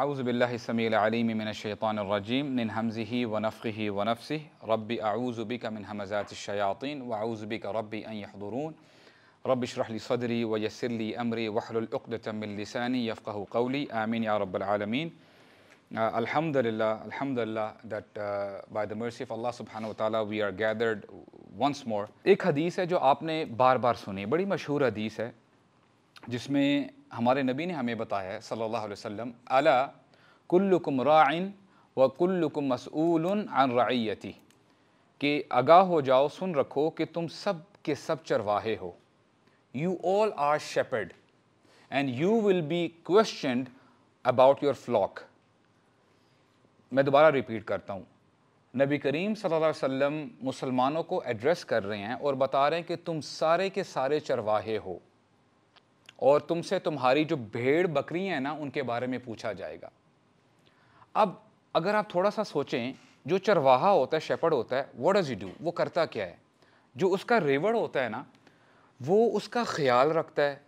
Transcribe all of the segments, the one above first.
आउज़बिल्लिसमीमिनशैतानरजीम मिन हमज़ी वनफ़ी वनफ़ी रबी आउज़बी का मिन हमज़ातशायातिन व आउज़बी का रबी अन रबशरली सदरी व यसरली अमरी वहलतमिलसानी यफ़क़ कौली आमीन या रबालमीन अलहमदिल्ला अलहमदिल्ला that by the mercy of Allah सुबहान ताली we are gathered once more एक हदीस है जो आपने बार बार सुनी बड़ी मशहूर हदीस है जिसमें हमारे नबी ने हमें बताया है सल्लल्लाहु अलैहि वसल्लम अला कुल्लुकुम राइन व कुल्लुकुम मसूल अन रैयती कि आगाह हो जाओ सुन रखो कि तुम सब के सब चरवाहे हो you all are shepherd and you will be question about your flock मैं दोबारा रिपीट करता हूँ नबी करीम सल्लल्लाहु अलैहि वसल्लम मुसलमानों को एड्रेस कर रहे हैं और बता रहे हैं कि तुम सारे के सारे चरवाहे हो और तुमसे तुम्हारी जो भेड़ बकरी हैं ना उनके बारे में पूछा जाएगा अब अगर आप थोड़ा सा सोचें जो चरवाहा होता है शेपड़ होता है वॉट डज़ यू डू वो करता क्या है जो उसका रेवड़ होता है ना वो उसका ख्याल रखता है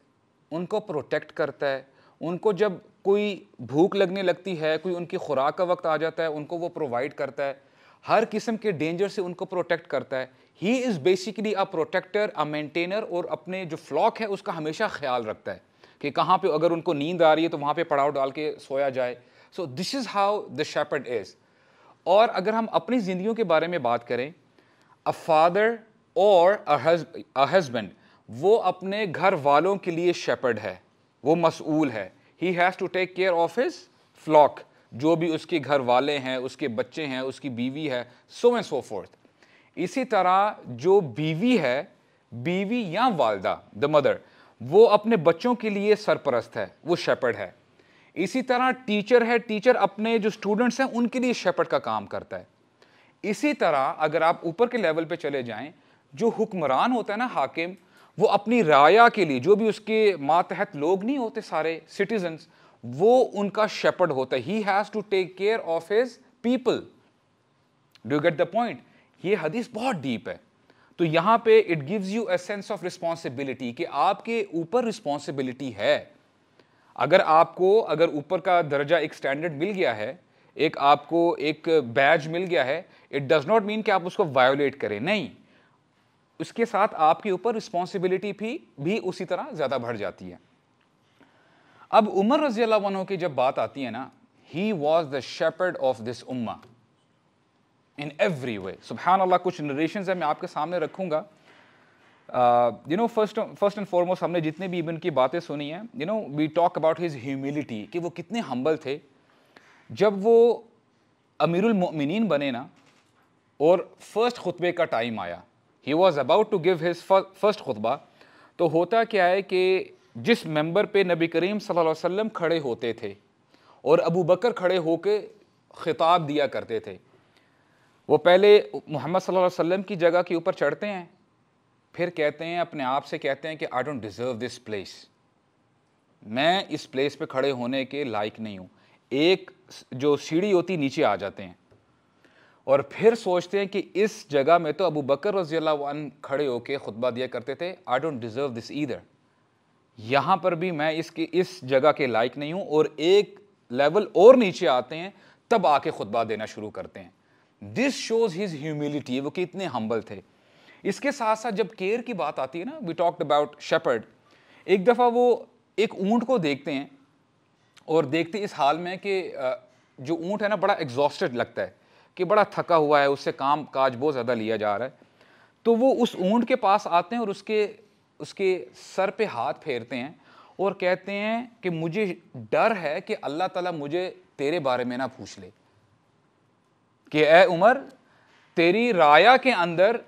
उनको प्रोटेक्ट करता है उनको जब कोई भूख लगने लगती है कोई उनकी खुराक का वक्त आ जाता है उनको वो प्रोवाइड करता है हर किस्म के डेंजर से उनको प्रोटेक्ट करता है he is basically a protector a maintainer और अपने जो फ्लॉक है उसका हमेशा ख्याल रखता है कि कहाँ पे अगर उनको नींद आ रही है तो वहाँ पे पड़ाव डाल के सोया जाए so this is how the shepherd is और अगर हम अपनी ज़िंदगियों के बारे में बात करें अ फादर और अ हजबेंड वो अपने घर वालों के लिए शेपर्ड है वो मसूल है he has to take care of his flock जो भी उसके घर वाले हैं उसके बच्चे हैं उसकी बीवी है सो एंड सो फोर्थ इसी तरह जो बीवी है बीवी या वालदा द मदर वो अपने बच्चों के लिए सरपरस्त है वो शेपर्ड है इसी तरह टीचर है टीचर अपने जो स्टूडेंट्स हैं उनके लिए शेपर्ड का काम करता है इसी तरह अगर आप ऊपर के लेवल पे चले जाएं जो हुक्मरान होता है ना हाकिम वो अपनी राया के लिए जो भी उसके मातहत लोग नहीं होते सारे सिटीजन्स वो उनका शेपर्ड होता है he has to take care of his people do get the point ये हदीस बहुत डीप है तो यहां पे it gives you a sense of responsibility कि आपके ऊपर रिस्पॉन्सिबिलिटी है अगर आपको अगर ऊपर का दर्जा एक स्टैंडर्ड मिल गया है एक आपको एक बैज मिल गया है इट डज़ नॉट मीन कि आप उसको वायोलेट करें नहीं उसके साथ आपके ऊपर रिस्पॉन्सिबिलिटी भी भी उसी तरह ज़्यादा बढ़ जाती है अब उमर रजी अल्लाह की जब बात आती है ना he was the shepherd of this उम्मा इन एवरी वे सुबहान अल्लाह कुछ नरेशन है मैं आपके सामने रखूँगा you know first first and foremost हमने जितने भी इबन की बातें सुनी हैं you know we talk about his humility कि वो कितने हम्बल थे जब वो अमीरमिन बने ना और फर्स्ट खुतबे का टाइम आया he was about to give his first खुतबा तो होता क्या है कि जिस मेंबर पे नबी करीम सल्लल्लाहु अलैहि वसल्लम खड़े होते थे और अबू बकर खड़े होके खिताब दिया करते थे वो पहले मोहम्मद सल्लल्लाहु अलैहि वसल्लम की जगह के ऊपर चढ़ते हैं फिर कहते हैं अपने आप से कहते हैं कि I don't deserve this place मैं इस प्लेस पे खड़े होने के लायक नहीं हूँ एक जो सीढ़ी होती नीचे आ जाते हैं और फिर सोचते हैं कि इस जगह में तो अबू बकर रजी खड़े होकर ख़ुतबा दिया करते थे I don't deserve this either यहाँ पर भी मैं इसके इस जगह के लायक नहीं हूँ और एक लेवल और नीचे आते हैं तब आके ख़ुतबा देना शुरू करते हैं दिस शोज हिज ह्यूमिलिटी वो कितने हम्बल थे इसके साथ साथ जब केयर की बात आती है ना वी टॉक्ट अबाउट शेपर्ड एक दफ़ा वो एक ऊंट को देखते हैं और देखते इस हाल में कि जो ऊँट है ना बड़ा एग्जॉस्टेड लगता है कि बड़ा थका हुआ है उससे काम काज बहुत ज़्यादा लिया जा रहा है तो वो उस ऊँट के पास आते हैं और उसके उसके सर पे हाथ फेरते हैं और कहते हैं कि मुझे डर है कि अल्लाह ताला मुझे तेरे बारे में ना पूछ ले कि ए उमर तेरी राया के अंदर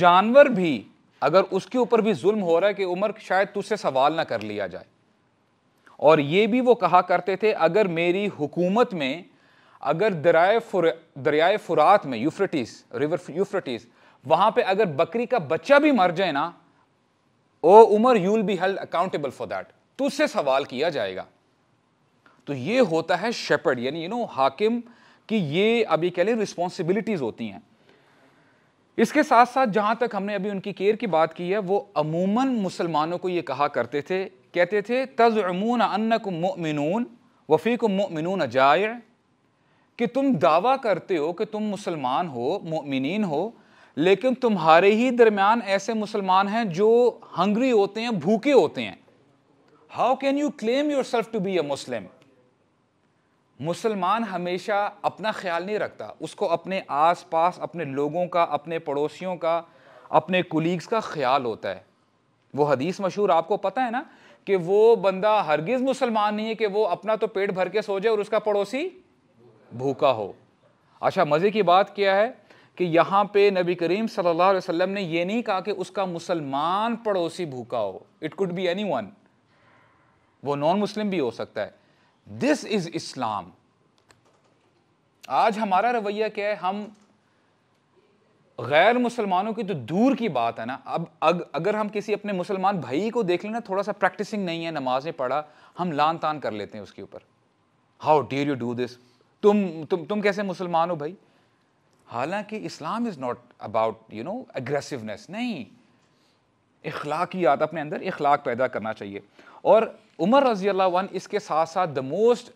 जानवर भी अगर उसके ऊपर भी जुल्म हो रहा है कि उमर शायद तुझसे सवाल ना कर लिया जाए और ये भी वो कहा करते थे अगर मेरी हुकूमत में अगर दरिया फुर दरियाए फुरात में यूफ्रटिस रिवर यूफ्रेटिस वहां पे अगर बकरी का बच्चा भी मर जाए ना O Umar you will be held accountable for that तुझसे सवाल किया जाएगा तो ये होता है शेपर्ड यानी यू नो हाकिम कि ये अभी कह लें रिस्पॉन्सिबिलिटीज़ होती हैं इसके साथ साथ जहां तक हमने अभी उनकी केयर की बात की है वो अमूमन मुसलमानों को ये कहा करते थे कहते थे तजमून अन्नकुम मुमिनून वफीक मोमिन अजाय कि तुम दावा करते हो कि तुम मुसलमान हो मोमिन हो लेकिन तुम्हारे ही दरमियान ऐसे मुसलमान हैं जो हंग्री होते हैं भूखे होते हैं how can you claim yourself to be a Muslim मुसलमान हमेशा अपना ख्याल नहीं रखता उसको अपने आस पास अपने लोगों का अपने पड़ोसियों का अपने कुलीग्स का ख्याल होता है वो हदीस मशहूर आपको पता है ना कि वो बंदा हरगिज़ मुसलमान नहीं है कि वो अपना तो पेट भर के सो जाए और उसका पड़ोसी भूखा हो अच्छा मज़े की बात क्या है कि यहाँ पे नबी करीम सल्लल्लाहु अलैहि वसल्लम ने ये नहीं कहा कि उसका मुसलमान पड़ोसी भूखा हो it could be anyone वो नॉन मुस्लिम भी हो सकता है दिस इज इस्लाम आज हमारा रवैया क्या है हम गैर मुसलमानों की तो दूर की बात है ना अब अग, अगर हम किसी अपने मुसलमान भाई को देख लेना थोड़ा सा प्रैक्टिसिंग नहीं है नमाज में पढ़ा हम लान तान कर लेते हैं उसके ऊपर how dare you do this तुम तुम तुम कैसे मुसलमान हो भाई हालांकि Islam is not about you know aggressiveness नहीं इखलाक याद अपने अंदर इखलाक पैदा करना चाहिए और उमर रजी वन इसके साथ साथ द मोस्ट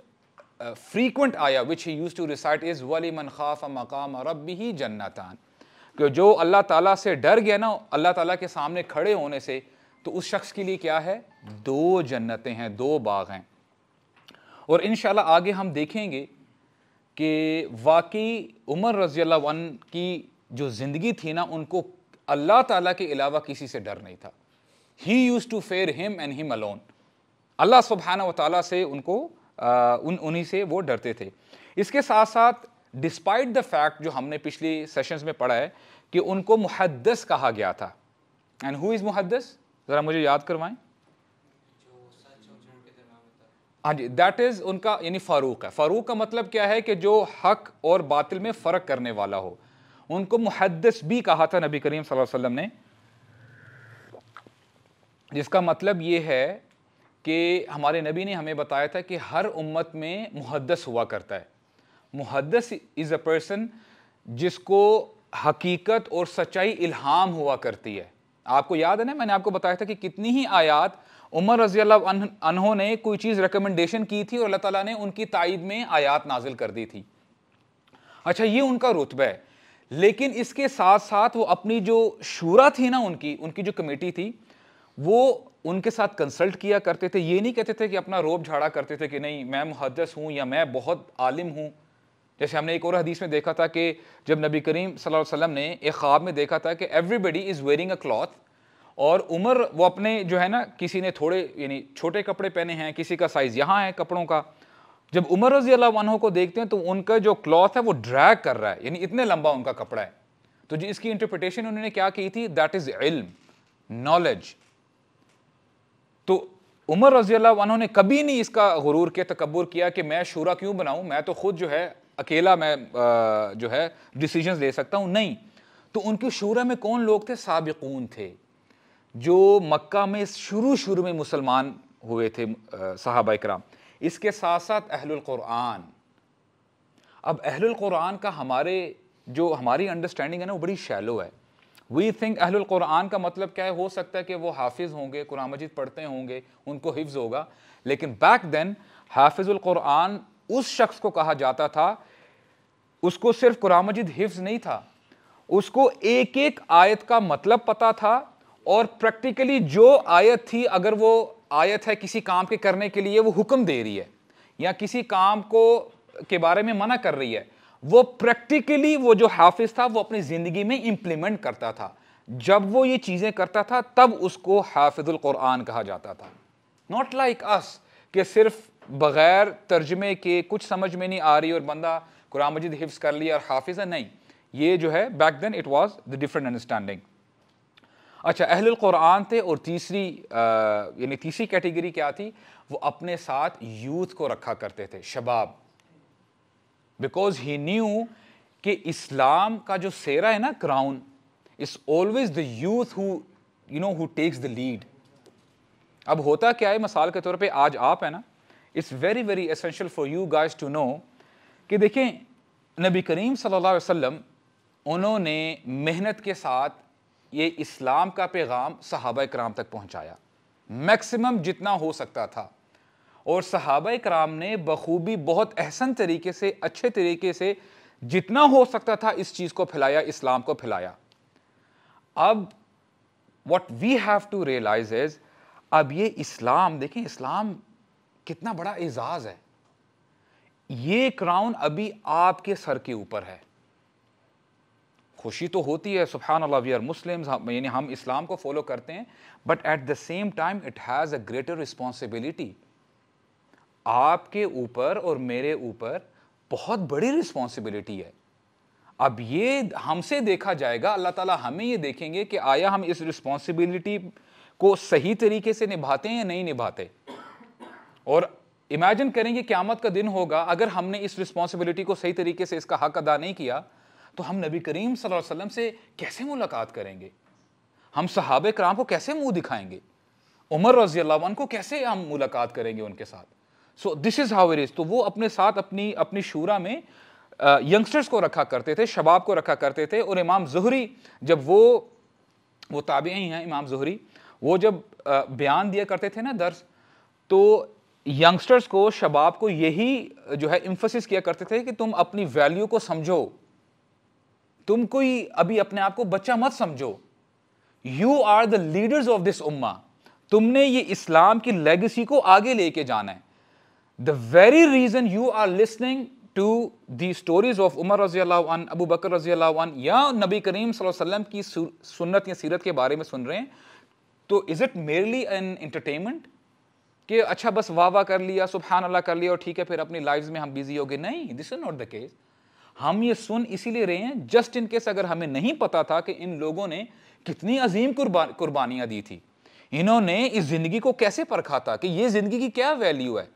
फ्रीक्वेंट आया which he use to recite is वली मन खाफ मकाम रब ही जन्नतान क्यों जो अल्लाह ताला से डर गया ना अल्लाह ताला के सामने खड़े होने से तो उस शख्स के लिए क्या है दो जन्नतें हैं दो बाग हैं और इन आगे हम देखेंगे कि वाकई उमर रज़ी वन की जो ज़िंदगी थी ना उनको अल्लाह ताला के अलावा किसी से डर नहीं था he use to fear him and him alone अल्लाह सुबहाना वाली से उनको उन उन्हीं से वो डरते थे इसके साथ साथ डिस्पाइट द फैक्ट जो हमने पिछले सेशंस में पढ़ा है कि उनको मुहदस कहा गया था एंड हु इज़ मुहदस ज़रा मुझे याद करवाएं हाँ जी दैट इज़ उनका यानी फ़ारूक है फ़ारूक का मतलब क्या है कि जो हक और बातिल में फ़र्क करने वाला हो उनको मुहदस भी कहा था नबी करीम वसल्लम ने जिसका मतलब ये है कि हमारे नबी ने हमें बताया था कि हर उम्मत में मुहदस हुआ करता है मुहदस इज़ अ पर्सन जिसको हकीकत और सच्चाई इल्हाम हुआ करती है आपको याद है ना मैंने आपको बताया था कि कितनी ही आयात उमर रजी अनहों ने कोई चीज़ रिकमेंडेशन की थी और अल्लाह ताला ने उनकी ताइद में आयात नाजिल कर दी थी अच्छा ये उनका रुतबा है लेकिन इसके साथ साथ वो अपनी जो शूरा थी ना उनकी उनकी जो कमेटी थी वो उनके साथ कंसल्ट किया करते थे ये नहीं कहते थे कि अपना रोब झाड़ा करते थे कि नहीं मैं मुहदस हूँ या मैं बहुत आलिम हूँ जैसे हमने एक और हदीस में देखा था कि जब नबी करीम सल्लल्लाहु अलैहि वसल्लम ने एक ख्वाब में देखा था कि everybody is wearing a cloth और उमर वो अपने जो है ना किसी ने थोड़े यानी छोटे कपड़े पहने हैं किसी का साइज़ यहाँ है कपड़ों का जब उमर रजी अल्लाह को देखते हैं तो उनका जो क्लॉथ है वो ड्रैग कर रहा है यानी इतने लंबा उनका कपड़ा है तो जी इसकी इंटरप्रिटेशन उन्होंने क्या की थी दैट इज़ इल्म नॉलेज तो उमर रजी अल्लाह ने कभी नहीं इसका गुरूर के तकबर किया कि मैं शूरा क्यों बनाऊँ मैं तो खुद जो है अकेला मैं जो है डिसीजन ले सकता हूँ नहीं तो उनके शूरा में कौन लोग थे सबकून थे जो मक्का में शुरू शुरू में मुसलमान हुए थे साहब कराम इसके साथ साथ अहलुल्कुरान अब अहलुल्कुरान का हमारे जो हमारी अंडरस्टैंडिंग है ना वो बड़ी शैलो है वी थिंक अहलुल कुरान का मतलब क्या है हो सकता है कि वो हाफिज़ होंगे कुरान मजीद पढ़ते होंगे उनको हिफ्ज़ होगा लेकिन बैक देन हाफिज़ुल कुरान उस शख्स को कहा जाता था उसको सिर्फ कुरान मजीद हिफ्ज नहीं था उसको एक एक आयत का मतलब पता था और प्रैक्टिकली जो आयत थी अगर वो आयत है किसी काम के करने के लिए वो हुक्म दे रही है या किसी काम को के बारे में मना कर रही है वो प्रैक्टिकली वो जो हाफिज था वो अपनी ज़िंदगी में इम्प्लीमेंट करता था जब वो ये चीज़ें करता था तब उसको हाफिजुल कुरान कहा जाता था नॉट लाइक अस कि सिर्फ बग़ैर तर्जमे के कुछ समझ में नहीं आ रही और बंदा कुरान मजिद हिफ्स कर लिया और हाफिज है नहीं ये जो है back then it was the different understanding अच्छा अहल कुरान थे और तीसरी यानी तीसरी कैटेगरी क्या थी वो अपने साथ यूथ को रखा करते थे शबाब बिकॉज ही न्यू कि इस्लाम का जो सेरा है ना crown it's always the youth who you know who takes the lead अब होता क्या है मिसाल के तौर पे आज आप है ना it's very very essential for you guys to know कि देखें नबी करीम सल्लल्लाहु अलैहि वसल्लम उन्होंने मेहनत के साथ ये इस्लाम का पैगाम सहाबा कराम तक पहुंचाया मैक्सिमम जितना हो सकता था और सहाब कराम ने बखूबी बहुत अहसन तरीके से अच्छे तरीके से जितना हो सकता था इस चीज़ को फैलाया इस्लाम को फैलाया अब what we have to realise is अब ये इस्लाम देखें इस्लाम कितना बड़ा एजाज़ है ये क्राउन अभी आपके सर के ऊपर है खुशी तो होती है सुबहान वी आर मुस्लिम यानी हम इस्लाम को फॉलो करते हैं but at the same time it has a greater responsibility आपके ऊपर और मेरे ऊपर बहुत बड़ी रिस्पॉन्सिबिलिटी है अब ये हमसे देखा जाएगा अल्लाह ताला हमें ये देखेंगे कि आया हम इस रिस्पॉन्सिबिलिटी को सही तरीके से निभाते हैं या नहीं निभाते और इमेजिन करेंगे क्यामत का दिन होगा अगर हमने इस रिस्पॉन्सिबिलिटी को सही तरीके से इसका हक अदा नहीं किया तो हम नबी करीम सल्लल्लाहु अलैहि वसल्लम से कैसे मुलाकात करेंगे हम सहाब कराम को कैसे मुंह दिखाएंगे उमर रजी को कैसे हम मुलाकात करेंगे उनके साथ so this is how it is तो वो अपने साथ अपनी अपनी शूरा में यंगस्टर्स को रखा करते थे शबाब को रखा करते थे और इमाम जहरी जब वो वो ताबे ही हैं इमाम जहरी वो जब बयान दिया करते थे ना दर्स तो यंगस्टर्स को शबाब को यही जो है इम्फोसिस किया करते थे कि तुम अपनी वैल्यू को समझो तुम कोई अभी अपने आप को बच्चा मत समझो you are the leaders of this उम्मा तुमने ये इस्लाम की लेगेसी को आगे लेके जाना है The very reason you are listening to the stories of Umar रजी an, Abu Bakr रजी an, या नबी करीम वसल्लम की सुन्नत या सीरत के बारे में सुन रहे हैं तो is it merely an entertainment कि अच्छा बस वाह वाह कर लिया सुबहान अल्लाह कर लिया और ठीक है फिर अपनी लाइफ में हम बिजी हो गए नहीं this is not the case हम ये सुन इसीलिए रहे हैं जस्ट इन केस अगर हमें नहीं पता था कि इन लोगों ने कितनी अजीम कुर्बान कुर्बानियाँ दी थी इन्होंने इस ज़िंदगी को कैसे परखा था कि ये ज़िंदगी की क्या वैल्यू है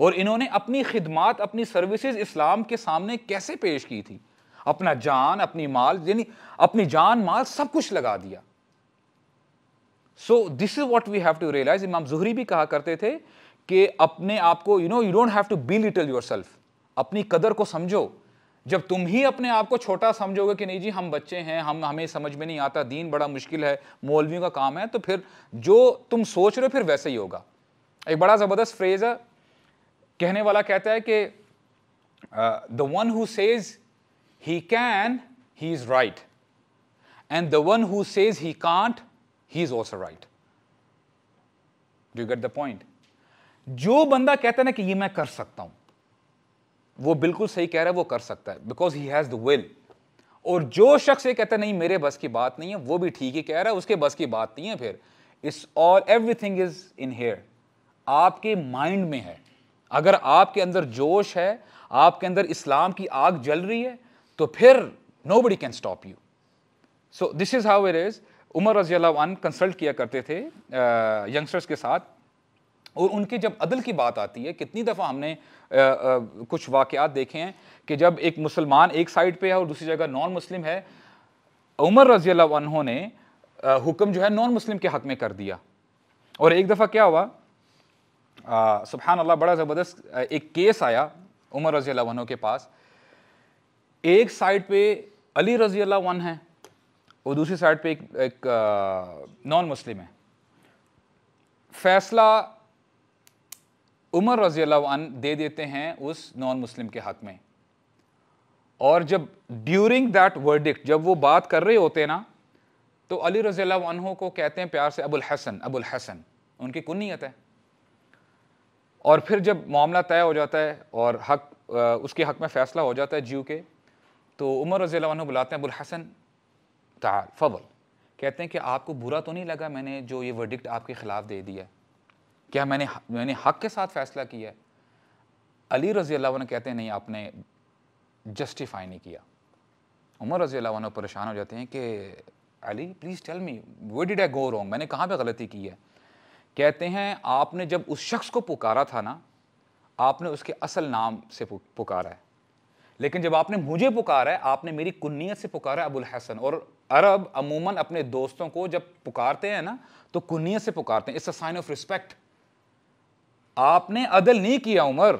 और इन्होंने अपनी खिदमत अपनी सर्विसेज इस्लाम के सामने कैसे पेश की थी अपना जान अपनी माल यानी अपनी जान माल सब कुछ लगा दिया so this is what we have to realise इमाम जहरी भी कहा करते थे कि अपने आप को you know you don't have to be little yourself अपनी कदर को समझो जब तुम ही अपने आप को छोटा समझोगे कि नहीं जी हम बच्चे हैं हम हमें समझ में नहीं आता दीन बड़ा मुश्किल है मौलवियों का काम है तो फिर जो तुम सोच रहे हो फिर वैसे ही होगा एक बड़ा ज़बरदस्त फ्रेज़ है कहने वाला कहता है कि the one who says he can he is right and the one who says he can't he is also right do get the point जो बंदा कहता है ना कि ये मैं कर सकता हूं वो बिल्कुल सही कह रहा है वो कर सकता है because he has the will और जो शख्स ये कहता है नहीं मेरे बस की बात नहीं है वो भी ठीक ही कह रहा है उसके बस की बात नहीं है फिर it's all everything is in here आपके माइंड में है अगर आपके अंदर जोश है आपके अंदर इस्लाम की आग जल रही है तो फिर nobody can stop you so this is how it is Umar रजी वन कंसल्ट किया करते थे यंगस्टर्स के साथ और उनके जब अदल की बात आती है कितनी दफ़ा हमने आ, आ, कुछ वाक़ात देखे हैं कि जब एक मुसलमान एक साइड पे है और दूसरी जगह नॉन मुस्लिम है उमर रजी अल्लाह ने हुक्म जो है नॉन मुस्लिम के हक़ में कर दिया और एक दफ़ा क्या हुआ सुबहान अल्लाह बड़ा ज़बरदस्त एक केस आया उमर रज़ी अल्लाह के पास एक साइड पे अली रज़ी अल्लाह है और दूसरी साइड पे एक, एक नॉन मुस्लिम है फैसला उमर रज़ी अल्लाह दे देते हैं उस नॉन मुस्लिम के हक़ में और जब ड्यूरिंग दैट वर्डिक्ट जब वो बात कर रहे होते ना तो अली रज़ी अल्लाह को कहते हैं प्यार से अबुल हसन अबुल हसन उनकी कुनीयत है और फिर जब मामला तय हो जाता है और हक उसके हक में फ़ैसला हो जाता है जीव के तो उमर रज़ी बुलाते हैं अबुल हसन तार फवल कहते हैं कि आपको बुरा तो नहीं लगा मैंने जो ये वर्डिक्ट आपके ख़िलाफ़ दे दिया क्या मैंने मैंने हक के साथ फ़ैसला किया है अली रज़ी ने कहते हैं नहीं आपने जस्टिफाई नहीं किया उमर रज़ी परेशान हो जाते हैं कि Ali please tell me where did I go wrong मैंने कहाँ पर गलती की है कहते हैं आपने जब उस शख्स को पुकारा था ना आपने उसके असल नाम से पुकारा है लेकिन जब आपने मुझे पुकारा है आपने मेरी कुन्नीत से पुकारा अबुल हसन और अरब अमूमन अपने दोस्तों को जब पुकारते हैं ना तो कुन्नीत से पुकारते हैं it's a sign of respect आपने अदल नहीं किया उमर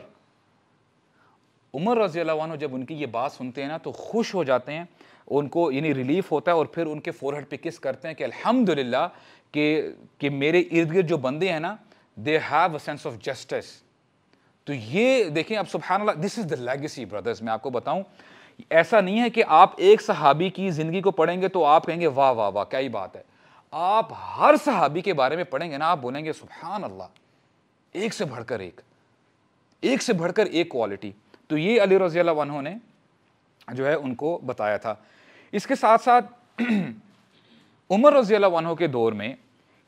उमर रजी जब उनकी ये बात सुनते हैं ना तो खुश हो जाते हैं उनको यानी रिलीफ होता है और फिर उनके फोरहेड पे किस करते हैं कि अल्हम्दुलिल्लाह कि कि मेरे इर्द गिर्द जो बंदे हैं ना they have a sense of justice तो ये देखें आप सुबह this is the legacy brothers मैं आपको बताऊं ऐसा नहीं है कि आप एक सहाबी की ज़िंदगी को पढ़ेंगे तो आप कहेंगे वाह वाह वाह क्या ही बात है आप हर सहाबी के बारे में पढ़ेंगे ना आप बोलेंगे सुबहान अल्लाह एक से बढ़कर एक एक से बढ़कर एक क्वालिटी तो ये अली रज़ी ने जो है उनको बताया था इसके साथ साथ उमर रजी वनों के दौर में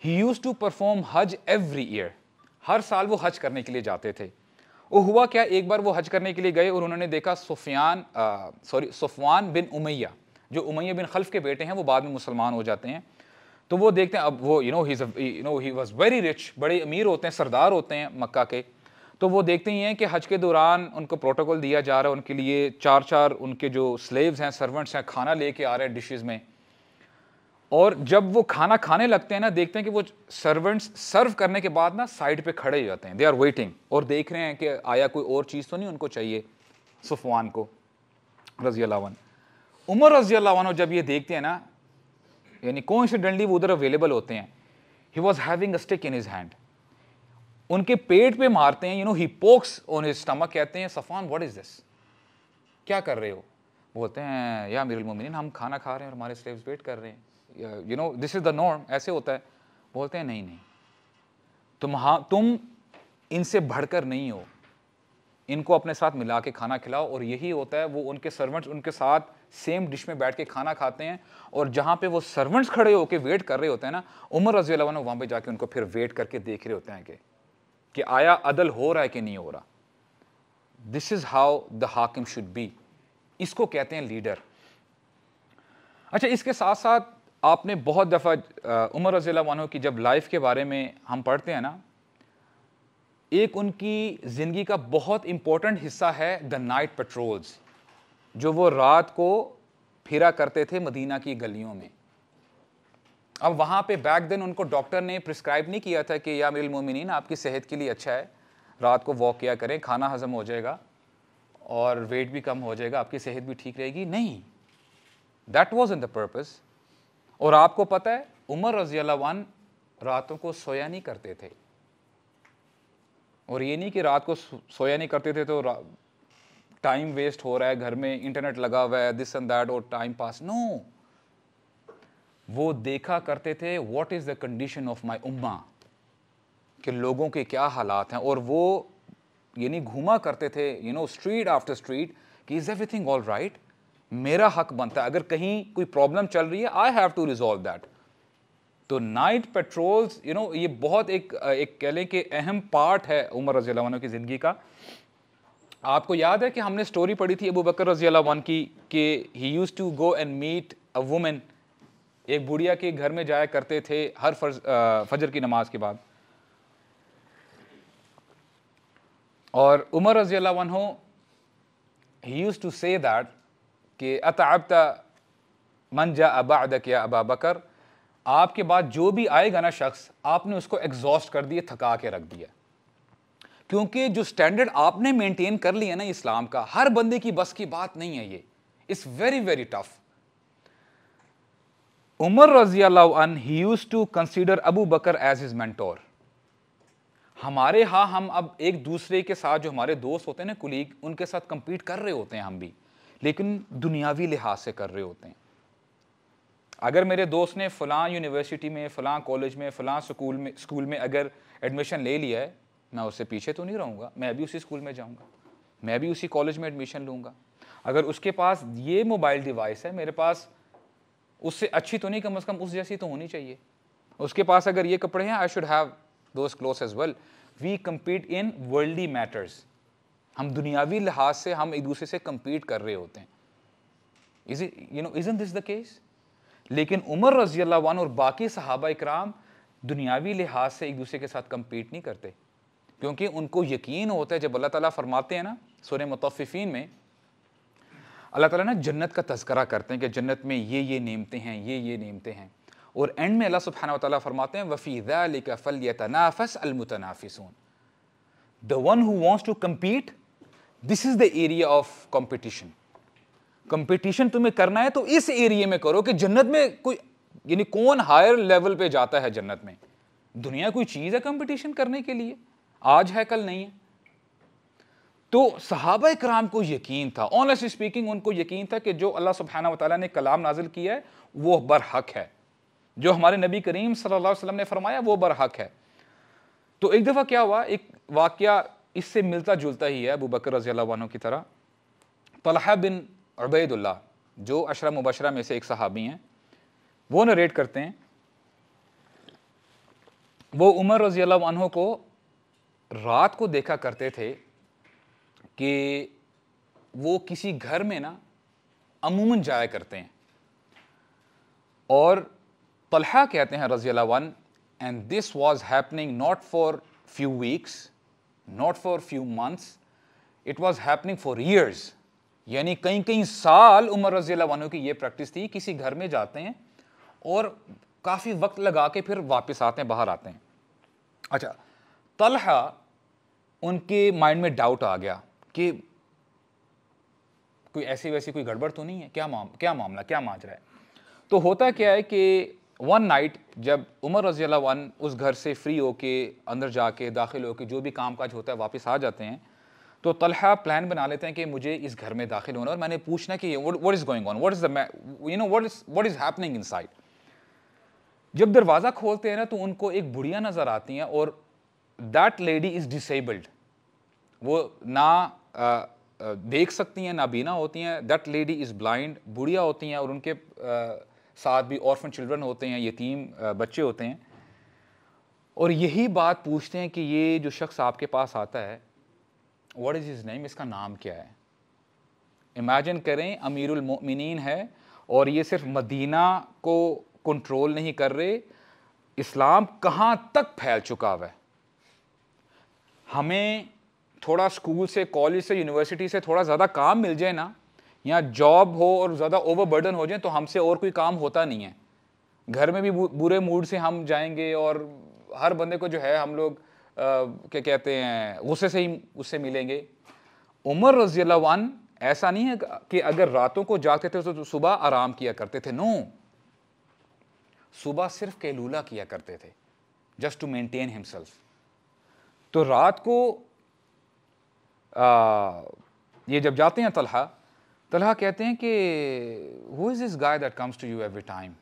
ही यूज़ टू परफॉर्म हज एवरी ईयर हर साल वो हज करने के लिए जाते थे वो हुआ क्या एक बार वो हज करने के लिए गए और उन्होंने देखा सुफियान सॉरी सुफवान बिन उमैया जो उमैया बिन खल्फ के बेटे हैं वो बाद में मुसलमान हो जाते हैं तो वो देखते हैं अब वो you know he you know he was very rich बड़े अमीर होते हैं सरदार होते हैं मक्का के तो वो देखते ही हैं कि हज के दौरान उनको प्रोटोकॉल दिया जा रहा है उनके लिए चार चार उनके जो स्लेव्स हैं सर्वेंट्स हैं खाना लेके आ रहे हैं डिशेज़ में और जब वो खाना खाने लगते हैं ना देखते हैं कि वो सर्वेंट्स सर्व करने के बाद ना साइड पे खड़े हो जाते हैं दे आर वेटिंग और देख रहे हैं कि आया कोई और चीज़ तो नहीं उनको चाहिए सुफवान को रजी अलावन उमर रजी अलावन जब ये देखते हैं ना यानी डंडी वो उधर अवेलेबल होते हैं he was having a stick in his hand उनके पेट पे मारते हैं you know he pokes on his stomach कहते हैं सफ़ान व्हाट इज़ दिस क्या कर रहे हो बोलते हैं या मेरे मोमिन हम खाना खा रहे हैं और हमारे स्लेव्स वेट कर रहे हैं you know this is the norm ऐसे होता है बोलते हैं नहीं नहीं तुम हाँ तुम इनसे भड़कर नहीं हो इनको अपने साथ मिला के खाना खिलाओ और यही होता है वो उनके सर्वेंट्स उनके साथ सेम डिश में बैठ के खाना खाते हैं और जहाँ पे वो सर्वेंट्स खड़े होकर वेट कर रहे होते हैं ना उमर रजी वहाँ पे जाके उनको फिर वेट करके देख रहे होते हैं कि कि आया अदल हो रहा है कि नहीं हो रहा दिस इज़ हाउ द हाकिम शुड बी इसको कहते हैं लीडर अच्छा इसके साथ साथ आपने बहुत दफ़ा उमर रजील वानों की जब लाइफ के बारे में हम पढ़ते हैं ना एक उनकी ज़िंदगी का बहुत इम्पोर्टेंट हिस्सा है द नाइट पेट्रोल्स जो वो रात को फिरा करते थे मदीना की गलियों में अब वहाँ पे बैक देन उनको डॉक्टर ने प्रिस्क्राइब नहीं किया था कि या मिल मोमिन आपकी सेहत के लिए अच्छा है रात को वॉक किया करें खाना हजम हो जाएगा और वेट भी कम हो जाएगा आपकी सेहत भी ठीक रहेगी नहीं that was in the purpose और आपको पता है उमर रजी अल्लाह रातों को सोया नहीं करते थे और ये नहीं कि रात को सोया नहीं करते थे तो टाइम वेस्ट हो रहा है घर में इंटरनेट लगा हुआ है दिस एंड दैट और टाइम पास नो no. वो देखा करते थे what is the condition of my उम्मा कि लोगों के क्या हालात हैं और वो यानी घूमा करते थे you know street after street कि इज़ एवरीथिंग ऑल राइट मेरा हक बनता है अगर कहीं कोई प्रॉब्लम चल रही है I have to resolve that तो नाइट पेट्रोल्स यू नो ये बहुत एक एक कह लें कि अहम पार्ट है उमर रजी वन की ज़िंदगी का आपको याद है कि हमने स्टोरी पढ़ी थी अबू बकर रजी वन की कि he use to go and meet a women एक बुढ़िया के घर में जाया करते थे हर फर्ज, फजर की नमाज के बाद और उमर रजी अल्लाह हो he use to say that कि अतआबता मन जा अबा अबाद क्या अबा बकर आपके बाद जो भी आएगा ना शख्स आपने उसको एग्जॉस्ट कर दिया थका के रख दिया क्योंकि जो स्टैंडर्ड आपने मेंटेन कर लिया ना इस्लाम का हर बंदे की बस की बात नहीं है ये it's very very tough Umar रज़िया he use to consider Abu Bakr as his mentor हमारे हाँ हम अब एक दूसरे के साथ जो हमारे दोस्त होते हैं ना कुलीग उनके साथ कंपीट कर रहे होते हैं हम भी लेकिन दुनियावी लिहाज से कर रहे होते हैं अगर मेरे दोस्त ने फ़लाँ यूनिवर्सिटी में फ़लाँ कॉलेज में फलां स्कूल में स्कूल में अगर एडमिशन ले लिया है मैं उससे पीछे तो नहीं रहूँगा मैं भी उसी स्कूल में जाऊँगा मैं भी उसी कॉलेज में एडमिशन लूँगा अगर उसके पास ये मोबाइल डिवाइस है मेरे पास उससे अच्छी तो नहीं कम अज़ कम उस जैसी तो होनी चाहिए उसके पास अगर ये कपड़े हैं I should have those cloth as well we compete in worldly matters हम दुनियावी लिहाज से हम एक दूसरे से कम्पीट कर रहे होते हैं is you know is in this the case लेकिन उमर रजी अल्लाह और बाकी सहाबा इक्राम दुनियावी लिहाज से एक दूसरे के साथ कम्पीट नहीं करते क्योंकि उनको यकीन होता है जब अल्लाह ताला फरमाते हैं ना सोने मुतफ़ीन में अल्लाह ताला ना जन्नत का तस्करा करते हैं कि जन्नत में ये ये नेमते हैं ये ये नेमते हैं और एंड में अल्लाह सुबहाना ताली फरमाते हैं वफ़ी लिकफ़ल तनाफ़स अलमतनाफ़िसून the one who wants to compete this is the area of competition competition तुम्हें करना है तो इस एरिए में करो कि जन्नत में कोई यानी कौन हायर लेवल पे जाता है जन्नत में दुनिया कोई चीज़ है कंपटीशन करने के लिए आज है कल नहीं है तो सहाब कराम को यकीन था ऑनेस्ट स्पीकिंग उनको यकीन था कि जो अल्लाह सुबहाना वाली ने कलाम नाजिल किया है वो बरहक है जो हमारे नबी करीम सल्ला अलैहि ने फरमाया वो बरहक है तो एक दफ़ा क्या हुआ एक वाक़ इससे मिलता जुलता ही है अबू बकर रजी वालों की तरह तलहा बिन अबैदुल्ला जो अशरा मुबशरा में से एक सहाबी हैं वो नरेट करते हैं वो उमर रजी को रात को देखा करते थे कि वो किसी घर में ना अमूमन जाया करते हैं और तलहा कहते हैं रजी वन and this was happening not for few weeks not for few months it was happening for years यानी कई कई साल उमर रजी वनों की ये प्रैक्टिस थी किसी घर में जाते हैं और काफ़ी वक्त लगा के फिर वापस आते हैं बाहर आते हैं अच्छा तलहा उनके माइंड में डाउट आ गया कि कोई ऐसी वैसी कोई गड़बड़ तो नहीं है क्या माम क्या मामला क्या माज रहा है तो होता क्या है कि वन नाइट जब उमर रजी वन उस घर से फ्री होके अंदर जाके दाखिल होके जो भी काम काज होता है वापस आ जाते हैं तो तलहा प्लान बना लेते हैं कि मुझे इस घर में दाखिल होना और मैंने पूछना कि what is going on what is the you know what is what is happening inside जब दरवाज़ा खोलते हैं ना तो उनको एक बुढ़िया नज़र आती हैं और दैट लेडी इज़ डिसेबल्ड वो ना देख सकती हैं नाबीना होती हैं दैट लेडी इज़ ब्लाइंड बुढ़िया होती हैं और उनके साथ भी ऑर्फन चिल्ड्रन होते हैं यतीम बच्चे होते हैं और यही बात पूछते हैं कि ये जो शख्स आपके पास आता है व्हाट इज़ हिज़ नेम इसका नाम क्या है इमेजिन करें अमीरमिन है और ये सिर्फ मदीना को कंट्रोल नहीं कर रहे इस्लाम कहाँ तक फैल चुका हुआ है हमें थोड़ा स्कूल से कॉलेज से यूनिवर्सिटी से थोड़ा ज़्यादा काम मिल जाए ना या जॉब हो और ज़्यादा ओवरबर्डन हो जाए तो हमसे और कोई काम होता नहीं है घर में भी बुरे मूड से हम जाएंगे और हर बंदे को जो है हम लोग क्या कहते हैं गुस्से से ही उससे मिलेंगे उमर रजी अल्लाह ऐसा नहीं है कि अगर रातों को जागते थे तो, तो सुबह आराम किया करते थे नो सुबह सिर्फ कैलूला किया करते थे जस्ट टू मेंटेन हिमसेल्फ तो रात को आ, ये जब जाते हैं तलहा तलहा कहते हैं कि who is this guy that comes to you every time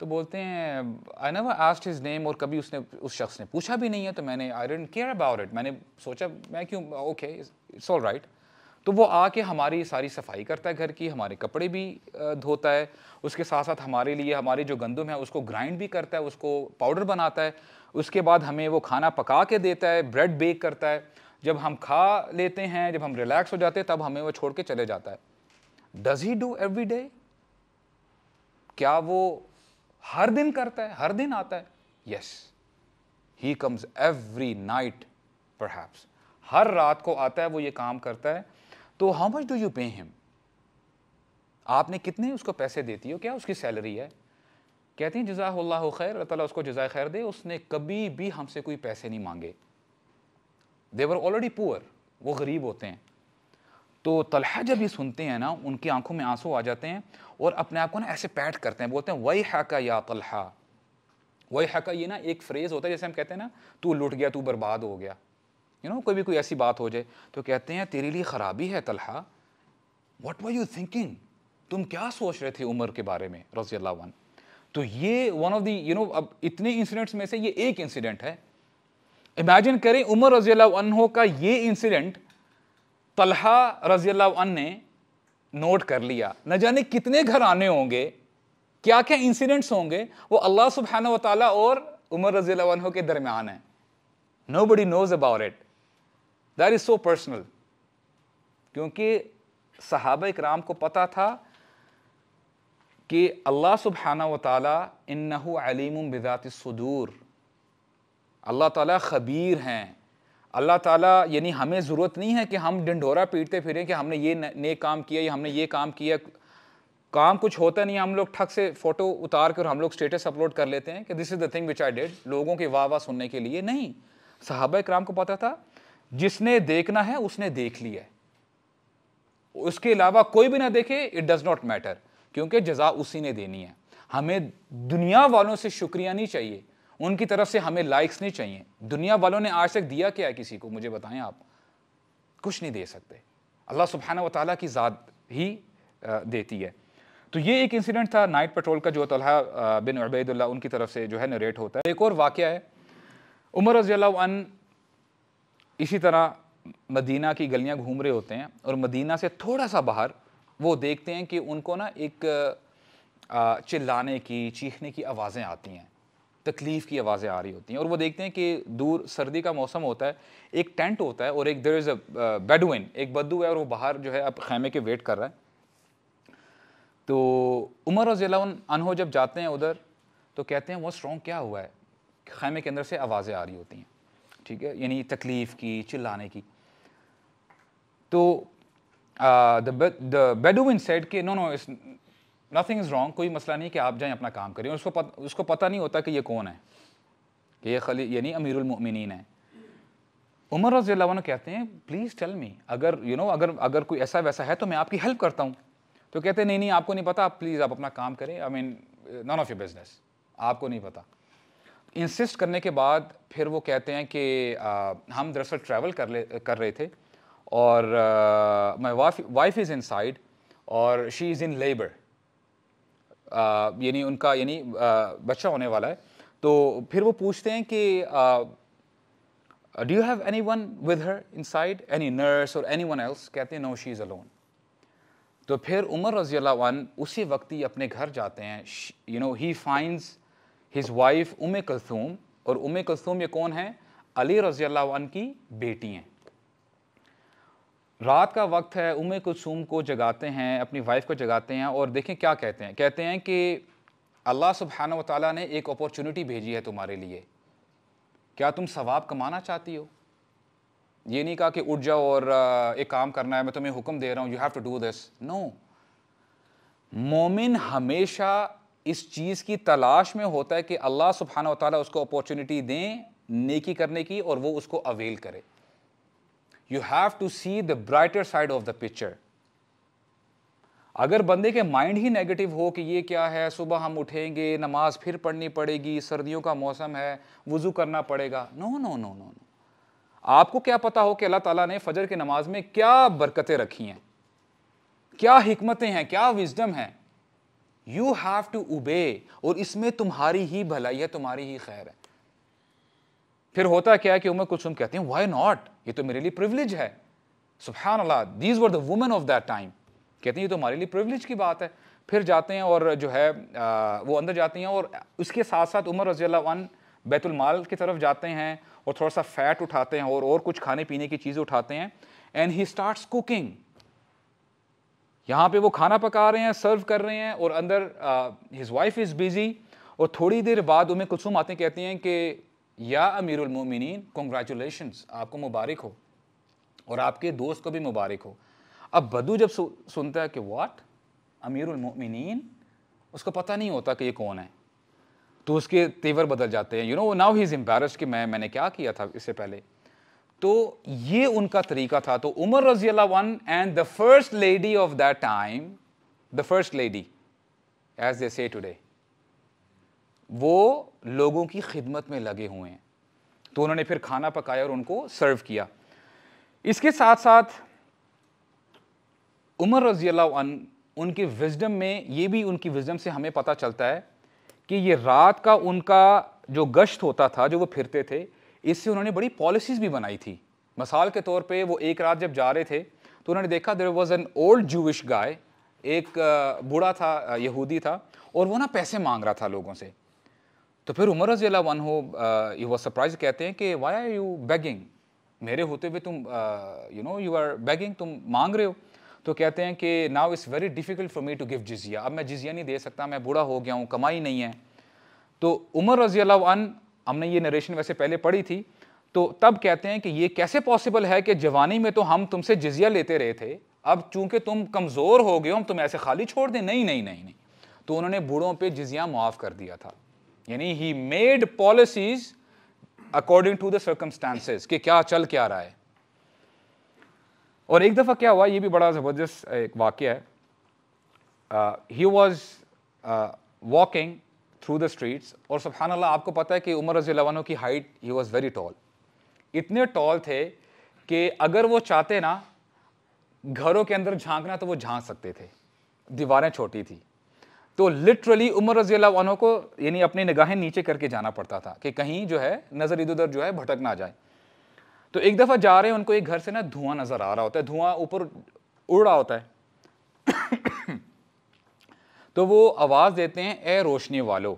तो बोलते हैं आई नवर आस्ट हिज नेम और कभी उसने उस शख्स ने पूछा भी नहीं है तो मैंने I don't care about it मैंने सोचा मैं क्यों ओके इट्स ऑल राइट तो वो आके हमारी सारी सफाई करता है घर की हमारे कपड़े भी धोता है उसके साथ साथ हमारे लिए हमारी जो गंदम है उसको ग्राइंड भी करता है उसको पाउडर बनाता है उसके बाद हमें वो खाना पका के देता है ब्रेड बेक करता है जब हम खा लेते हैं जब हम रिलैक्स हो जाते हैं तब हमें वो छोड़ के चले जाता है does he do every day क्या वो हर दिन करता है हर दिन आता है yes he comes every night perhaps हर रात को आता है वो ये काम करता है तो how much do you pay him आपने कितने उसको पैसे देती हो क्या उसकी सैलरी है कहती हैं जजाक खैर अल्लाह उसको जजाय खैर दे उसने कभी भी हमसे कोई पैसे नहीं मांगे देवर ऑलरेडी पुअर वो गरीब होते हैं तो तलहा जब ये सुनते हैं ना उनकी आंखों में आंसू आ जाते हैं और अपने आप को ना ऐसे पैट करते हैं बोलते हैं वही हका या तलहा वही हका ये ना एक फ्रेज़ होता है जैसे हम कहते हैं ना तू लुट गया तू बर्बाद हो गया यू नो कभी कोई ऐसी बात हो जाए तो कहते हैं तेरे लिए ख़राबी है Talha what were you thinking तुम क्या सोच रहे थे उम्र के बारे में रजी वन तो ये one of the you know अब इतने इंसिडेंट्स में से ये एक इंसिडेंट है इमेजिन करें उमर रजी अनहो का ये इंसिडेंट तलहा रजी अन ने नोट कर लिया न जाने कितने घर आने होंगे क्या क्या इंसिडेंट्स होंगे वो अल्लाह सुबहान वाली और उमर रजी अनहो के दरमियान है nobody knows about it that is so personal क्योंकि सहाब कराम को पता था कि अल्लाह सुबहाना वाली इन्नहु अलीम बिदात सदूर अल्लाह ताला ख़बीर हैं अल्लाह ताला यानी हमें ज़रूरत नहीं है कि हम डंडोरा पीटते फिरें कि हमने ये नेक काम किया या हमने ये काम किया काम कुछ होता नहीं हम लोग ठक से फ़ोटो उतार कर हम लोग स्टेटस अपलोड कर लेते हैं कि this is the thing which I did लोगों के वाह वाह सुनने के लिए नहीं साहब कराम को पता था जिसने देखना है उसने देख लिया उसके अलावा कोई भी ना देखे इट डज़ नॉट मैटर क्योंकि जजा उसी ने देनी है हमें दुनिया वालों से शुक्रिया नहीं चाहिए उनकी तरफ से हमें लाइक्स नहीं चाहिए दुनिया वालों ने आज तक दिया क्या है किसी को मुझे बताएं आप कुछ नहीं दे सकते अल्लाह सुबहाना वाली की ज़ात ही देती है तो ये एक इंसिडेंट था नाइट पेट्रोल का जो तलहा बिन अबैदुल्ला उनकी तरफ से जो है नरेट होता है एक और वाक़ है उमर रज इसी तरह मदीना की गलियां घूम रहे होते हैं और मदीना से थोड़ा सा बाहर वो देखते हैं कि उनको ना एक चिल्लाने की चीखने की आवाज़ें आती हैं तकलीफ़ की आवाज़ें आ रही होती हैं और वो देखते हैं कि दूर सर्दी का मौसम होता है एक टेंट होता है और एक देर इज़ अ बेडुइन एक बद्दू है और वो बाहर जो है अब खैमे के वेट कर रहा है तो उमर और ज़िला अनहो जब जाते हैं उधर तो कहते हैं वो स्ट्रॉन्ग क्या हुआ है खैमे के अंदर से आवाज़ें आ रही होती हैं ठीक है यानी तकलीफ़ की चिल्लाने की तो द बेडोविन सेट के no no nothing is wrong कोई मसला नहीं कि आप जाएं अपना काम करें उसको पत, उसको पता नहीं होता कि ये कौन है कि ये खली यानी अमीरमिन है उमर रजी कहते हैं प्लीज़ टेल मी अगर यू you नो know, अगर अगर कोई ऐसा वैसा है तो मैं आपकी हेल्प करता हूँ तो कहते हैं नहीं नहीं आपको नहीं पता आप प्लीज़ आप अपना काम करें I mean none of your business आपको नहीं पता इंसिस्ट करने के बाद फिर वो कहते हैं कि आ, हम दरअसल ट्रैवल कर ले कर रहे थे और my wife is inside और शी इज़ इन लेबर यानी उनका यानी बच्चा होने वाला है तो फिर वो पूछते हैं कि do you have anyone with her inside any nurse और एनी वन एल्स कहते हैं नो शी इज़ अलोन तो फिर उमर रजी अल्लाह उसी वक्त ही अपने घर जाते हैं you know he finds his wife Umm Kulsoom और उम umm कलसूम ये कौन है अली रजी अल्लाह की बेटी हैं रात का वक्त है उम कुसुम को जगाते हैं अपनी वाइफ को जगाते हैं और देखें क्या कहते हैं कहते हैं कि अल्लाह सुबहाना वाली ने एक अपॉर्चुनिटी भेजी है तुम्हारे लिए क्या तुम सवाब कमाना चाहती हो ये नहीं कहा कि उठ जाओ और एक काम करना है मैं तुम्हें हुक्म दे रहा हूँ you have to do this no मोमिन हमेशा इस चीज़ की तलाश में होता है कि अल्लाह सुबहाना ताली उसको अपॉर्चुनिटी दें नेकी करने की और वो उसको अवेल करे you have to see the brighter side of the picture अगर बंदे के माइंड ही नेगेटिव हो कि ये क्या है सुबह हम उठेंगे नमाज फिर पढ़नी पड़ेगी सर्दियों का मौसम है वज़ू करना पड़ेगा no no no no no आपको क्या पता हो कि अल्लाह ताला ने फजर की नमाज में क्या बरकतें रखी हैं क्या हिकमतें हैं क्या विजडम है यू हैव टू उबे और इसमें तुम्हारी ही भलाई है तुम्हारी ही खैर है फिर होता क्या है कि उमर कुलसुम कहते हैं वाई नॉट ये तो मेरे लिए प्रिवलेज है सुबहान अल्लाह these were the women of that time कहते हैं ये तो हमारे लिए प्रिवलेज की बात है फिर जाते हैं और जो है वो अंदर जाते हैं और उसके साथ साथ उमर रजील्ला बैतुलमाल की तरफ जाते हैं और थोड़ा सा फैट उठाते हैं और और कुछ खाने पीने की चीज़ें उठाते हैं एंड ही स्टार्ट कुकिंग यहाँ पे वो खाना पका रहे हैं सर्व कर रहे हैं और अंदर हिज वाइफ इज़ बिज़ी और थोड़ी देर बाद उन्हें कुलसुम आते कहती हैं कि या अमीरमिन कंग्रेचुलेशन आपको मुबारक हो और आपके दोस्त को भी मुबारक हो अब बदू जब सु, सुनता है कि वाट अमीरमिन उसको पता नहीं होता कि ये कौन है तो उसके तेवर बदल जाते हैं you know now he is embarrassed कि मैं मैंने क्या किया था इससे पहले तो ये उनका तरीका था तो उमर रजी वन and the first lady of that time the first lady as they say today वो लोगों की खिदमत में लगे हुए हैं तो उन्होंने फिर खाना पकाया और उनको सर्व किया इसके साथ साथ उमर रजी अन उनके विजडम में ये भी उनकी विजडम से हमें पता चलता है कि ये रात का उनका जो गश्त होता था जो वो फिरते थे इससे उन्होंने बड़ी पॉलिसीज़ भी बनाई थी मिसाल के तौर पे वो एक रात जब जा रहे थे तो उन्होंने देखा there was an old Jewish guy एक बूढ़ा था यहूदी था और वो ना पैसे मांग रहा था लोगों से तो फिर उमर रजीला वन हो यू वॉज सरप्राइज कहते हैं कि वाई आर यू बैगिंग मेरे होते हुए तुम you know you are begging तुम मांग रहे हो तो कहते हैं कि now it's very difficult for me to give जिजिया अब मैं जिजिया नहीं दे सकता मैं बूढ़ा हो गया हूँ कमाई नहीं है तो उमर रजी वन हमने ये नरेशन वैसे पहले पढ़ी थी तो तब कहते हैं कि ये कैसे पॉसिबल है कि जवानी में तो हम तुमसे जिजिया लेते रहे थे अब चूंकि तुम कमज़ोर हो गए हो हम तुम ऐसे खाली छोड़ दें नहीं नहीं नहीं नहीं तो उन्होंने बूढ़ों पे जिजिया माफ़ कर दिया था यानी he made policies according to the circumstances कि क्या चल क्या रहा है और एक दफ़ा क्या हुआ ये भी बड़ा ज़बरदस्त एक वाक्य है he was walking through the streets और सुबहान अल्लाह आपको पता है कि उमर रजी लवानों की height he was very tall इतने टॉल थे कि अगर वो चाहते ना घरों के अंदर झांकना तो वो झांक सकते थे दीवारें छोटी थी तो लिटरली उमर रजी अल्लाह को यानी अपनी निगाहें नीचे करके जाना पड़ता था कि कहीं जो है नज़र इधर उधर जो है भटक ना जाए तो एक दफ़ा जा रहे हैं उनको एक घर से ना धुआं नज़र आ रहा होता है धुआं ऊपर उड़ रहा होता है तो वो आवाज़ देते हैं ए रोशनी वालो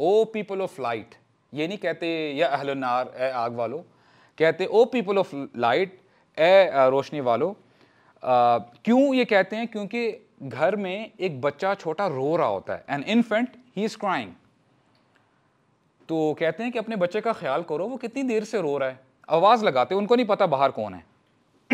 ओ पीपल ऑफ लाइट ये नहीं कहते या नार ए आग वालो कहते ओ पीपल ऑफ लाइट ए रोशनी वालो क्यों ये कहते हैं क्योंकि घर में एक बच्चा छोटा रो रहा होता है an infant he is crying तो कहते हैं कि अपने बच्चे का ख्याल करो वो कितनी देर से रो रहा है आवाज़ लगाते हैं उनको नहीं पता बाहर कौन है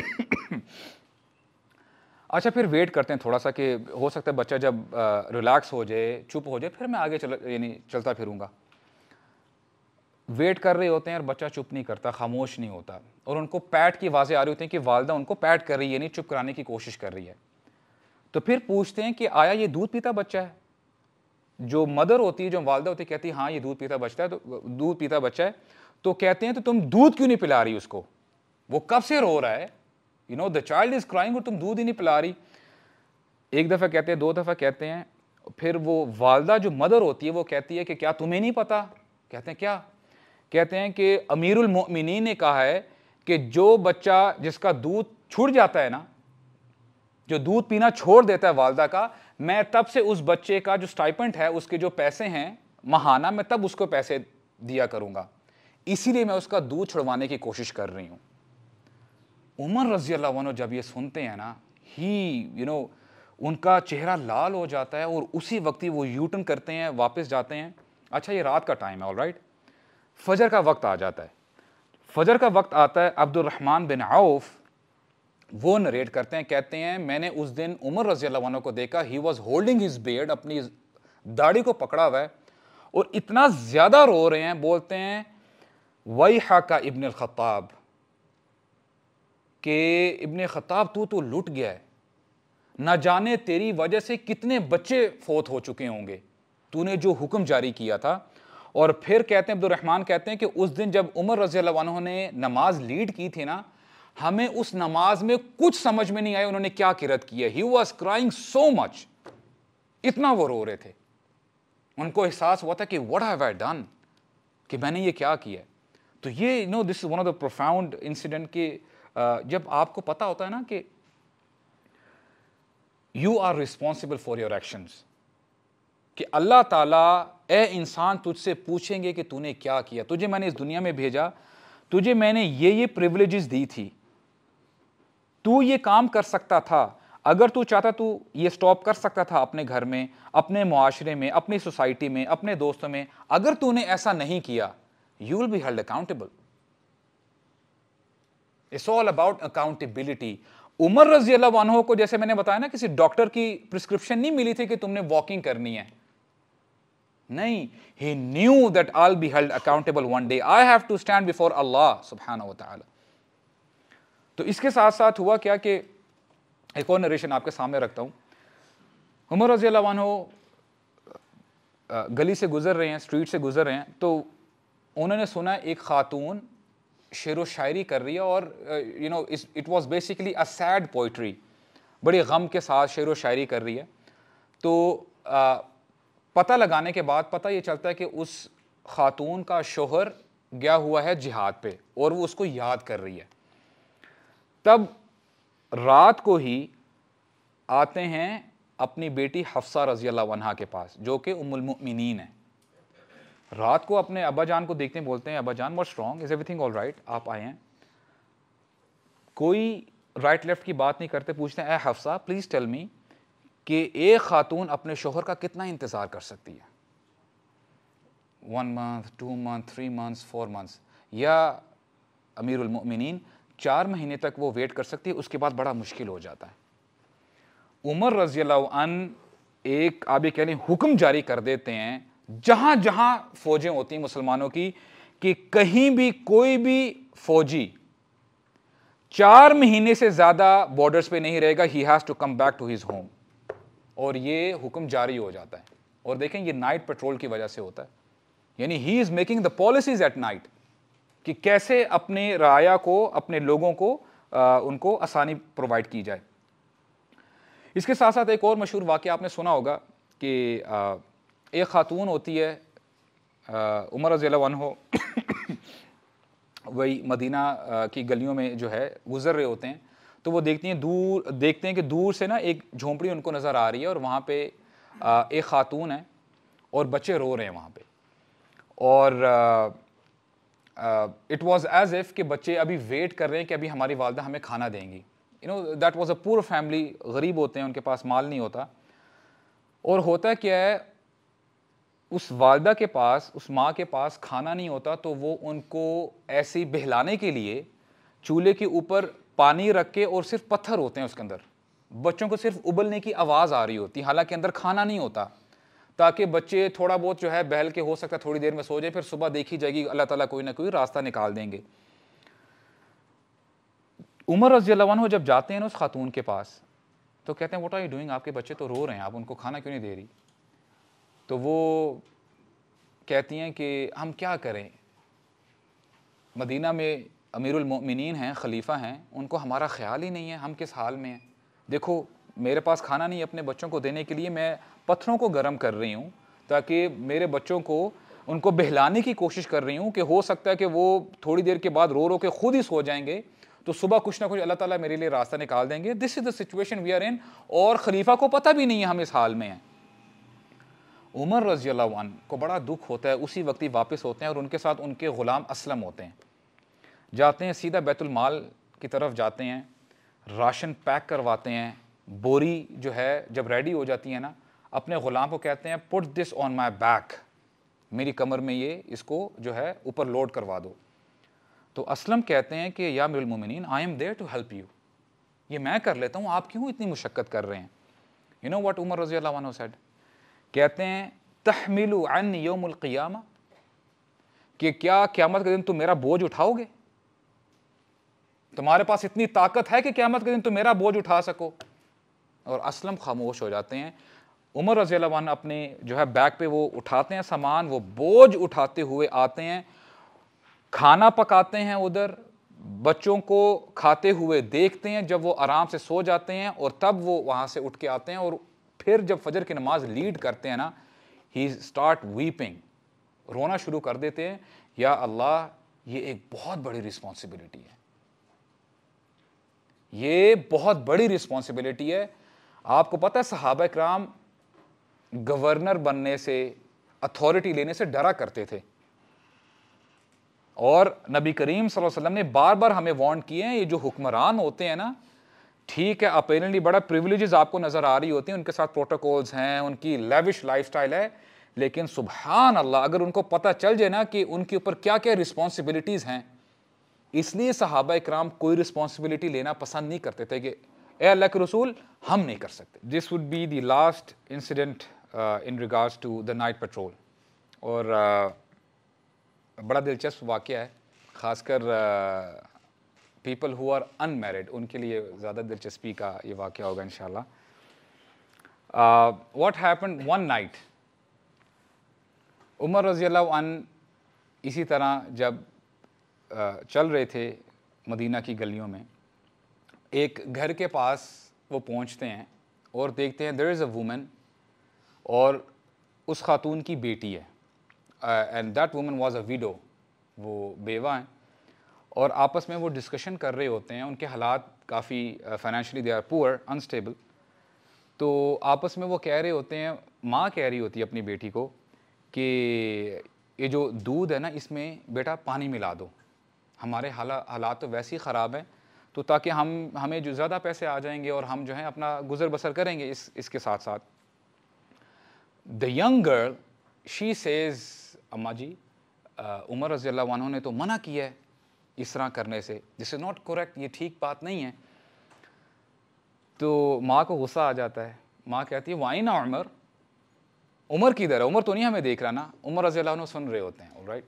अच्छा फिर वेट करते हैं थोड़ा सा कि हो सकता है बच्चा जब रिलैक्स हो जाए चुप हो जाए फिर मैं आगे चल यानी चलता फिरूंगा वेट कर रहे होते हैं और बच्चा चुप नहीं करता खामोश नहीं होता और उनको पैट की आवाज़ें आ रही होती हैं कि वालदा उनको पैट कर रही है यानी चुप कराने की कोशिश कर रही है तो फिर पूछते हैं कि आया ये दूध पीता बच्चा है जो मदर होती है जो वालदा होती है कहती है हाँ ये दूध पीता बच्चा है तो दूध पीता बच्चा है तो कहते हैं तो तुम दूध क्यों नहीं पिला रही उसको वो कब से रो रहा है you know the child is crying और तुम दूध ही नहीं पिला रही एक दफ़ा कहते हैं दो दफ़ा कहते हैं फिर वो वालदा जो मदर होती है वो कहती है कि क्या तुम्हें नहीं पता कहते हैं क्या कहते हैं कि अमीरुलमिन ने कहा है कि जो बच्चा जिसका दूध छूट जाता है ना जो दूध पीना छोड़ देता है वालदा का मैं तब से उस बच्चे का जो स्टाइपेंट है उसके जो पैसे हैं महाना मैं तब उसको पैसे दिया करूंगा इसीलिए मैं उसका दूध छुड़वाने की कोशिश कर रही हूं उमर रजी अल्लाह जब ये सुनते हैं ना ही यू नो उनका चेहरा लाल हो जाता है और उसी वक्त ही वो यूटर्न करते हैं वापस जाते हैं अच्छा ये रात का टाइम है ऑल राइट फजर का वक्त आ जाता है फजर का वक्त आता है अब्दुलरहमान बिन आउफ़ वो नरेट करते हैं कहते हैं मैंने उस दिन उमर रजी अल्लाह को देखा he was holding his beard अपनी दाढ़ी को पकड़ा हुआ है और इतना ज़्यादा रो रहे हैं बोलते हैं वही का इबन ख़ताब के इबन खताब तू तो लुट गया है ना जाने तेरी वजह से कितने बच्चे फोत हो चुके होंगे तूने जो हुक्म जारी किया था और फिर कहते हैं अब्दुलरहमान कहते हैं कि उस दिन जब उमर रजी ने नमाज लीड की थी ना हमें उस नमाज में कुछ समझ में नहीं आया उन्होंने क्या किरत की है he was crying so much इतना वो रो रहे थे उनको एहसास हुआ था कि वट हैव आई डन कि मैंने ये क्या किया तो ये no this is one of the profound incident कि जब आपको पता होता है ना कि you are responsible for your actions कि अल्लाह ताला ए इंसान तुझसे पूछेंगे कि तूने क्या किया तुझे मैंने इस दुनिया में भेजा तुझे मैंने ये ये प्रिवलेज दी थी तू ये काम कर सकता था अगर तू चाहता तू ये स्टॉप कर सकता था अपने घर में अपने मुआरे में अपनी सोसाइटी में अपने दोस्तों में अगर तूने ऐसा नहीं किया you will be held accountable it's all about accountability Umar रजी अल्लाह को जैसे मैंने बताया ना किसी डॉक्टर की प्रिस्क्रिप्शन नहीं मिली थी कि तुमने वॉकिंग करनी है नहीं he knew that I'll be held accountable one day I have to stand before Allah सुबहाना तो इसके साथ साथ हुआ क्या कि एक और नरेशन आपके सामने रखता हूँ उमर रजी हो गली से गुज़र रहे हैं स्ट्रीट से गुज़र रहे हैं तो उन्होंने सुना एक खातून शेर व शायरी कर रही है और you know it was basically a sad poetry बड़े गम के साथ शेर व शायरी कर रही है तो आ, पता लगाने के बाद पता ये चलता है कि उस खातून का शोहर गया हुआ है जिहाद पे और वो उसको याद कर रही है तब रात को ही आते हैं अपनी बेटी हफ्सा रजी अल्लाह के पास जो कि उमुलमिन है रात को अपने अब्बा जान को देखते हैं बोलते हैं अब्बा जान what's wrong is everything all right आप आए हैं कोई राइट लेफ्ट की बात नहीं करते पूछते हैं ए हफ्सा प्लीज़ टेल मी कि एक खातून अपने शोहर का कितना इंतज़ार कर सकती है one month two month three months four months या अमीरमिन चार महीने तक वो वेट कर सकती है उसके बाद बड़ा मुश्किल हो जाता है उमर रजी अन एक आप ये कह रहे हुक्म जारी कर देते हैं जहां जहां फौजें होती हैं मुसलमानों की कि कहीं भी कोई भी फौजी चार महीने से ज़्यादा बॉर्डर्स पे नहीं रहेगा he has to come back to his home और ये हुक्म जारी हो जाता है और देखें ये नाइट पेट्रोल की वजह से होता है यानी he is making the policies at night कि कैसे अपने राया को अपने लोगों को आ, उनको आसानी प्रोवाइड की जाए इसके साथ साथ एक और मशहूर वाक्य आपने सुना होगा कि आ, एक ख़ातून होती है आ, उमर रजीन हो वही मदीना आ, की गलियों में जो है गुजर रहे होते हैं तो वो देखती हैं दूर देखते हैं कि दूर से ना एक झोंपड़ी उनको नज़र आ रही है और वहाँ पे आ, एक ख़ातून है और बच्चे रो रहे हैं वहाँ पे और इट वॉज़ एज इफ़ कि बच्चे अभी वेट कर रहे हैं कि अभी हमारी वालदा हमें खाना देंगी you know that was a poor family गरीब होते हैं उनके पास माल नहीं होता और होता क्या है उस वालदा के पास उस माँ के पास खाना नहीं होता तो वो उनको ऐसे बहलाने के लिए चूल्हे के ऊपर पानी रख के और सिर्फ पत्थर होते हैं उसके अंदर बच्चों को सिर्फ उबलने की आवाज़ आ रही होती हालांकि अंदर खाना नहीं होता ताकि बच्चे थोड़ा बहुत जो है बहल के हो सकता है थोड़ी देर में सो जाए फिर सुबह देखी जाएगी अल्लाह ताला कोई ना कोई रास्ता निकाल देंगे उमर रजी हो जब जाते हैं ना उस खातून के पास तो कहते हैं वोट आर यू डूइंग आपके बच्चे तो रो रहे हैं आप उनको खाना क्यों नहीं दे रही तो वो कहती हैं कि हम क्या करें मदीना में अमीरमिन हैं खलीफ़ा हैं उनको हमारा ख्याल ही नहीं है हम किस हाल में हैं देखो मेरे पास खाना नहीं अपने बच्चों को देने के लिए मैं पत्थरों को गर्म कर रही हूँ ताकि मेरे बच्चों को उनको बहलाने की कोशिश कर रही हूँ कि हो सकता है कि वो थोड़ी देर के बाद रो रो के खुद ही सो जाएंगे तो सुबह कुछ ना कुछ अल्लाह ताला मेरे लिए रास्ता निकाल देंगे this is the situation we are in और खलीफा को पता भी नहीं है हम इस हाल में हैं उमर रजी अल्लाह को बड़ा दुख होता है उसी वक्त ही वापस होते हैं और उनके साथ उनके ग़ुलाम असलम होते हैं जाते हैं सीधा बैतुलमाल की तरफ जाते हैं राशन पैक करवाते हैं बोरी जो है जब रेडी हो जाती है ना अपने ग़ुलाम को कहते हैं put this on my back मेरी कमर में ये इसको जो है ऊपर लोड करवा दो तो असलम कहते हैं कि या मिलमिन I am there to help you ये मैं कर लेता हूँ आप क्यों इतनी मुशक्क़त कर रहे हैं यू नो वट उमर रजी अल्लाह सेड कहते हैं तहमिल योमक़ियामा कि क्या क्यामत के दिन तुम मेरा बोझ उठाओगे तुम्हारे पास इतनी ताकत है कि क्यामत के दिन तुम मेरा बोझ उठा सको और असलम खामोश हो जाते हैं उमर रजी अपने जो है बैग पे वो उठाते हैं सामान वो बोझ उठाते हुए आते हैं खाना पकाते हैं उधर बच्चों को खाते हुए देखते हैं जब वो आराम से सो जाते हैं और तब वो वहाँ से उठ के आते हैं और फिर जब फजर की नमाज लीड करते हैं ना ही स्टार्ट वीपिंग रोना शुरू कर देते हैं या अल्लाह ये एक बहुत बड़ी रिस्पॉन्सिबिलिटी है ये बहुत बड़ी रिस्पॉन्सिबिलिटी है आपको पता है सहाबा कराम गवर्नर बनने से अथॉरिटी लेने से डरा करते थे और नबी करीम वसल्लम ने बार बार हमें वॉन्ट किए हैं ये जो हुक्मरान होते हैं ना ठीक है अपेरेंटली बड़ा प्रिवलेजेस आपको नज़र आ रही होती हैं उनके साथ प्रोटोकॉल्स हैं उनकी लेविश लाइफस्टाइल है लेकिन सुबहान अल्लाह अगर उनको पता चल जाए ना कि उनके ऊपर क्या क्या रिस्पॉन्सिबिलिटीज़ हैं इसलिए सहाबा इक्राम कोई रिस्पॉन्सिबिलिटी लेना पसंद नहीं करते थे कि ए अल्लाह के रसूल हम नहीं कर सकते this would be the last incident in regards to the night patrol और uh, बड़ा दिलचस्प वाक़ है ख़ासकर पीपल हु आर अनमेरिड उनके लिए ज़्यादा दिलचस्पी का ये वाक़ होगा in what happen one night Umar रजी अन इसी तरह जब uh, चल रहे थे मदीना की गलियों में एक घर के पास वो पहुंचते हैं और देखते हैं देर इज़ अ वूमेन और उस खातून की बेटी है and that women was a widow वो बेवा हैं और आपस में वो डिस्कशन कर रहे होते हैं उनके हालात काफ़ी financially they are poor unstable तो आपस में वो कह रहे होते हैं माँ कह रही होती है अपनी बेटी को कि ये जो दूध है ना इसमें बेटा पानी मिला दो हमारे हाला हालात तो वैसे ही ख़राब हैं तो ताकि हम हमें जो ज़्यादा पैसे आ जाएंगे और हम जो है अपना गुजर बसर करेंगे इस इसके साथ साथ the young girl she says अम्मा जी उमर रजी अल्लाह ने तो मना किया है इस तरह करने से दिस इज़ नॉट करेक्ट ये ठीक बात नहीं है तो माँ को गुस्सा आ जाता है माँ कहती है वाइन उमर उमर किधर है उमर तो नहीं हमें देख रहा ना उमर रजी सुन रहे होते हैं राइट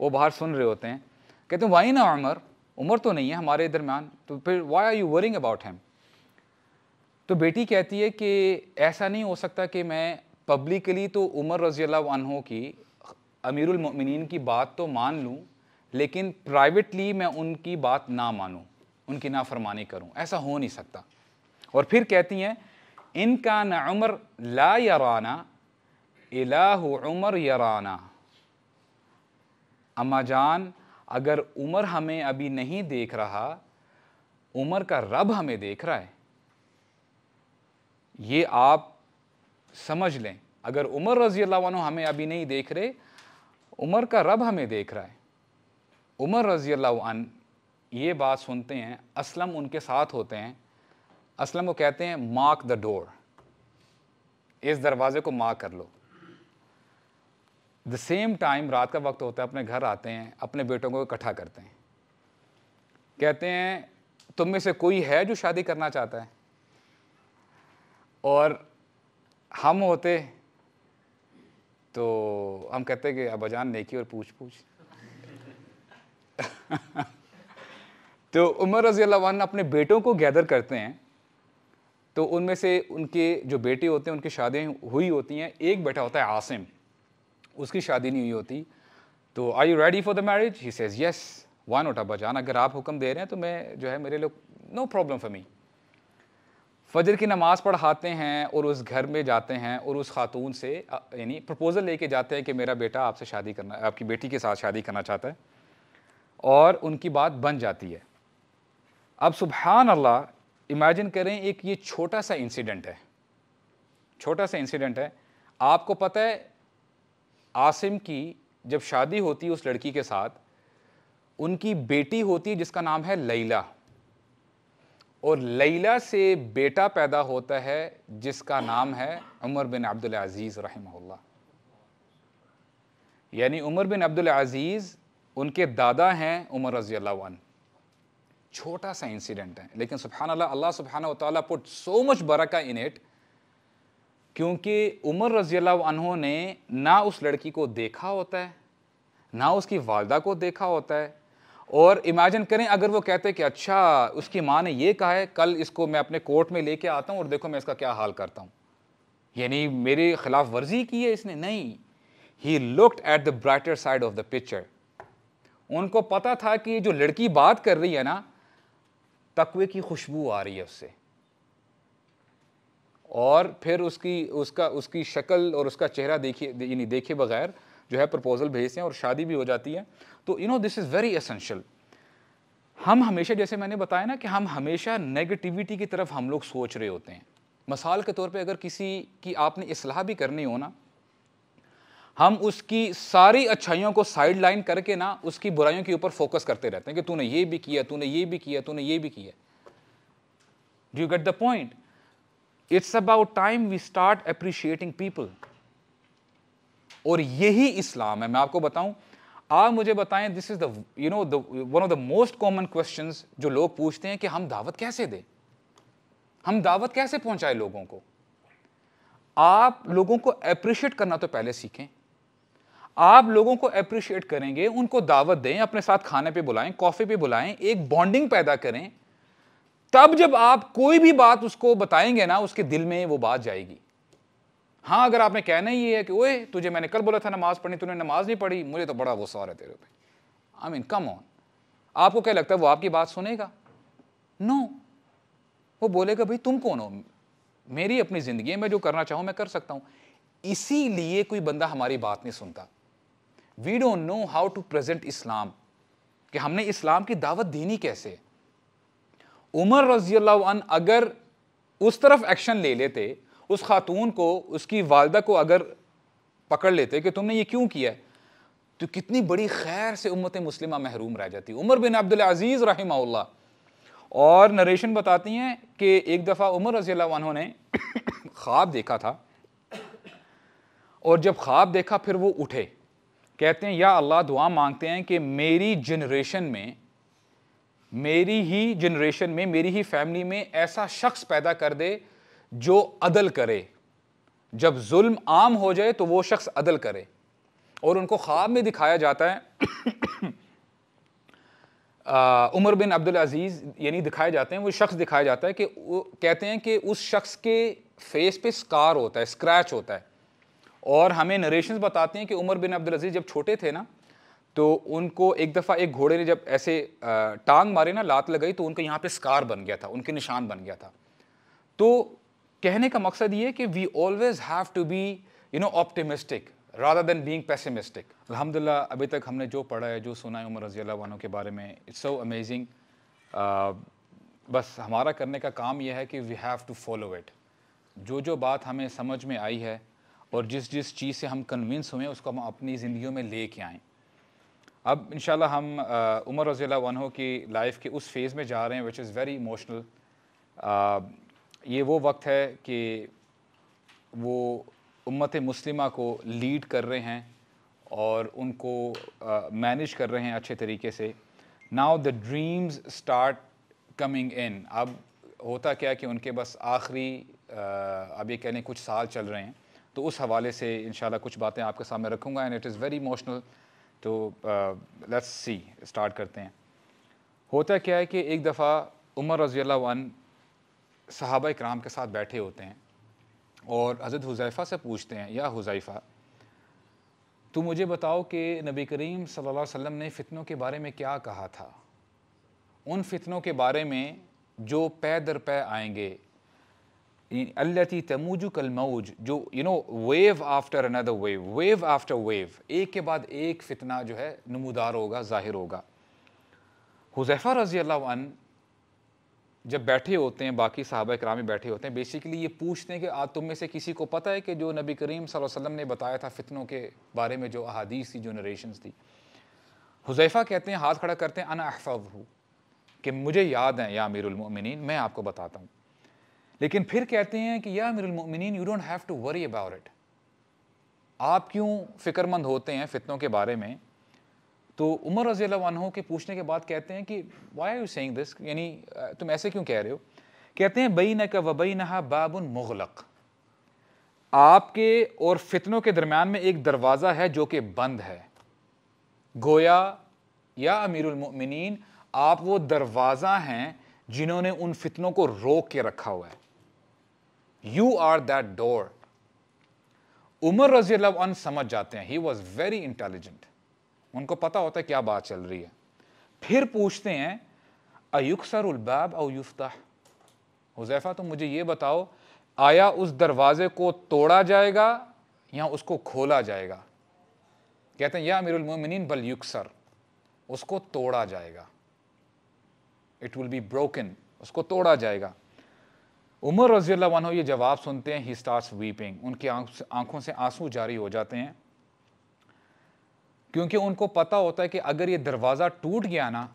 वो बाहर सुन रहे होते हैं कहते हैं वाइन उमर उम्र तो नहीं है हमारे दरमियान तो फिर why are you worrying about them तो बेटी कहती है कि ऐसा नहीं हो सकता कि मैं पब्लिकली तो उमर रजी अल्लाह की अमीरमिन की बात तो मान लूँ लेकिन प्राइवेटली मैं उनकी बात ना मानूँ उनकी नाफरमानी करूँ ऐसा हो नहीं सकता और फिर कहती हैं इनका न उमर ला याराना इलाह उमर याराना अम्मा जान अगर उम्र हमें अभी नहीं देख रहा उम्र का रब हमें देख रहा है ये आप समझ लें अगर उमर रजी अल्लाह हमें अभी नहीं देख रहे उमर का रब हमें देख रहा है उमर रजी अल्लाह ये बात सुनते हैं असलम उनके साथ होते हैं असलम वो कहते हैं मार्क द डोर इस दरवाज़े को मार्क कर लो द सेम टाइम रात का वक्त होता है अपने घर आते हैं अपने बेटों को इकट्ठा करते हैं कहते हैं तुम में से कोई है जो शादी करना चाहता है और हम होते तो हम कहते कि अबाजान नेकी और पूछ पूछ तो उमर रजी अल्लाह अपने बेटों को गैदर करते हैं तो उनमें से उनके जो बेटे होते हैं उनकी शादियाँ हुई होती हैं एक बेटा होता है आसिम उसकी शादी नहीं हुई होती तो are you ready for the marriage he says yes वन नोट बजान जान अगर आप हुक्म दे रहे हैं तो मैं जो है मेरे लोग नो प्रॉब्लम फॉर मी फजर की नमाज़ पढ़ाते हैं और उस घर में जाते हैं और उस खातून से यानी प्रपोज़ल लेके जाते हैं कि मेरा बेटा आपसे शादी करना आपकी बेटी के साथ शादी करना चाहता है और उनकी बात बन जाती है अब सुबहान अल्लाह इमेजिन करें एक ये छोटा सा इंसिडेंट है छोटा सा इंसिडेंट है आपको पता है आसिम की जब शादी होती है उस लड़की के साथ उनकी बेटी होती है जिसका नाम है लैला और लैला से बेटा पैदा होता है जिसका नाम है उमर बिन अब्दुल अज़ीज़ रहमल्ला यानी उमर बिन अब्दुल अज़ीज़ उनके दादा हैं उमर रजी अल्लाह छोटा सा इंसिडेंट है लेकिन सुबहान अल्लाह अल्लाह सुबहाना पुट सो मच बरका इन इट क्योंकि उमर रजी अनहों ने ना उस लड़की को देखा होता है ना उसकी वालदा को देखा होता है और इमेजिन करें अगर वो कहते कि अच्छा उसकी माँ ने ये कहा है कल इसको मैं अपने कोर्ट में लेके आता हूँ और देखो मैं इसका क्या हाल करता हूँ यानी मेरे खिलाफ वर्जी की है इसने नहीं he looked at the brighter side of the picture उनको पता था कि जो लड़की बात कर रही है ना तकवे की खुशबू आ रही है उससे और फिर उसकी उसका उसकी शक्ल और उसका चेहरा देखिए यानी देखे बगैर जो है प्रपोज़ल भेजते हैं और शादी भी हो जाती है तो you know this is very essential हम हमेशा जैसे मैंने बताया ना कि हम हमेशा नेगेटिविटी की तरफ हम लोग सोच रहे होते हैं मिसाल के तौर पे अगर किसी की आपने असलाह भी करनी हो ना हम उसकी सारी अच्छाइयों को साइड लाइन करके ना उसकी बुराइयों के ऊपर फोकस करते रहते हैं कि तूने ये भी किया तूने ये भी किया तूने ये भी किया do you get the point it's about time we start appreciating people और यही इस्लाम है मैं आपको बताऊं आप मुझे बताएं this is the you know the one of the most common question जो लोग पूछते हैं कि हम दावत कैसे दें हम दावत कैसे पहुंचाए लोगों को आप लोगों को अप्रिशिएट करना तो पहले सीखें आप लोगों को अप्रिशिएट करेंगे उनको दावत दें अपने साथ खाने पे बुलाएं कॉफ़ी पे बुलाएं एक बॉन्डिंग पैदा करें तब जब आप कोई भी बात उसको बताएंगे ना उसके दिल में वो बात जाएगी हाँ अगर आपने कहना ही है कि ओए तुझे मैंने कल बोला था नमाज पढ़नी तूने नमाज नहीं पढ़ी मुझे तो बड़ा गुस्सा आ रहा है तेरे पे आई मीन कम ऑन आपको क्या लगता है वो आपकी बात सुनेगा नो no. वो बोलेगा भाई तुम कौन हो मेरी अपनी ज़िंदगी में जो करना चाहूँ मैं कर सकता हूँ इसीलिए कोई बंदा हमारी बात नहीं सुनता we don't know how to present Islam कि हमने इस्लाम की दावत देनी कैसे उमर रजी अन अगर उस तरफ एक्शन ले लेते उस खातून को उसकी वालदा को अगर पकड़ लेते कि तुमने ये क्यों किया है तो कितनी बड़ी खैर से उम्मत मुस्लिमा महरूम रह जाती उमर बिन अब्दुल अजीज़ रही और नरेशन बताती हैं कि एक दफ़ा उमर रजी अल्लाह ने ख्वाब देखा था और जब ख्वाब देखा फिर वो उठे कहते हैं या अल्लाह दुआ मांगते हैं कि मेरी जनरेशन में मेरी ही जनरेशन में मेरी ही फैमिली में ऐसा शख्स पैदा कर दे जो अदल करे जब जुल्म आम हो जाए तो वो शख्स अदल करे और उनको ख्वाब में दिखाया जाता है आ, उमर बिन अब्दुल अजीज़ यानी दिखाए जाते हैं वो शख्स दिखाया जाता है कि वो कहते हैं कि उस शख्स के फेस पे स्कार होता है स्क्रैच होता है और हमें नरेशन बताते हैं कि उमर बिन अब्दुल अजीज़ जब छोटे थे ना तो उनको एक दफ़ा एक घोड़े ने जब ऐसे टांग मारे ना लात लगाई तो उनका यहाँ पे स्कार बन गया था उनके निशान बन गया था तो कहने का मकसद ये कि we always have to be you know optimistic rather than being pessimistic अलहमदिल्ला अभी तक हमने जो पढ़ा है जो सुना है उमर रजी अल्लाह के बारे में इट्स सो अमेजिंग बस हमारा करने का काम यह है कि we have to follow it जो जो बात हमें समझ में आई है और जिस जिस चीज़ से हम कन्विंस हुए उसको हम अपनी ज़िंदगी में ले के आएँ अब इन हम उमर रज़ी वनो की लाइफ के उस फेज़ में जा रहे हैं विच इज़ वेरी इमोशनल ये वो वक्त है कि वो उम्मत मुस्लिमा को लीड कर रहे हैं और उनको मैनेज कर रहे हैं अच्छे तरीके से now the dreams start coming in अब होता क्या कि उनके बस आखिरी अब ये कह लें कुछ साल चल रहे हैं तो उस हवाले से इन कुछ बातें आपके सामने रखूँगा and it is very emotional तो लेट्स सी स्टार्ट करते हैं होता क्या है कि एक दफ़ा उमर रज़ी वन सहाबा कराम के साथ बैठे होते हैं और हज़रत हुज़ैफ़ा से पूछते हैं या हुज़ैफ़ा तो मुझे बताओ कि नबी करीम सल्लल्लाहु अलैहि वसल्लम ने फ़ितनों के बारे में क्या कहा था उन फितनों के बारे में जो पै दर पै आएंगे अल्लती तमूज मऊज जो you know wave after another wave wave after wave एक के बाद एक फितना जो है नमूदार होगा ज़ाहिर होगा हुजैफ़ा रजी अल्लाह जब बैठे होते हैं बाकी साहब करामी बैठे होते हैं बेसिकली ये पूछते हैं कि आज तुम में से किसी को पता है कि जो नबी करीम वसल्लम ने बताया था फितनों के बारे में जो अहादीस थी जो नरेशन थी हुजैफ़ा कहते हैं हाथ खड़ा करते हैं अन अहफ़ कि मुझे याद है या अमीरमिन मैं आपको बताता हूँ लेकिन फिर कहते हैं कि या मिरमिन you don't have to worry about it आप क्यों फ़िक्रमंद होते हैं फितनों के बारे में तो उमर रजी वनों के पूछने के बाद कहते हैं कि वाई यू सेइंग दिस यानी तुम ऐसे क्यों कह रहे हो कहते हैं बई न का वबई नहा बाबन मुगलक आपके और फितनों के दरम्यान में एक दरवाज़ा है जो कि बंद है गोया या अमीरमिन आप वो दरवाज़ा हैं जिन्होंने उन फितनों को रोक के रखा हुआ है you are that door Umar रजी अन समझ जाते हैं ही वॉज वेरी इंटेलिजेंट उनको पता होता है क्या बात चल रही है फिर पूछते हैं अयुक्सर उलबैब और युफ्ता हुजैफा तुम मुझे ये बताओ आया उस दरवाज़े को तोड़ा जाएगा या उसको खोला जाएगा कहते हैं या अमीरमिन बल युक्सर उसको तोड़ा जाएगा इट विल बी ब्रोकन उसको तोड़ा जाएगा उमर रजी अल्लाह ये जवाब सुनते हैं ही स्टार्स वीपिंग उनकी आंखों से आंसू जारी हो जाते हैं क्योंकि उनको पता होता है कि अगर ये दरवाज़ा टूट गया ना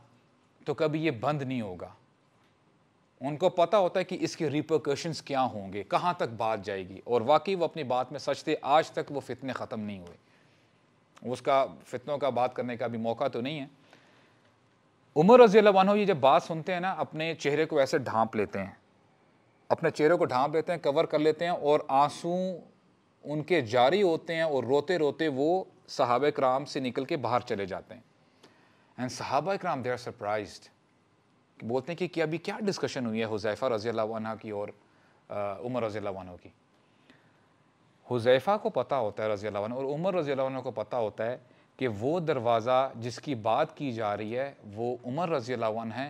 तो कभी ये बंद नहीं होगा उनको पता होता है कि इसके रिप्रिकॉशंस क्या होंगे कहाँ तक बात जाएगी और वाकई वो अपनी बात में सच थे आज तक वो फितने ख़त्म नहीं हुए उसका फितनों का बात करने का भी मौका तो नहीं है उमर रजी अल्लाह ये जब बात सुनते हैं ना अपने चेहरे को ऐसे ढांप लेते हैं अपने चेहरे को ढांप लेते हैं कवर कर लेते हैं और आंसू उनके जारी होते हैं और रोते रोते वो सहाबे कराम से निकल के बाहर चले जाते हैं एंड सहाबा कराम दे आर सरप्राइज बोलते हैं कि क्या अभी क्या डिस्कशन हुई है हुजैफ़ा रज़ी अल्लाह की और उमर रज़ी अल्लाह की हुजैफ़ा को पता होता है रज़ी अल्लाह और उमर रज़ी अल्लाह को पता होता है कि वो दरवाज़ा जिसकी बात की जा रही है वो उमर रज़ी अल्लाह है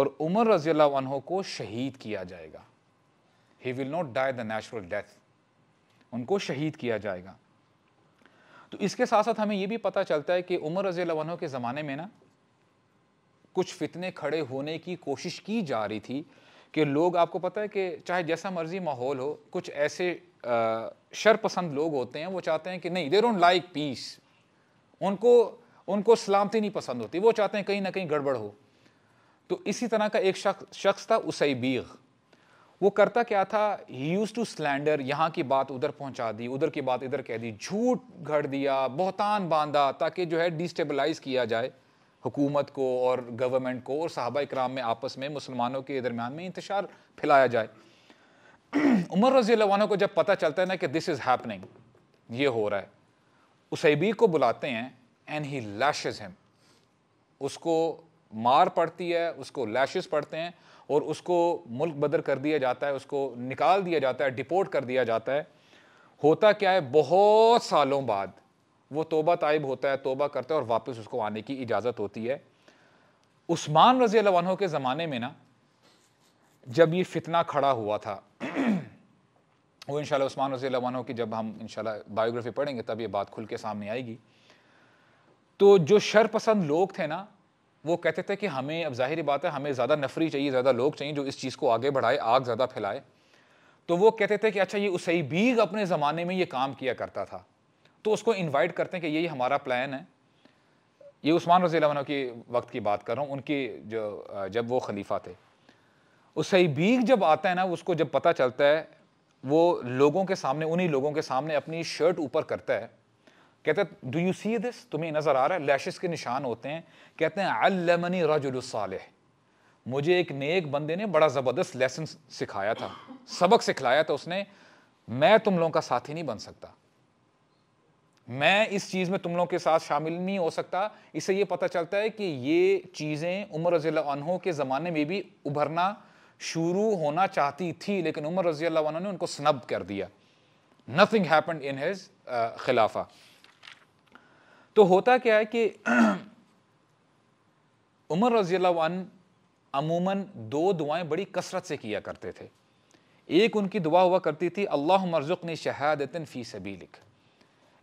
और उमर रज़ी अल्लाह को शहीद किया जाएगा he will not die the natural death उनको शहीद किया जाएगा तो इसके साथ साथ हमें यह भी पता चलता है कि उमर रजी लवानों के ज़माने में ना कुछ फितने खड़े होने की कोशिश की जा रही थी कि लोग आपको पता है कि चाहे जैसा मर्जी माहौल हो कुछ ऐसे शरपसंद लोग होते हैं वो चाहते हैं कि नहीं दे डोंट लाइक पीस उनको उनको सलामती नहीं पसंद होती वो चाहते हैं कहीं ना कहीं गड़बड़ हो तो इसी तरह का एक शख्स शख्स था उसई बीग वो करता क्या था ही यूज टू स्लैंडर यहाँ की बात उधर पहुँचा दी उधर की बात इधर कह दी झूठ घड़ दिया बहुतान बांधा ताकि जो है डिस्टेबलाइज किया जाए हुकूमत को और गवर्नमेंट को और साहबा इक्राम में आपस में मुसलमानों के दरमियान में इंतजार फैलाया जाए उमर रजी को जब पता चलता है ना कि दिस इज़ हैपनिंग ये हो रहा है उसैबी को बुलाते हैं एंड ही लैशेज हिम उसको मार पड़ती है उसको लैशेज पड़ते हैं और उसको मुल्क बदर कर दिया जाता है उसको निकाल दिया जाता है डिपोर्ट कर दिया जाता है होता क्या है बहुत सालों बाद वो तोबा तायब होता है तोबा करता है और वापस उसको आने की इजाज़त होती है उस्मान रज़ी अल्लाह के ज़माने में ना जब ये फितना खड़ा हुआ था वो इन उस्मान रजी अल्लाह की जब हम इन बायोग्राफी पढ़ेंगे तब ये बात खुल के सामने आएगी तो जो शरपसंद लोग थे ना वो कहते थे कि हमें अब जाहिर बात है हमें ज़्यादा नफरी चाहिए ज़्यादा लोग चाहिए जो इस चीज़ को आगे बढ़ाए आग ज़्यादा फैलाए तो वो कहते थे कि अच्छा ये उसई बीग अपने ज़माने में ये काम किया करता था तो उसको इन्वाइट करते हैं कि यही हमारा प्लान है ये उस्मान रजी के वक्त की बात कर रहा हूँ उनकी जो जब वो खलीफा थे उसई बीग जब आता है ना उसको जब पता चलता है वो लोगों के सामने उन्हीं लोगों के सामने अपनी शर्ट ऊपर करता है कहते हैं डू यू सी दिस तुम्हें नज़र आ रहा है लैशेस के निशान होते हैं कहते हैं अल्लमनी रजुलसालह मुझे एक नेक बंदे ने बड़ा ज़बरदस्त लेसन सिखाया था सबक सिखलाया था उसने मैं तुम लोगों का साथी नहीं बन सकता मैं इस चीज़ में तुम लोगों के साथ शामिल नहीं हो सकता इससे ये पता चलता है कि ये चीज़ें उमर रज़ी अनहों के ज़माने में भी उभरना शुरू होना चाहती थी लेकिन उमर रज़ी अल्लाह ने उनको स्नब कर दिया नथिंग हैपन इन हिज खिलाफा तो होता क्या है कि उमर रजी अमूमन दो दुआएं बड़ी कसरत से किया करते थे एक उनकी दुआ हुआ करती थी अल्लाह मरजुक ने शहादतन फ़ी सभी लिख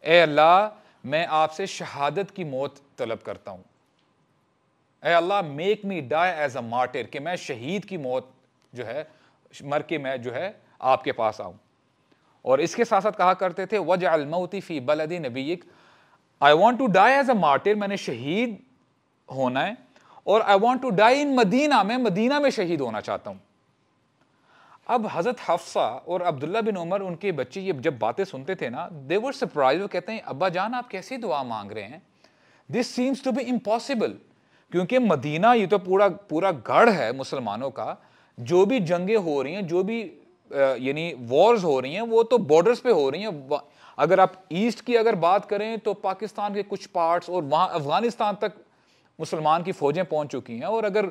ए अल्लाह मैं आपसे शहादत की मौत तलब करता हूं ए Allah make me die as a martyr कि मैं शहीद की मौत जो है मर के मैं जो है आपके पास आऊं और इसके साथ साथ कहा करते थे वज अलमौती फ़ी बलदी नबीक I want to die as a martyr मैंने शहीद होना है और I want to die in Medina में मदीना में शहीद होना चाहता हूँ अब हज़रत हफ्सा और अब्दुल्ला बिन उमर उनके बच्चे ये जब बातें सुनते थे ना वर सरप्राइज वो कहते हैं अब्बा जान आप कैसी दुआ मांग रहे हैं this seems to be impossible क्योंकि मदीना ये तो पूरा पूरा गढ़ है मुसलमानों का जो भी जंगें हो रही हैं जो भी यानी वॉर्स हो रही हैं वो तो बॉर्डर्स पे हो रही हैं अगर आप ईस्ट की अगर बात करें तो पाकिस्तान के कुछ पार्ट्स और वहाँ अफ़गानिस्तान तक मुसलमान की फ़ौजें पहुँच चुकी हैं और अगर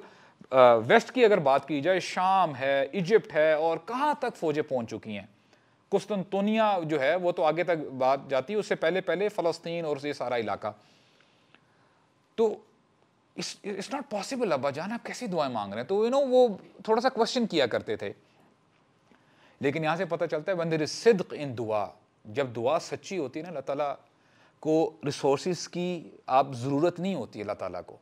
वेस्ट की अगर बात की जाए शाम है इजिप्ट है और कहाँ तक फ़ौजें पहुँच चुकी हैं कुस्तनतुनिया जो है वो तो आगे तक बात जाती है उससे पहले पहले फ़लस्तीन और ये सारा इलाका तो इट्स नॉट पॉसिबल अब्बा जान आप कैसी दुआएं मांग रहे हैं तो यू नो वो थोड़ा सा क्वेश्चन किया करते थे लेकिन यहाँ से पता चलता है बंदर सिद्क इन दुआ जब दुआ सच्ची होती है ना अल्लाह ताला को रिसोर्स की आप ज़रूरत नहीं होती अल्लाह ताला को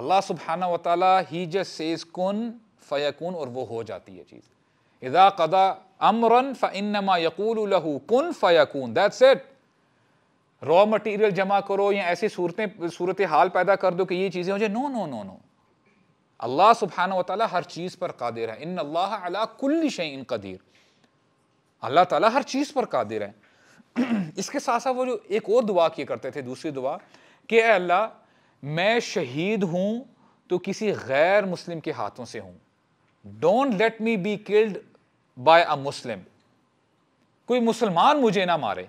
अल्लाह सुबहाना व ताली ही जस सेज कन फ़यकून और वो हो जाती है चीज़ इदा कदा अमरन फ़नमा यकूल कन फ़यकून दैट्स इट रॉ मटेरियल जमा करो या ऐसी सूरतें सूरत हाल पैदा कर दो कि ये चीज़ें हो जाए no no no no Allah सुबहाना व वाली हर चीज़ पर कादिर है इन अल्लाह अला कुल्ली शैन कदीर अल्लाह ताला हर चीज़ पर कादिर है इसके साथ साथ वो जो एक और दुआ किए करते थे दूसरी दुआ कि अल्लाह मैं शहीद हूँ तो किसी गैर मुस्लिम के हाथों से हूँ don't let me be killed by a Muslim कोई मुसलमान मुझे ना मारे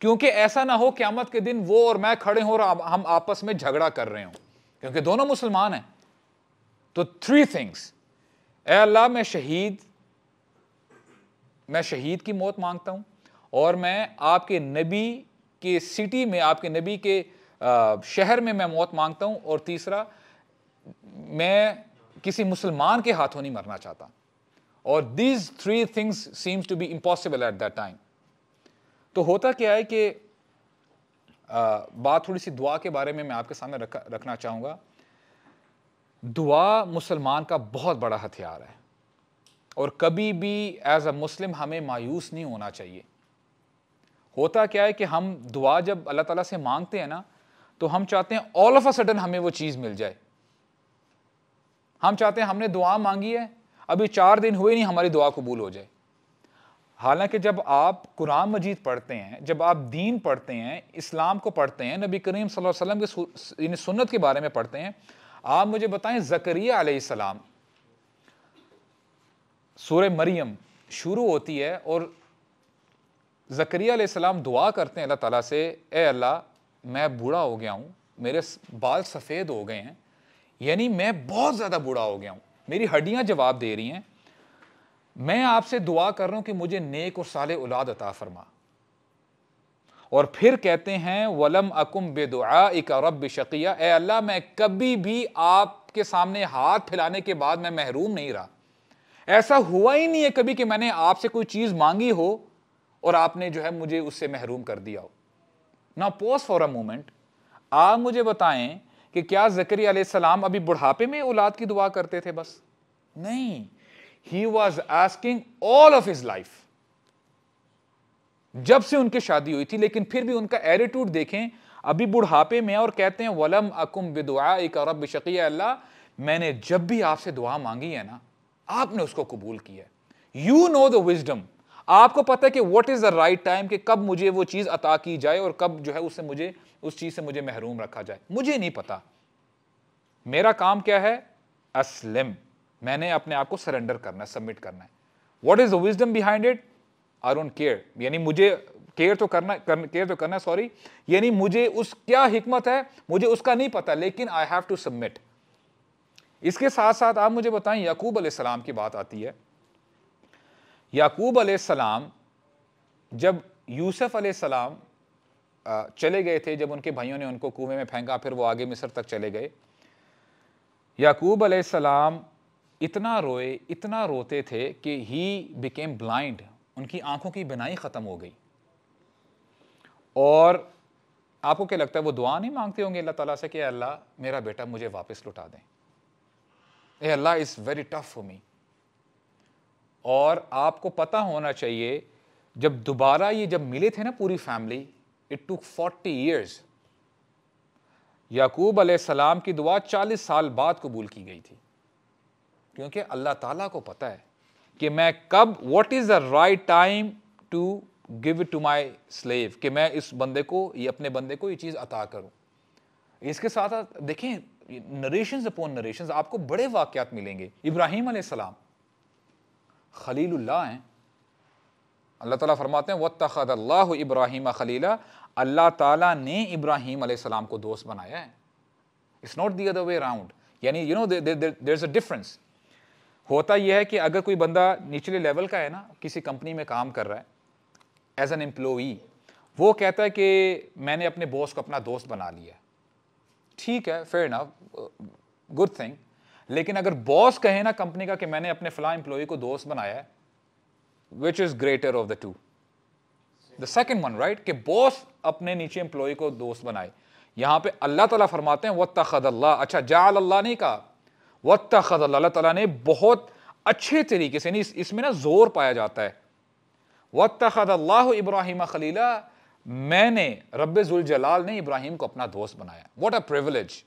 क्योंकि ऐसा ना हो क्यामत के दिन वो और मैं खड़े हों और हम आपस में झगड़ा कर रहे हों क्योंकि दोनों मुसलमान हैं तो थ्री थिंग्स ए अल्लाह मैं शहीद मैं शहीद की मौत मांगता हूँ और मैं आपके नबी के सिटी में आपके नबी के शहर में मैं मौत मांगता हूँ और तीसरा मैं किसी मुसलमान के हाथों नहीं मरना चाहता और these three things seems to be impossible at that time तो होता क्या है कि बात थोड़ी सी दुआ के बारे में मैं आपके सामने रख, रखना चाहूँगा दुआ मुसलमान का बहुत बड़ा हथियार है और कभी भी एज अ मुस्लिम हमें मायूस नहीं होना चाहिए होता क्या है कि हम दुआ जब अल्लाह ताला से मांगते हैं ना तो हम चाहते हैं ऑल ऑफ अ सडन हमें वो चीज़ मिल जाए हम चाहते हैं हमने दुआ मांगी है अभी चार दिन हुए नहीं हमारी दुआ कबूल हो जाए हालांकि जब आप कुरान मजीद पढ़ते हैं जब आप दीन पढ़ते हैं इस्लाम को पढ़ते हैं नबी करीम वसल्लम के सुन्नत के बारे में पढ़ते हैं आप मुझे बताएं ज़करिया सलाम सूर मरियम शुरू होती है और ज़करिया सलाम दुआ करते हैं अल्लाह ताला से ए अल्लाह मैं बूढ़ा हो गया हूँ मेरे बाल सफ़ेद हो गए हैं यानी मैं बहुत ज़्यादा बूढ़ा हो गया हूँ मेरी हड्डियाँ जवाब दे रही हैं मैं आपसे दुआ कर रहा हूँ कि मुझे नेक और साल औलाद अता फरमा और फिर कहते हैं वलम अकुम बेदुआ एक रब शकिया ए अल्लाह मैं कभी भी आपके सामने हाथ फैलाने के बाद मैं महरूम नहीं रहा ऐसा हुआ ही नहीं है कभी कि मैंने आपसे कोई चीज मांगी हो और आपने जो है मुझे उससे महरूम कर दिया हो ना पॉज फॉर अ मोमेंट आप मुझे बताएं कि क्या जकरी सलाम अभी बुढ़ापे में औलाद की दुआ करते थे बस नहीं he was asking all of his life जब से उनकी शादी हुई थी लेकिन फिर भी उनका एटीट्यूड देखें अभी बुढ़ापे में और कहते हैं वलम अकुम एक रब शकी अल्लाह मैंने जब भी आपसे दुआ मांगी है ना आपने उसको कबूल किया है यू नो द विजडम आपको पता है कि what is the right time कि कब मुझे वो चीज़ अता की जाए और कब जो है उससे मुझे उस चीज़ से मुझे महरूम रखा जाए मुझे नहीं पता मेरा काम क्या है असलम मैंने अपने आप को सरेंडर करना है सबमिट करना है what is the wisdom behind it our own care यानी मुझे केयर तो करना कर, केयर तो करना सॉरी यानी मुझे उस क्या हिकमत है मुझे उसका नहीं पता लेकिन आई हैव टू सबमिट इसके साथ साथ आप मुझे बताएं याकूब अलैहिस्सलाम की बात आती है याकूब अलैहिस्सलाम जब यूसुफ अलैहिस्सलाम चले गए थे जब उनके भाइयों ने उनको कुएं में फेंका फिर वो आगे मिस्र तक चले गए याकूब अलैहिस्सलाम इतना रोए इतना रोते थे कि ही बिकेम ब्लाइंड उनकी आंखों की बिनाई ख़त्म हो गई और आपको क्या लगता है वो दुआ नहीं मांगते होंगे अल्लाह ताला से कि अल्लाह मेरा बेटा मुझे वापस लुटा दें ए Allah is very tough for me और आपको पता होना चाहिए जब दोबारा ये जब मिले थे ना पूरी family it took forty years Yaqub सलाम की दुआ चालीस साल बाद कबूल की गई थी क्योंकि अल्लाह ताला को पता है कि मैं कब what is the right time to give to my slave कि मैं इस बंदे को ये अपने बंदे को ये चीज़ अता करूँ इसके साथ देखें नरेशन अपॉन नरेशन आपको बड़े वाक्यात मिलेंगे इब्राहिम आसमाम खलील्ला हैं अल्लाह ताला फरमाते हैं वत अल्लाह इब्राहिम खलीला अल्लाह ताला ने इब्राहिम आसमाम को दोस्त बनाया है it's not the other way round यानी you know there is a difference होता यह है कि अगर कोई बंदा निचले लेवल का है ना किसी कंपनी में काम कर रहा है एज एन एम्प्लॉई वो कहता है कि मैंने अपने बॉस को अपना दोस्त बना लिया ठीक है फेयर ना गुड थिंग लेकिन अगर बॉस कहे ना कंपनी का कि मैंने अपने फला एम्प्लॉय को दोस्त बनाया है which is greater of the two the second one right कि बॉस अपने नीचे एम्प्लॉय को दोस्त बनाए यहां पे अल्लाह ताला फरमाते हैं वत अल्लाह अच्छा जा अल्लाह ने कहा वत अल्लाह ताला ने बहुत अच्छे तरीके से नहीं इसमें ना जोर पाया जाता है वत अल्लाह इब्राहिम खलीला मैंने रब्बुल जलाल ने इब्राहिम को अपना दोस्त बनाया वॉट अ प्रिवलेज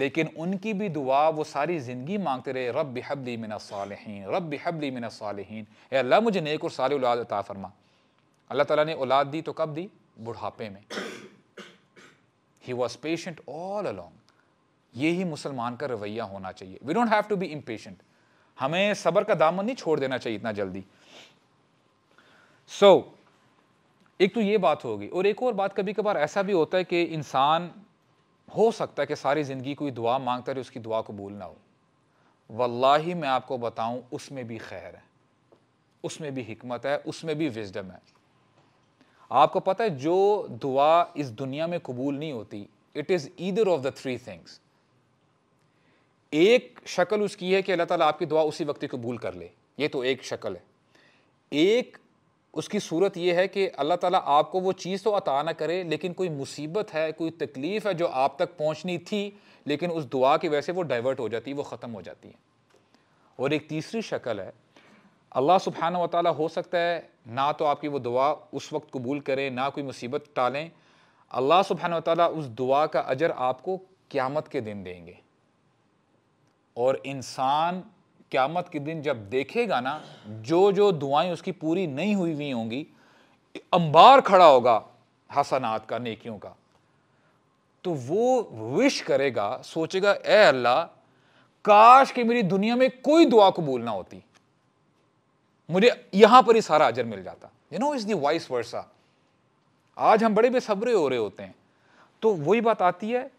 लेकिन उनकी भी दुआ वो सारी ज़िंदगी मांगते रहे रब हबली मिना सालहन रब हबली मिना सालहन अल्लाह मुझे नेक और सारे औलाद अता फरमा अल्लाह ताला ने औलाद दी तो कब दी बुढ़ापे में he was patient all along यही मुसलमान का रवैया होना चाहिए we don't have to be impatient हमें सबर का दामन नहीं छोड़ देना चाहिए इतना जल्दी सो so, एक तो ये बात होगी और एक और बात कभी कभार ऐसा भी होता है कि इंसान हो सकता है कि सारी ज़िंदगी कोई दुआ मांगता रहे उसकी दुआ कबूल ना हो वल्लाही मैं आपको बताऊं उसमें भी खैर है उसमें भी हमत है उसमें भी विजडम है आपको पता है जो दुआ इस दुनिया में कबूल नहीं होती it is either of the three things एक शक्ल उसकी है कि अल्लाह ताला आपकी दुआ उसी वक्त कबूल कर ले ये तो एक शक्ल है एक उसकी सूरत यह है कि अल्लाह ताला आपको वो चीज़ तो अता ना करे लेकिन कोई मुसीबत है कोई तकलीफ़ है जो आप तक पहुंचनी थी लेकिन उस दुआ की वजह से वो डाइवर्ट हो जाती है वो ख़त्म हो जाती है और एक तीसरी शक्ल है अल्लाह सुबहान वाली हो सकता है ना तो आपकी वो दुआ उस वक्त कबूल करें ना कोई मुसीबत टालें अल्लाह सुबहान वाली उस दुआ का अजर आपको क़्यामत के दिन देंगे और इंसान क्यामत के दिन जब देखेगा ना जो जो दुआएं उसकी पूरी नहीं हुई हुई होंगी अंबार खड़ा होगा हसनात का नेकियों का तो वो विश करेगा सोचेगा ए अल्लाह काश कि मेरी दुनिया में कोई दुआ कबूल ना होती मुझे यहां पर ही सारा अजर मिल जाता you know is the vice versa आज हम बड़े बेसब्रे हो रहे होते हैं तो वही बात आती है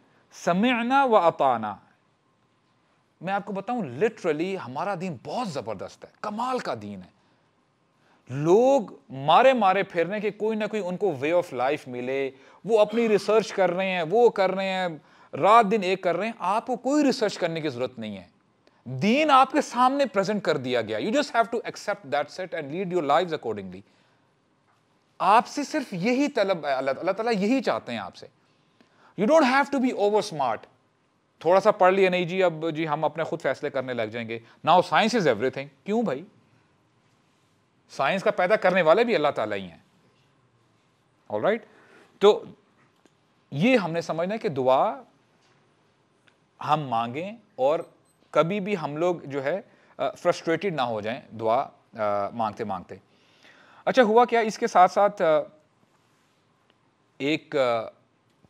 समयना व अपाना मैं आपको बताऊं लिटरली हमारा दीन बहुत ज़बरदस्त है कमाल का दीन है लोग मारे मारे फिरने के कोई ना कोई उनको वे ऑफ लाइफ मिले वो अपनी रिसर्च कर रहे हैं वो कर रहे हैं रात दिन एक कर रहे हैं आपको कोई रिसर्च करने की ज़रूरत नहीं है दीन आपके सामने प्रेजेंट कर दिया गया you just have to accept that set and lead your life accordingly आपसे सिर्फ यही तलब अल्लाह अल्लाह ताला यही चाहते हैं आपसे you don't have to be over smart थोड़ा सा पढ़ लिया नहीं जी अब जी हम अपने खुद फैसले करने लग जाएंगे नाउ साइंस इज एवरीथिंग क्यों भाई साइंस का पैदा करने वाले भी अल्लाह ताला ही हैं ऑल राइट तो ये हमने समझना है कि दुआ हम मांगें और कभी भी हम लोग जो है फ्रस्ट्रेटेड ना हो जाएं दुआ आ, मांगते मांगते अच्छा हुआ क्या इसके साथ साथ एक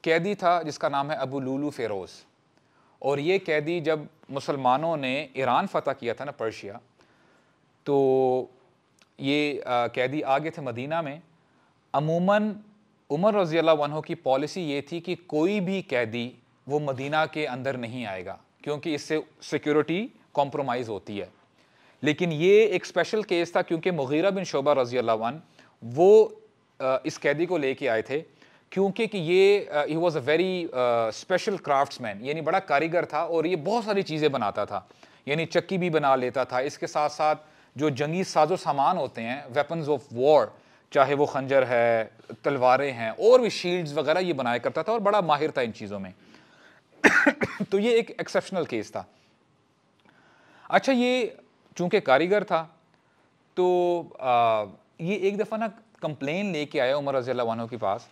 कैदी था जिसका नाम है अबू लूलू फेरोज़ और ये कैदी जब मुसलमानों ने ईरान फतह किया था ना पर्शिया तो ये कैदी आ गए थे मदीना में अमूमन उमर रज़ी वनों की पॉलिसी ये थी कि कोई भी कैदी वो मदीना के अंदर नहीं आएगा क्योंकि इससे सिक्योरिटी कॉम्प्रोमाइज़ होती है लेकिन ये एक स्पेशल केस था क्योंकि मुगीरा बिन शोबा रज़ी वन वो इस कैदी को लेके आए थे क्योंकि कि ये he was a very special craftsman यानी बड़ा कारीगर था और ये बहुत सारी चीज़ें बनाता था यानी चक्की भी बना लेता था इसके साथ साथ जो जंगी साजो सामान होते हैं वेपन्स ऑफ वॉर चाहे वो खंजर है तलवारें हैं और भी शील्ड्स वगैरह ये बनाया करता था और बड़ा माहिर था इन चीज़ों में तो ये एक एक्सेप्शनल केस था अच्छा ये चूँकि कारीगर था तो आ, ये एक दफ़ा ना कंप्लेन लेके आया उमर रजील्ला के पास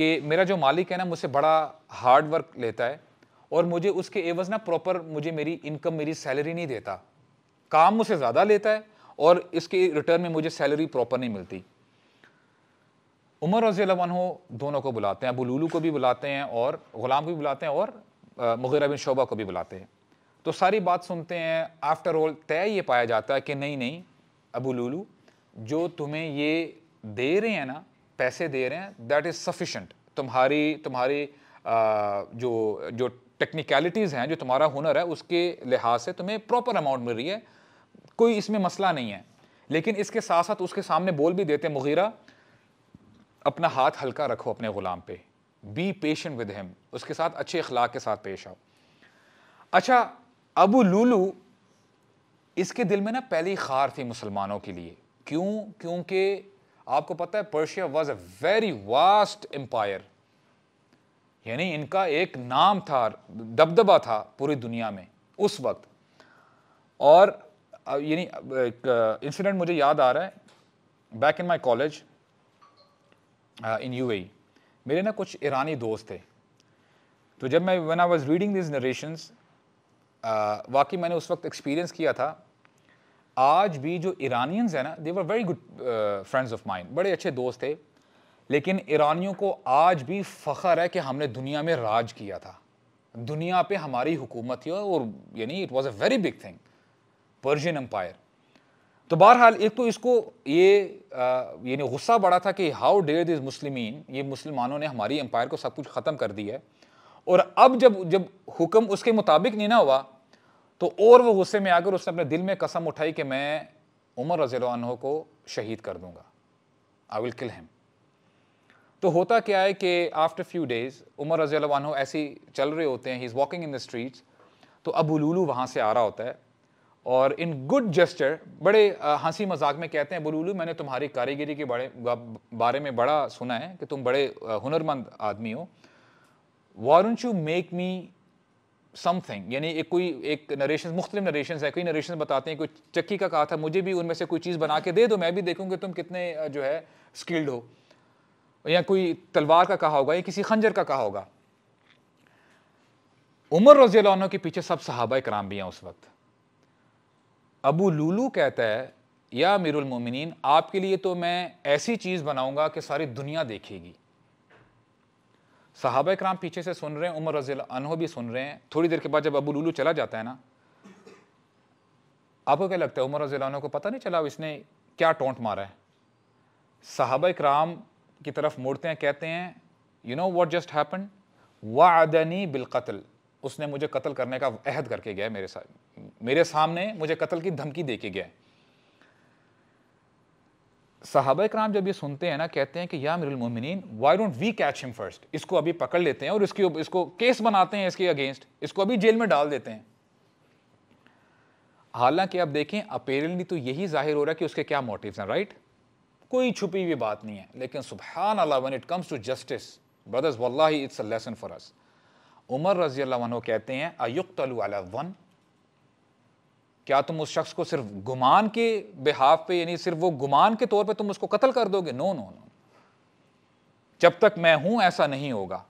कि मेरा जो मालिक है ना मुझसे बड़ा हार्ड वर्क लेता है और मुझे उसके एवज ना प्रॉपर मुझे मेरी इनकम मेरी सैलरी नहीं देता काम मुझसे ज़्यादा लेता है और इसके रिटर्न में मुझे सैलरी प्रॉपर नहीं मिलती उमर रजी हो दोनों को बुलाते हैं अबू लूलू को भी बुलाते हैं और ग़ुलाम को भी बुलाते हैं और मुगैरा बिन शोबा को भी बुलाते हैं तो सारी बात सुनते हैं आफ्टर ऑल तय ये पाया जाता है कि नहीं नहीं अबू लूलू जो तुम्हें ये दे रहे हैं ना पैसे दे रहे हैं दैट इज़ सफिशेंट तुम्हारी तुम्हारी आ, जो जो टेक्निकलिटीज़ हैं जो तुम्हारा हुनर है उसके लिहाज से तुम्हें प्रॉपर अमाउंट मिल रही है कोई इसमें मसला नहीं है लेकिन इसके साथ साथ उसके सामने बोल भी देते मुगीरा अपना हाथ हल्का रखो अपने ग़ुलाम पे बी पेशेंट विद हिम उसके साथ अच्छे अखलाक के साथ पेश आओ अच्छा अबू लूलू इसके दिल में ना पहली खार थी मुसलमानों के लिए क्यों क्योंकि आपको पता है Persia was a very vast empire यानी इनका एक नाम था दबदबा था पूरी दुनिया में उस वक्त और यानी एक इंसिडेंट मुझे याद आ रहा है back in my college in you मेरे ना कुछ ईरानी दोस्त थे तो जब मैं when I was reading this narrations वाकई मैंने उस वक्त एक्सपीरियंस किया था आज भी जो ईरानियंस हैं ना they were very good friends of mine बड़े अच्छे दोस्त थे लेकिन ईरानियों को आज भी फ़ख्र है कि हमने दुनिया में राज किया था दुनिया पे हमारी हुकूमत थी और यानी it was a very big thing Persian empire तो बहरहाल एक तो इसको ये uh, यानी गुस्सा बड़ा था कि हाउ डेयर दिस मुस्लिमीन ये मुसलमानों ने हमारी एम्पायर को सब कुछ ख़त्म कर दिया है और अब जब जब हुक्म उसके मुताबिक नहीं ना हुआ तो और वो गुस्से में आकर उसने अपने दिल में कसम उठाई कि मैं उमर रजील्हो को शहीद कर दूंगा आई विल किल हिम तो होता क्या है कि आफ्टर फ्यू डेज उमर रजील्हो ऐसे चल रहे होते हैं he is walking in the streets तो अबू लूलू वहाँ से आ रहा होता है और इन गुड जेस्टर बड़े हंसी मजाक में कहते हैं बुलूलू मैंने तुम्हारी कारीगरी के बड़े बारे में बड़ा सुना है कि तुम बड़े हुनरमंद आदमी हो won't you make me something यानी एक कोई एक नरेशन मुख्तलिफ नरेशन है कई नरेशन बताते हैं कोई चक्की का कहा था मुझे भी उनमें से कोई चीज़ बना के दे दो मैं भी देखूँ कि तुम कितने जो है स्किल्ड हो या कोई तलवार का कहा होगा या किसी खंजर का कहा होगा उमर रजी के पीछे सब सहाबा कराम भी हैं उस वक्त अबू लूलू कहता है या मीरमिन आपके लिए तो मैं ऐसी चीज़ बनाऊँगा कि सारी दुनिया देखेगी साहब कराम पीछे से सुन रहे हैं उमर रजील अनहो भी सुन रहे हैं थोड़ी देर के बाद जब अबू लुलू चला जाता है ना आपको क्या लगता है उमर रजील को पता नहीं चला इसने क्या टोंट मारा है साहब कराम की तरफ मुड़ते हैं कहते हैं you know what just happen वनी बिलकतल उसने मुझे कत्ल करने का अहद करके गया मेरे साथ मेरे सामने मुझे कत्ल की धमकी दे के गया साहब कराम जब ये सुनते हैं ना कहते हैं कि या मिरल मोमिन why don't we catch him first इसको अभी पकड़ लेते हैं और इसकी इसको केस बनाते हैं इसके अगेंस्ट इसको अभी जेल में डाल देते हैं हालांकि आप देखें अपेरेंटली तो यही जाहिर हो रहा है कि उसके क्या मोटिव हैं राइट कोई छुपी हुई बात नहीं है लेकिन सुबहान अला when it comes to justice brothers वल्ला it's a lesson for us Umar रजी अल्लाह कहते हैं अयुक्त वन क्या तुम उस शख्स को सिर्फ गुमान के बिहाफ पे यानी सिर्फ वो गुमान के तौर पे तुम उसको कत्ल कर दोगे नो नो नो जब तक मैं हूं ऐसा नहीं होगा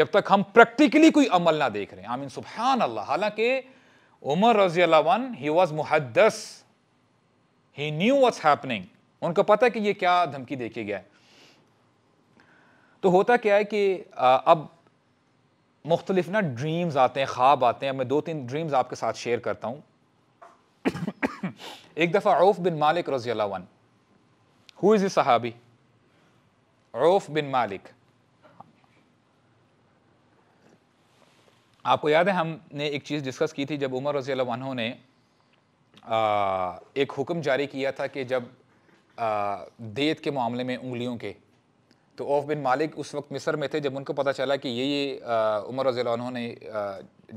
जब तक हम प्रैक्टिकली कोई अमल ना देख रहे हैं आमीन सुबहान अल्लाह हालांकि उमर रजी अलावन ही वॉज मुहदस ही न्यू वॉट्स हैपनिंग उनको पता है कि ये क्या धमकी देखी गया है तो होता क्या है कि आ, अब मुख्तलिफ ना ड्रीम्स आते हैं ख्वाब आते हैं मैं दो तीन ड्रीम्स आपके साथ शेयर करता हूँ एक दफ़ा औफ बिन मालिक रजी अल्लाह हु इज़ सहाबी औफ बिन मालिक आपको याद है हमने एक चीज़ डिस्कस की थी जब उमर रजी अल्लाह ने एक हुक्म जारी किया था कि जब देत के मामले में उंगलियों के तो औफ बिन मालिक उस वक्त मिस्र में थे जब उनको पता चला कि ये ये उमर रजी ने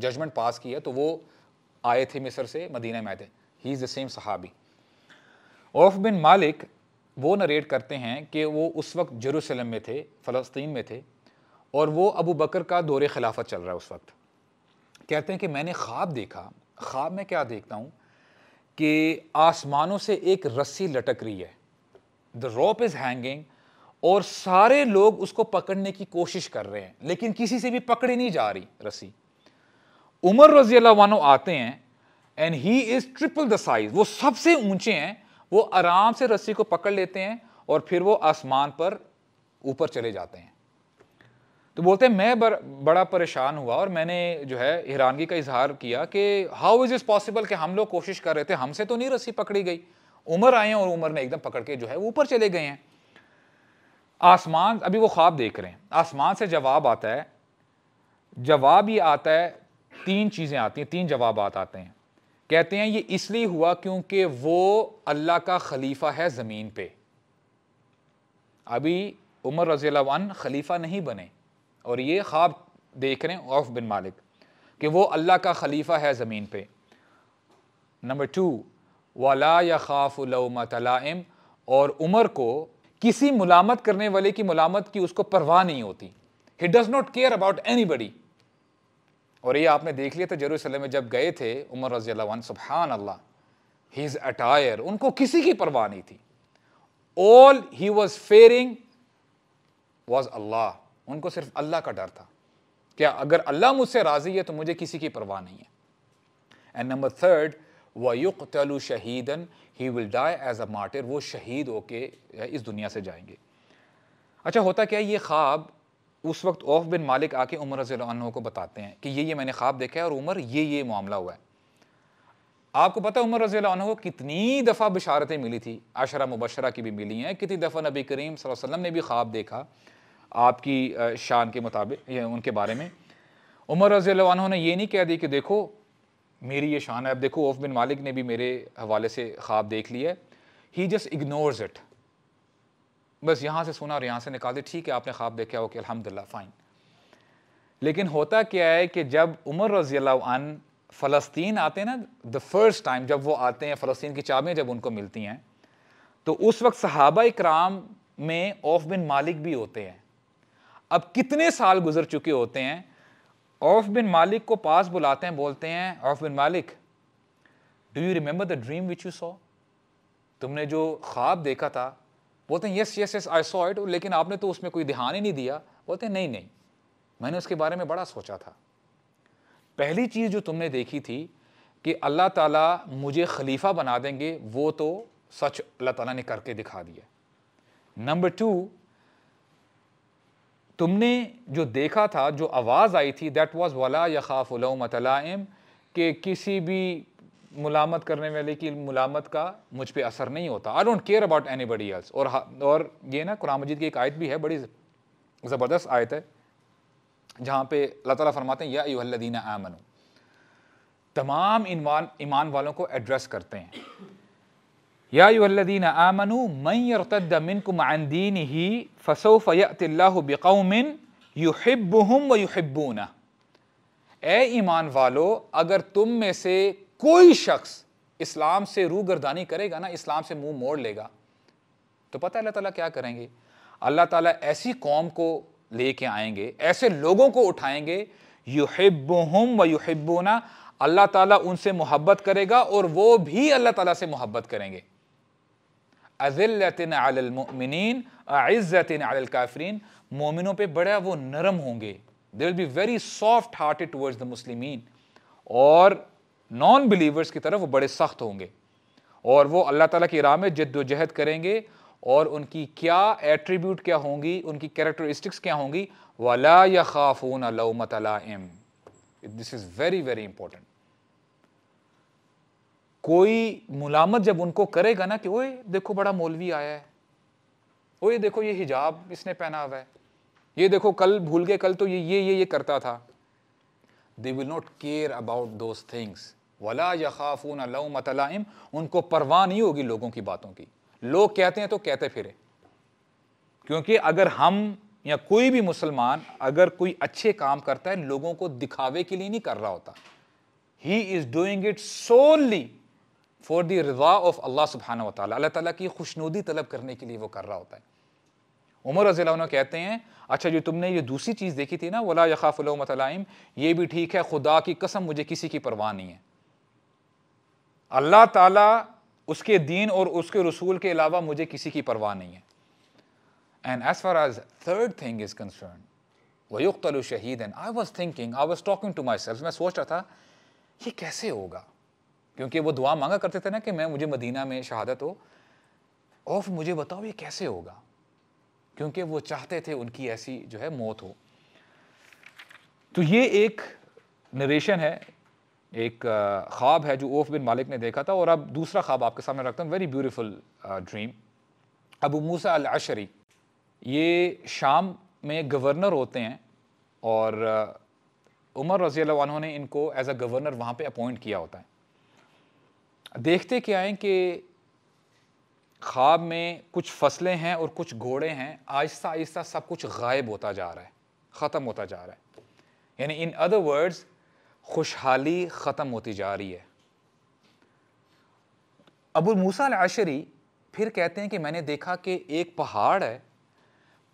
जजमेंट पास किया तो वो आए थे मिस्र से मदीना में आए थे ही इज़ द सेम सहाबी औरफ बिन मालिक वो नरेट करते हैं कि वो उस वक्त जरूसलम में थे फ़लस्तीन में थे और वो अबू बकर का दौरे खिलाफत चल रहा है उस वक्त कहते हैं कि मैंने ख्वाब देखा ख्वाब में क्या देखता हूँ कि आसमानों से एक रस्सी लटक रही है द रॉप इज़ हैंगिंग और सारे लोग उसको पकड़ने की कोशिश कर रहे हैं लेकिन किसी से भी पकड़ी नहीं जा रही रस्सी उमर रजी अल्लाह आते हैं and he is triple the size वो सबसे ऊंचे हैं वो आराम से रस्सी को पकड़ लेते हैं और फिर वो आसमान पर ऊपर चले जाते हैं तो बोलते हैं मैं बर, बड़ा परेशान हुआ और मैंने जो है हैरानगी का इजहार किया कि हाउ इज़ इज़ पॉसिबल कि हम लोग कोशिश कर रहे थे हमसे तो नहीं रस्सी पकड़ी गई उमर आए और उमर ने एकदम पकड़ के जो है वो ऊपर चले गए हैं आसमान अभी वो ख्वाब देख रहे हैं आसमान से जवाब आता है जवाब ये आता है तीन चीज़ें आती हैं तीन जवाब आते हैं कहते हैं ये इसलिए हुआ क्योंकि वो अल्लाह का खलीफा है ज़मीन पे अभी उमर रजील खलीफा नहीं बने और ये ख्वाब देख रहे हैं ऑफ बिन मालिक कि वो अल्लाह का खलीफा है ज़मीन पे नंबर टू वाला या खाफुलमा और उमर को किसी मुलामत करने वाले की मुलामत की उसको परवाह नहीं होती he does not care about anybody और ये आपने देख लिया था जरूसलम में जब गए थे उमर रजी सुबहान अल्लाह इज़ अटायर उनको किसी की परवाह नहीं थी all he was fearing was Allah उनको सिर्फ अल्लाह का डर था क्या अगर अल्लाह मुझसे राज़ी है तो मुझे किसी की परवाह नहीं है एंड नंबर थर्ड युक तलु शहीदन he will die as a martyr वो शहीद होके इस दुनिया से जाएंगे अच्छा होता क्या ये ख्वाब उस वक्त औफ बिन मालिक आके उमर रजील्ला को बताते हैं कि ये ये मैंने ख्वाब देखा है और उमर ये ये मामला हुआ है आपको पता है उमर रजी को कितनी दफ़ा बशारतें मिली थी आशरा मुबशरा की भी मिली हैं कितनी दफ़ा नबी करीम वसल्लम ने भी ख्वाब देखा आपकी शान के मुताबिक उनके बारे में उमर रजील्ला ने ये नहीं कह दी कि देखो मेरी ये शान है अब देखो औफ बिन मालिक ने भी मेरे हवाले से ख्वाब देख लिया है ही जस्ट इग्नोर्स इट बस यहाँ से सुना और यहाँ से निकाल दे ठीक है आपने ख्वाब देखा ओके अलहमदिल्ला फ़ाइन लेकिन होता क्या है कि जब उमर रजी अन फ़लस्तीन आते हैं ना द फर्स्ट टाइम जब वो आते हैं फ़लस्तीन की चाबें जब उनको मिलती हैं तो उस वक्त सहाबा कराम में औफ बिन मालिक भी होते हैं अब कितने साल गुजर चुके होते हैं औफ बिन मालिक को पास बुलाते हैं बोलते हैं Auf bin Malik do you remember the dream which you saw तुमने जो ख्वाब देखा था बोलते हैं yes yes yes I saw it लेकिन आपने तो उसमें कोई ध्यान ही नहीं दिया बोलते हैं नहीं नहीं मैंने उसके बारे में बड़ा सोचा था पहली चीज़ जो तुमने देखी थी कि अल्लाह ताला मुझे खलीफा बना देंगे वो तो सच अल्लाह ताला ने करके दिखा दिया नंबर टू तुमने जो देखा था जो आवाज़ आई थी दैट वाज वला यखाफ़ुलमतलाइम के किसी भी मुलामत करने वाले की मुलामत का मुझ पर असर नहीं होता I don't care about anybody else और और ये ना कुरान मजीद की एक आयत भी है बड़ी ज़बरदस्त आयत है जहाँ पे अल्लाह ताला फरमाते हैं या युहल्लदीन आमन तमाम ईमान ईमान वालों को एड्रेस करते हैं या युहल्लदीन आमनु मन यरतद मिनकुम अन दीनिही फसौफ यअतिल्लाहु बिकौमिन युहिब्बुहुम व युहिब्बूना ए ईमान वालो अगर तुम में से कोई शख्स इस्लाम से रूगरदानी करेगा ना इस्लाम से मुंह मोड़ लेगा तो पता है अल्लाह ताला क्या करेंगे अल्लाह ताला ऐसी कौम को लेके आएंगे ऐसे लोगों को उठाएंगे युहिबुहम व युहिबुना अल्लाह ताला उनसे मोहब्बत करेगा और वो भी अल्लाह ताला से मोहब्बत करेंगे अज़िल्लतिन अलमिन अज़्ज़तिन मोमिनों पे बड़ा वो नरम होंगे they will be very soft hearted towards the मुस्लिमीन और नॉन बिलीवर्स की तरफ वो बड़े सख्त होंगे और वो अल्लाह ताला की राह में जद्दोजहद करेंगे और उनकी क्या एट्रीब्यूट क्या होंगी उनकी कैरेक्टरिस्टिक्स क्या होंगी वला या खाफून अलमतलाम this is very very important कोई मुलामत जब उनको करेगा ना कि ओए देखो बड़ा मौलवी आया है ओए देखो ये हिजाब इसने पहना हुआ है ये देखो कल भूल गए कल तो ये ये ये, ये करता था they will not care about those things वला यखाफून मतलाइम उनको परवाह नहीं होगी लोगों की बातों की लोग कहते हैं तो कहते फिरे क्योंकि अगर हम या कोई भी मुसलमान अगर कोई अच्छे काम करता है लोगों को दिखावे के लिए नहीं कर रहा होता he is doing it solely for the रिजा ऑफ अल्लाह सुबहाना वाली अल्लाह ताला की खुशनुदी तलब करने के लिए वो कर रहा होता है उमर रजील्ला कहते हैं अच्छा जो तुमने ये दूसरी चीज़ देखी थी ना वला मतलाइम ये भी ठीक है खुदा की कसम मुझे किसी की परवाह नहीं है अल्लाह ताला उसके दीन और उसके रसूल के अलावा मुझे किसी की परवाह नहीं है and as far as third thing is concern वयुख्तल शहीद and I was thinking I was talking to myself मैं सोच रहा था ये कैसे होगा क्योंकि वो दुआ मांगा करते थे ना कि मैं मुझे मदीना में शहादत हो और मुझे बताओ ये कैसे होगा क्योंकि वो चाहते थे उनकी ऐसी जो है मौत हो तो ये एक नरेशन है एक ख्वाब है जो ओफ बिन मालिक ने देखा था और अब दूसरा ख्वाब आपके सामने रखता हूँ very beautiful dream Abu Musa al Ashari ये शाम में गवर्नर होते हैं और उमर रज़ी अल्लाह ने इनको एज अ गवर्नर वहाँ पे अपॉइंट किया होता है देखते क्या हैं कि ख्वाब में कुछ फसलें हैं और कुछ घोड़े हैं आहिस्ता आहिस्ता सब कुछ गायब होता जा रहा है ख़त्म होता जा रहा है यानी इन अदर वर्ड्स खुशहाली ख़त्म होती जा रही है अबुल मूसा आशरी फिर कहते हैं कि मैंने देखा कि एक पहाड़ है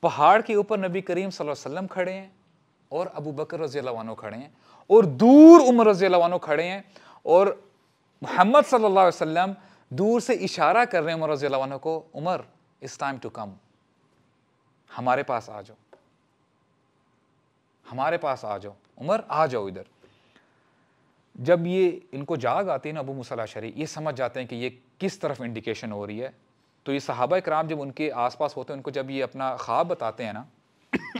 पहाड़ के ऊपर नबी करीम वसल्लम खड़े हैं और अबू बकर रज़ी वानो खड़े हैं और दूर उमर रज़ी वानो खड़े हैं और मोहम्मद सल्लल्लाहु अलैहि वसल्लम दूर से इशारा कर रहे हैं उमर रज़ी वानो को उमर इस टाइम टू कम हमारे पास आ जाओ हमारे पास आ जाओ उमर आ जाओ इधर जब ये इनको जाग आती है ना अबू मुसल शरी ये समझ जाते हैं कि ये किस तरफ इंडिकेशन हो रही है तो ये सहाबा कराम जब उनके आसपास होते हैं उनको जब ये अपना ख्वाब बताते हैं ना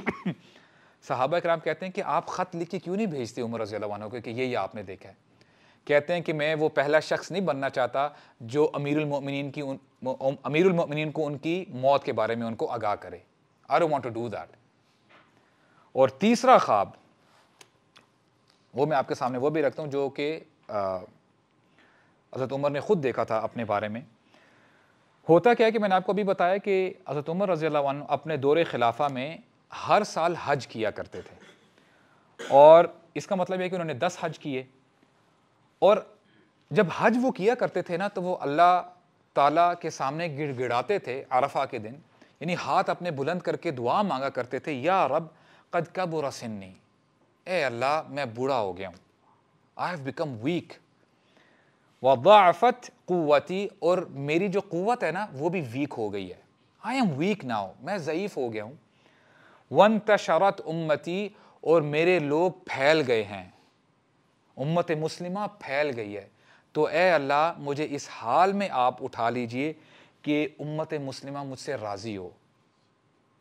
सहाबा कराम कहते हैं कि आप ख़त लिख के क्यों नहीं भेजते उमर रज़ी को कि ये ये आपने देखा है कहते हैं कि मैं वो पहला शख्स नहीं बनना चाहता जो अमीरमिन की अमीरमिन को उनकी मौत के बारे में उनको आगाह करे I don't want to do that और तीसरा ख्वाब वो मैं आपके सामने वो भी रखता हूँ जो कि हज़रत उमर ने ख़ुद देखा था अपने बारे में होता क्या है कि मैंने आपको अभी बताया कि हज़रत उमर रज़ी अपने दौरे खिलाफा में हर साल हज किया करते थे और इसका मतलब है कि उन्होंने दस हज किए और जब हज वो किया करते थे ना तो वो अल्लाह ताला के सामने गिड़गिड़ाते थे आरफा के दिन यानी हाथ अपने बुलंद करके दुआ मांगा करते थे या रब कद कब नहीं ए अल्लाह मैं बूढ़ा हो गया हूँ आई हैव बिकम वीक वदाफत कुवती और मेरी जो कुत है ना वो भी वीक हो गई है आई एम वीक ना हो मैं ज़यीफ़ हो गया हूँ वन तशरत उम्मती और मेरे लोग फैल गए हैं उम्मत मुस्लिमा फैल गई है तो ए अल्लाह मुझे इस हाल में आप उठा लीजिए कि उम्मत मुस्लिमा मुझसे राज़ी हो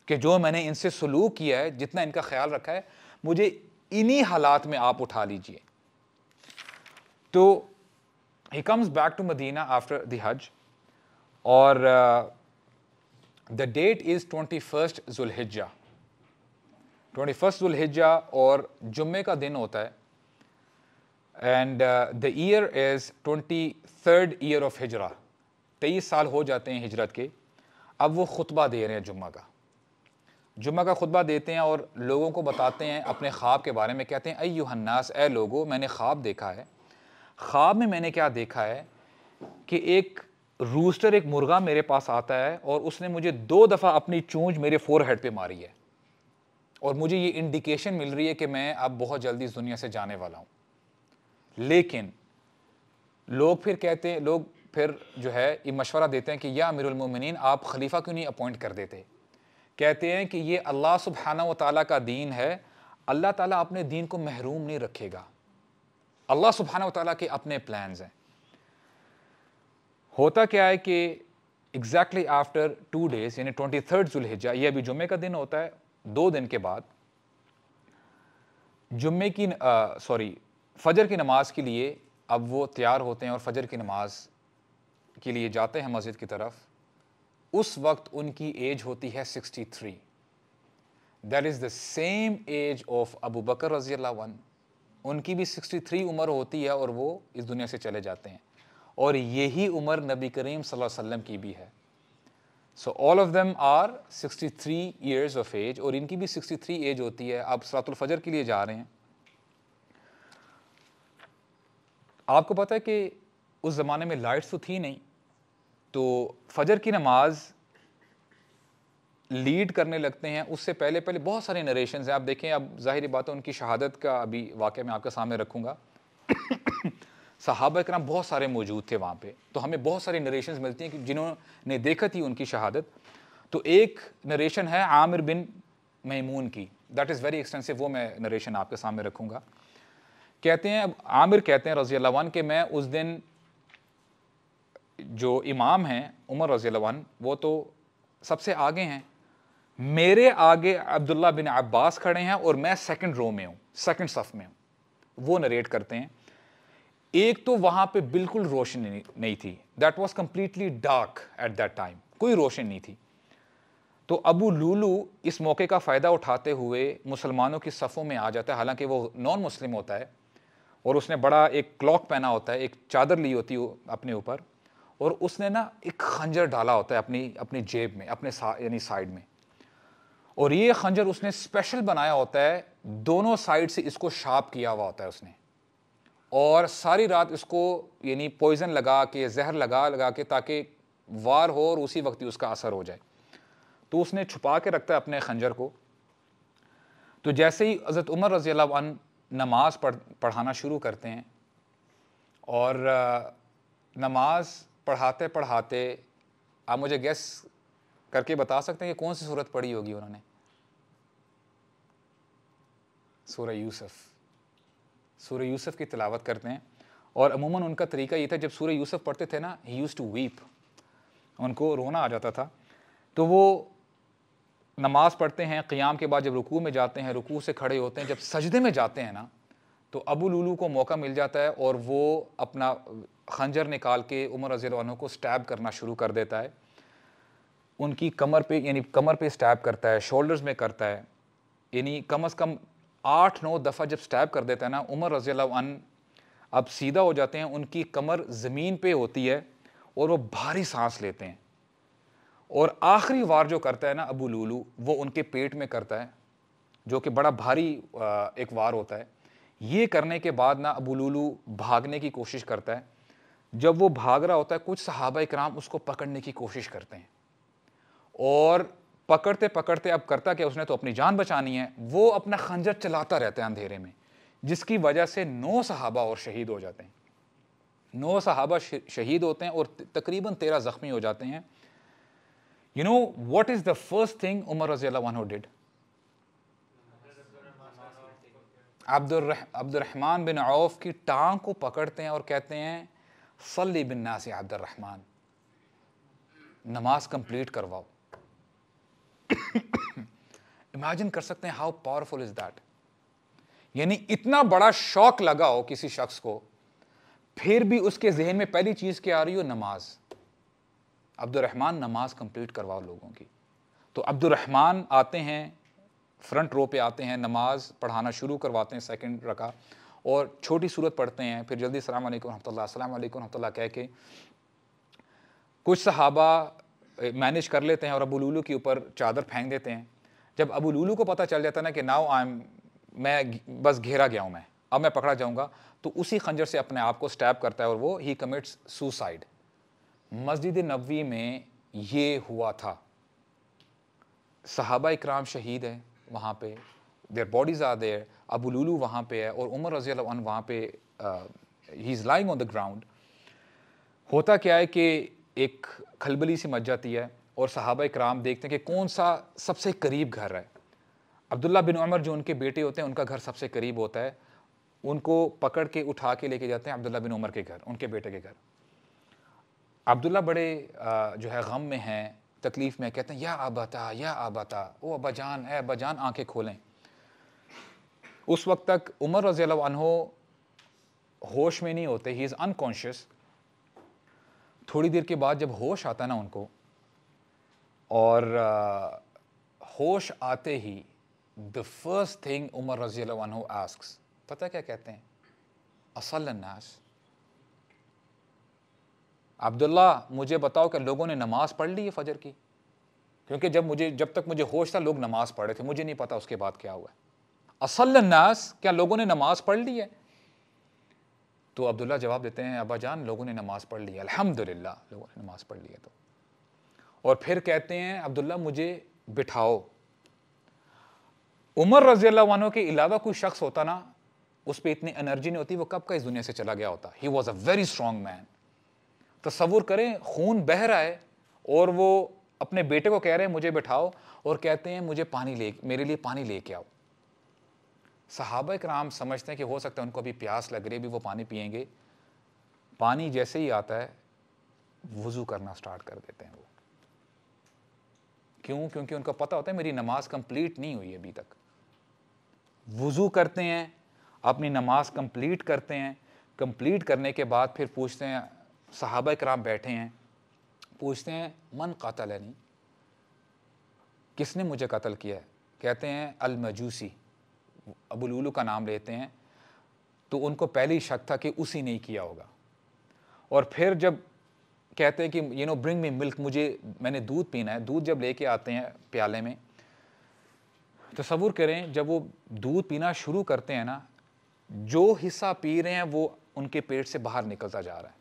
कि जो मैंने इनसे सलूक किया है जितना इनका ख्याल रखा है मुझे इन्हीं हालात में आप उठा लीजिए तो he comes back to Medina after the hajj और the date is twenty first जुल्हिजा ट्वेंटी फर्स्ट जुल्हिजा और जुम्मे का दिन होता है and the year is twenty third year of hijra तेईस साल हो जाते हैं हिजरत के अब वो खुतबा दे रहे हैं जुम्मा का जुम्मे का खुतबा देते हैं और लोगों को बताते हैं अपने ख्वाब के बारे में कहते हैं अय हन्नास ए लोगो मैंने ख्वाब देखा है ख्वाब में मैंने क्या देखा है कि एक रूस्टर एक मुर्गा मेरे पास आता है और उसने मुझे दो दफ़ा अपनी चूंज मेरे फोर हेड पर मारी है और मुझे ये इंडिकेशन मिल रही है कि मैं अब बहुत जल्दी इस दुनिया से जाने वाला हूँ लेकिन लोग फिर कहते हैं लोग फिर जो है ये मशवरा देते हैं कि या मोमिनीन आप खलीफा क्यों नहीं अपॉइंट कर देते कहते हैं कि ये अल्लाह सुबहाना व का दीन है अल्लाह ताला अपने दीन को महरूम नहीं रखेगा अल्लाह सुबहाना व के अपने प्लान हैं होता क्या है कि एग्जैक्टली आफ्टर टू डेज़ यानी ट्वेंटी थर्ड जुल्हिजा ये अभी जुम्मे का दिन होता है दो दिन के बाद जुम्मे की सॉरी फजर की नमाज के लिए अब वो तैयार होते हैं और फजर की नमाज के लिए जाते हैं मस्जिद की तरफ उस वक्त उनकी एज होती है 63 that is the same age of Abu Bakr रजी वन उनकी भी 63 उम्र होती है और वो इस दुनिया से चले जाते हैं और यही उम्र नबी करीम वसल्लम की भी है so all of them are 63 three years of age और इनकी भी 63 एज होती है आप सलातुल्फजर के लिए जा रहे हैं आपको पता है कि उस ज़माने में लाइट्स तो थी नहीं तो फजर की नमाज लीड करने लगते हैं उससे पहले पहले बहुत सारे नरेशन हैं आप देखें अब जाहिर बात है उनकी शहादत का अभी वाक़ मैं आपके सामने रखूँगा सहाबा कराम बहुत सारे मौजूद थे वहाँ पे तो हमें बहुत सारी नरेशन मिलती हैं कि जिन्होंने देखा थी उनकी शहादत तो एक नरेशन है आमिर बिन महमून की दैट इज़ वेरी एक्सटेंसिव वो मैं नरेशन आपके सामने रखूँगा कहते हैं अब आमिर कहते हैं रजी के मैं उस दिन जो इमाम हैं उमर रज़ी वो तो सबसे आगे हैं मेरे आगे अब्दुल्ला बिन अब्बास खड़े हैं और मैं सेकंड रो में हूँ सेकंड सफ़ में हूँ वो नरेट करते हैं एक तो वहाँ पे बिल्कुल रोशनी नहीं थी that was completely dark at that time कोई रोशनी नहीं थी तो अबू लूलू इस मौके का फ़ायदा उठाते हुए मुसलमानों की सफ़ों में आ जाता है हालांकि वो नॉन मुस्लिम होता है और उसने बड़ा एक क्लॉक पहना होता है एक चादर ली होती है अपने ऊपर और उसने ना एक खंजर डाला होता है अपनी अपनी जेब में अपने सा, यानी साइड में और ये खंजर उसने स्पेशल बनाया होता है दोनों साइड से इसको शार्प किया हुआ होता है उसने और सारी रात इसको यानी पॉइजन लगा के जहर लगा लगा के ताकि वार हो और उसी वक्त ही उसका असर हो जाए तो उसने छुपा के रखता है अपने खंजर को तो जैसे ही हज़रत उमर रज़ी अन नमाज पढ़ पढ़ाना शुरू करते हैं और नमाज़ पढ़ाते पढ़ाते आप मुझे गैस करके बता सकते हैं कि कौन सी सूरत पढ़ी होगी उन्होंने सूर्य यूसुफ सूर्य यूसुफ की तलावत करते हैं और अमूमन उनका तरीका ये था जब सूर्य यूसुफ पढ़ते थे ना ही यूज़ टू वीप उनको रोना आ जाता था तो वो नमाज़ पढ़ते हैं क़ियाम के बाद जब रुकू में जाते हैं रुकू से खड़े होते हैं जब सजदे में जाते हैं ना तो अबू लूलू को मौका मिल जाता है और वो अपना खंजर निकाल के उमर रजी को स्टैब करना शुरू कर देता है उनकी कमर पे यानी कमर पे स्टैब करता है शोल्डर्स में करता है यानी कम से कम आठ नौ दफ़ा जब स्टैब कर देता है ना उमर रजी अन अब सीधा हो जाते हैं उनकी कमर ज़मीन पे होती है और वो भारी सांस लेते हैं और आखिरी वार जो करता है ना अबू लूलू वो उनके पेट में करता है जो कि बड़ा भारी एक वार होता है ये करने के बाद ना अबू लूलू भागने की कोशिश करता है जब वो भाग रहा होता है कुछ सहाबा कराम उसको पकड़ने की कोशिश करते हैं और पकड़ते पकड़ते अब करता क्या उसने तो अपनी जान बचानी है वो अपना खंजर चलाता रहता है अंधेरे में जिसकी वजह से नौ सहाबा और शहीद हो जाते हैं नौ सहाबा शहीद होते हैं और तकरीबन तेरह ज़ख्मी हो जाते हैं you know what is the first thing Umar रज़ी डिड अब्दुलरहमान बिन औफ की टांग को पकड़ते हैं और कहते हैं सली बिन नासी अब्दुलरहमान नमाज कंप्लीट करवाओ इमेजिन कर सकते हैं हाउ पावरफुल इज दैट यानी इतना बड़ा शौक लगा हो किसी शख्स को फिर भी उसके जहन में पहली चीज़ क्या आ रही हो नमाज अब्दुलरहमान नमाज कंप्लीट करवाओ लोगों की तो अब्दुलरहमान आते हैं फ्रंट रो पे आते हैं नमाज पढ़ाना शुरू करवाते हैं सेकंड रका और छोटी सूरत पढ़ते हैं फिर जल्दी सलाम रहमतल्ला अस्सलाम कह के कुछ सहाबा मैनेज कर लेते हैं और अबू लूलू के ऊपर चादर फेंक देते हैं जब अबू लूलू को पता चल जाता ना कि नाव आई एम मैं बस घेरा गया हूँ मैं अब मैं पकड़ा जाऊँगा तो उसी खंजर से अपने आप को स्टैप करता है और वो ही कमिट्स सुसाइड मस्जिद नबी में ये हुआ था सहाबा इक्राम शहीद है वहाँ पे there bodies are there Abu Lulu वहाँ पे है और उमर रजी अन वहाँ पे he is lying on the ground होता क्या है कि एक खलबली सी मच जाती है और सहाबा कराम देखते हैं कि कौन सा सबसे करीब घर है अब्दुल्ला बिन उमर जो उनके बेटे होते हैं उनका घर सबसे करीब होता है उनको पकड़ के उठा के लेके जाते हैं अब्दुल्ला बिन उमर के घर उनके बेटे के घर अब्दुल्ला बड़े uh, जो है गम में हैं तकलीफ़ में कहते हैं या आबाता या आबाता ओ अबा जान ए अबा जान आंखें खोलें उस वक्त तक उमर रज़ी अनहो होश में नहीं होते ही इज़ अनकॉन्शियस थोड़ी देर के बाद जब होश आता ना उनको और होश आते ही द फर्स्ट थिंग उमर रज़ी अनहो आस्क पता क्या कहते हैं असल नाश अब्दुल्ला मुझे बताओ कि लोगों ने नमाज़ पढ़ ली है फजर की क्योंकि जब मुझे जब तक मुझे होश था लोग नमाज़ पढ़ रहे थे मुझे नहीं पता उसके बाद क्या हुआ असल नास क्या लोगों ने नमाज़ पढ़ ली है तो अब्दुल्ला जवाब देते हैं अबा जान लोगों ने नमाज़ पढ़ ली है अल्हम्दुलिल्लाह लोगों ने नमाज़ पढ़ ली है तो और फिर कहते हैं अब्दुल्ला मुझे बिठाओ उमर रजी अल्लाह के अलावा कोई शख्स होता ना उस पर इतनी एनर्जी नहीं होती वो कब का इस दुनिया से चला गया होता he was a very strong man तस्वुर करें खून बह रहा है और वो अपने बेटे को कह रहे हैं मुझे बैठाओ और कहते हैं मुझे पानी ले मेरे लिए पानी लेके आओ सहाबा कराम समझते हैं कि हो सकता है उनको अभी प्यास लग रही है भी वो पानी पियेंगे पानी जैसे ही आता है वज़ू करना स्टार्ट कर देते हैं वो क्यों क्योंकि उनको पता होता है मेरी नमाज कंप्लीट नहीं हुई अभी तक वज़ू करते हैं अपनी नमाज कंप्लीट करते हैं कंप्लीट करने के बाद फिर पूछते हैं सहाबा कराम बैठे हैं पूछते हैं मन कतल है नहीं किसने मुझे कत्ल किया है कहते हैं अलमजूसी अबुलूलू का नाम लेते हैं तो उनको पहले ही शक था कि उसी ने ही किया होगा और फिर जब कहते हैं कि you know bring me milk मुझे मैंने दूध पीना है दूध जब लेके आते हैं प्याले में तस्वूर तो करें जब वो दूध पीना शुरू करते हैं ना जो हिस्सा पी रहे हैं वो उनके पेट से बाहर निकलता जा रहा है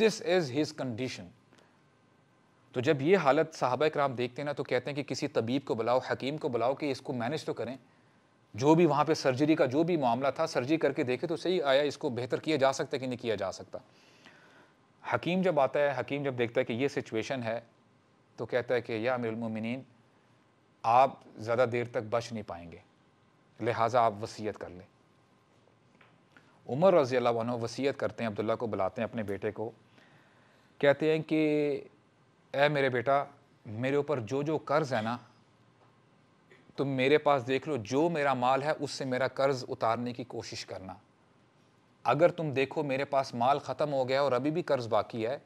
दिस इज़ हिज कंडीशन तो जब ये हालत साहबा कराम देखते हैं ना तो कहते हैं कि किसी तबीब को बुलाओ हकीम को बुलाओ कि इसको मैनेज तो करें जो भी वहाँ पे सर्जरी का जो भी मामला था सर्जरी करके देखे तो सही आया इसको बेहतर किया जा सकता कि नहीं किया जा सकता हकीम जब आता है हकीम जब देखता है कि ये सिचुएशन है तो कहता है कि या अमीरमिन आप ज़्यादा देर तक बच नहीं पाएंगे लिहाजा आप वसीयत कर लें उमर रज़ी अल्लाह वसीयत करते हैं अब्दुल्ला को बुलाते हैं अपने बेटे को कहते हैं कि ए मेरे बेटा मेरे ऊपर जो जो कर्ज़ है ना तुम मेरे पास देख लो जो मेरा माल है उससे मेरा कर्ज़ उतारने की कोशिश करना अगर तुम देखो मेरे पास माल ख़त्म हो गया और अभी भी कर्ज़ बाकी है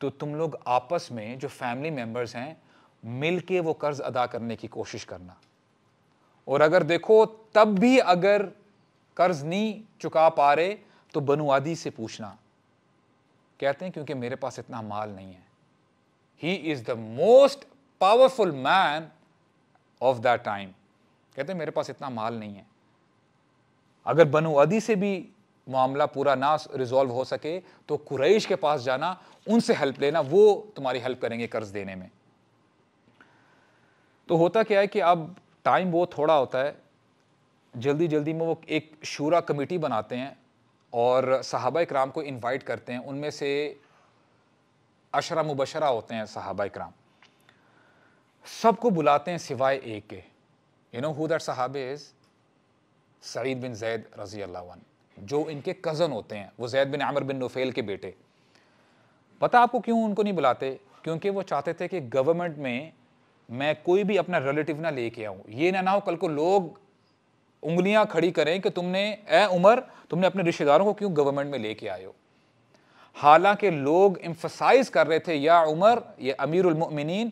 तो तुम लोग आपस में जो फैमिली मेम्बर्स हैं मिल के वो कर्ज़ अदा करने की कोशिश करना और अगर देखो तब भी अगर कर्ज नहीं चुका पा रहे तो बनुआदी से पूछना कहते हैं क्योंकि मेरे पास इतना माल नहीं है he is the most powerful man of that time कहते हैं मेरे पास इतना माल नहीं है अगर आदि से भी मामला पूरा ना रिजॉल्व हो सके तो कुरैश के पास जाना उनसे हेल्प लेना वो तुम्हारी हेल्प करेंगे कर्ज देने में तो होता क्या है कि अब टाइम वो थोड़ा होता है जल्दी जल्दी में वो एक शूरा कमेटी बनाते हैं और सहाबा कराम को इनवाइट करते हैं उनमें से अशरा मुबशरा होते हैं सहाबा कराम सबको बुलाते हैं सिवाय एक के यू नो हु दैट साहब इज़ सईद बिन जैद रजी अल्लाह जो इनके कज़न होते हैं वो जैद बिन आमर बिन नोफेल के बेटे पता आपको क्यों उनको नहीं बुलाते क्योंकि वो चाहते थे कि गवर्नमेंट में मैं कोई भी अपना रिलेटिव ना लेके आऊँ ये ना ना हो कल को लोग उंगलियां खड़ी करें कि तुमने ए उमर तुमने अपने रिश्तेदारों को क्यों गवर्नमेंट में लेके आए हो हालांकि लोग इम्फोसाइज कर रहे थे या उमर या अमीर उलमिन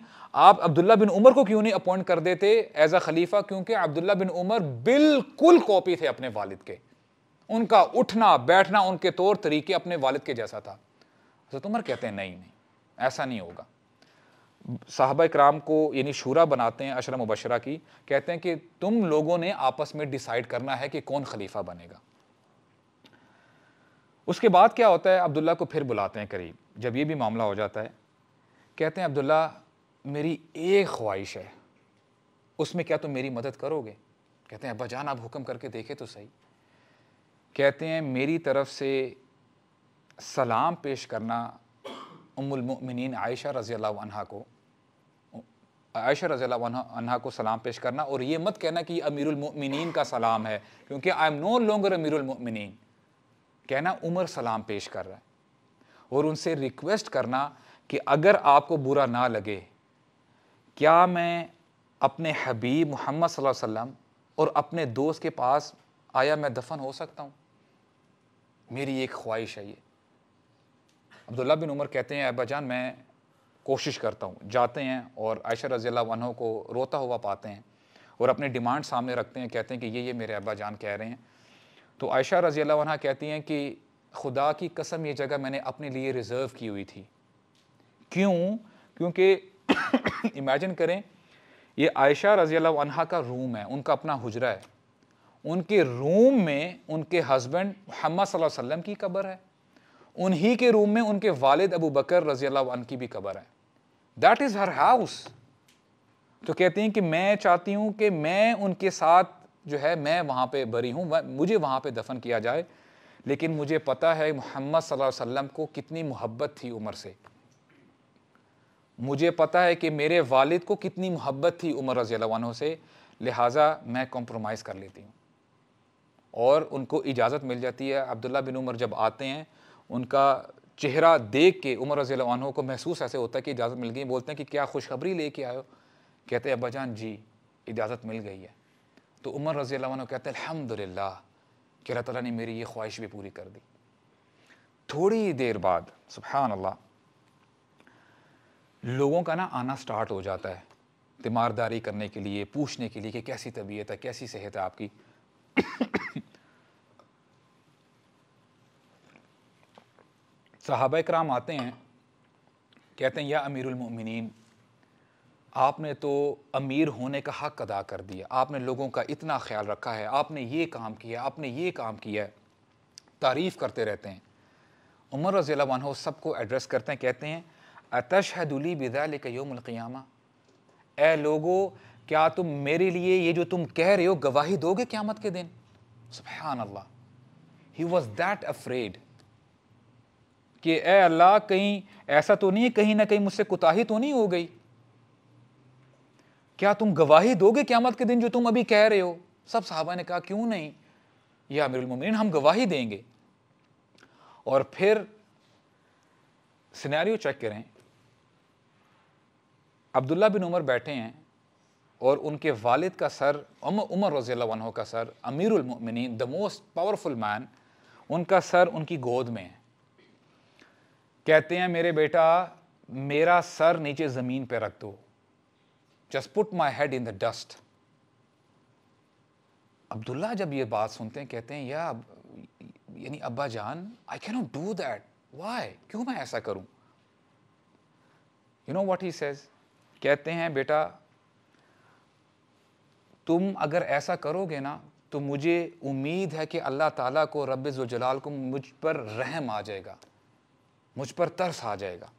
आप अब्दुल्ला बिन उमर को क्यों नहीं अपॉइंट कर देते एज अ खलीफा क्योंकि अब्दुल्ला बिन उमर बिल्कुल कॉपी थे अपने वालिद के उनका उठना बैठना उनके तौर तरीके अपने वालिद के जैसा था हजरत तो उमर कहते हैं नहीं नहीं ऐसा नहीं होगा साहब कराम को यानी शूरा बनाते हैं अशरम मुबशरा की कहते हैं कि तुम लोगों ने आपस में डिसाइड करना है कि कौन खलीफा बनेगा उसके बाद क्या होता है अब्दुल्ला को फिर बुलाते हैं करीब जब ये भी मामला हो जाता है कहते हैं अब्दुल्ला मेरी एक ख्वाहिश है उसमें क्या तुम मेरी मदद करोगे कहते हैं अब्बा जान आप हुक्म करके देखे तो सही कहते हैं मेरी तरफ से सलाम पेश करना उमुलमिन आयशा रज़ी अल्लाह को आयशा रज़ी अनहा को सलाम पेश करना और ये मत कहना कि अमीरमिन का सलाम है क्योंकि आई एम नो लॉन्गर अमीरमिन कहना उमर सलाम पेश कर रहा है और उनसे रिक्वेस्ट करना कि अगर आपको बुरा ना लगे क्या मैं अपने हबीब मोहम्मद वसल्लम और अपने दोस्त के पास आया मैं दफन हो सकता हूँ मेरी एक ख्वाहिश है ये अब्दुल्ला बिन उमर कहते हैं अब्बा जान मैं कोशिश करता हूँ जाते हैं और आयशा रजी वनों को रोता हुआ पाते हैं और अपनी डिमांड सामने रखते हैं कहते हैं कि ये ये मेरे अब्बा जान कह रहे हैं तो आयशा रजी वनहा कहती हैं कि खुदा की कसम ये जगह मैंने अपने लिए रिज़र्व की हुई थी क्यों क्योंकि इमेजिन करें ये आयशा रजी अनहा का रूम है उनका अपना हुजरा है उनके रूम में उनके हस्बैंड मोहम्मद वसल्लम की कब्र है उन्हीं के रूम में उनके वालिद अबू बकर रजी अल्लाह की भी कबर है दैट इज़ हर हाउस तो कहती हैं कि मैं चाहती हूं कि मैं उनके साथ जो है मैं वहां पे बरी हूं मुझे वहां पे दफन किया जाए लेकिन मुझे पता है मोहम्मद वसल्लम को कितनी मोहब्बत थी उमर से मुझे पता है कि मेरे वालिद को कितनी मोहब्बत थी उमर रजी अल्लाह से लिहाजा मैं कॉम्प्रोमाइज़ कर लेती हूँ और उनको इजाज़त मिल जाती है अब्दुल्ला बिन उमर जब आते हैं उनका चेहरा देख के उमर रजी अनहों को महसूस ऐसे होता है कि इजाज़त मिल गई बोलते हैं कि क्या खुशखबरी लेके आयो कहते हैं अब्बा जान जी इजाज़त मिल गई है तो उमर रजी अनहों कहते हैं अलहमदिल्ला कि अल्लाह ताली ने मेरी ये ख्वाहिश भी पूरी कर दी थोड़ी देर बाद सुबहान अल्लाह लोगों का ना आना स्टार्ट हो जाता है तीमारदारी करने के लिए पूछने के लिए कि कैसी तबीयत है कैसी सेहत है आपकी सहाब कराम आते हैं कहते हैं या अमीरमिन आपने तो अमीर होने का हक़ अदा कर दिया आपने लोगों का इतना ख्याल रखा है आपने ये काम किया आपने ये काम किया तारीफ़ करते रहते हैं उमर रज़ी सब सबको एड्रेस करते हैं कहते हैं अतशहदुली बिदाल योमक़ियामा ए लोगो क्या तुम मेरे लिए ये जो तुम कह रहे हो गवाही दोगे क्यामत के दिन सुबहान अल्लाह ही वॉज दैट अफ्रेड कि ए अल्लाह कहीं ऐसा तो नहीं है कहीं ना कहीं मुझसे कुताही तो नहीं हो गई क्या तुम गवाही दोगे क्यामत के दिन जो तुम अभी कह रहे हो सब साहबा ने कहा क्यों नहीं या अमीरमिन हम गवाही देंगे और फिर सिनेरियो चेक करें अब्दुल्ला बिन उमर बैठे हैं और उनके वालिद का सर उम, उमर रज़ी का सर अमीरमिन द मोस्ट पावरफुल मैन उनका सर उनकी गोद में है कहते हैं मेरे बेटा मेरा सर नीचे जमीन पे रख दो just put my head in the dust Abdullah जब ये बात सुनते हैं कहते हैं या यानी अब्बा जान I cannot do that why क्यों मैं ऐसा करूं you know what he says कहते हैं बेटा तुम अगर ऐसा करोगे ना तो मुझे उम्मीद है कि अल्लाह ताला को जलाल को मुझ पर रहम आ जाएगा मुझ पर तरस आ जाएगा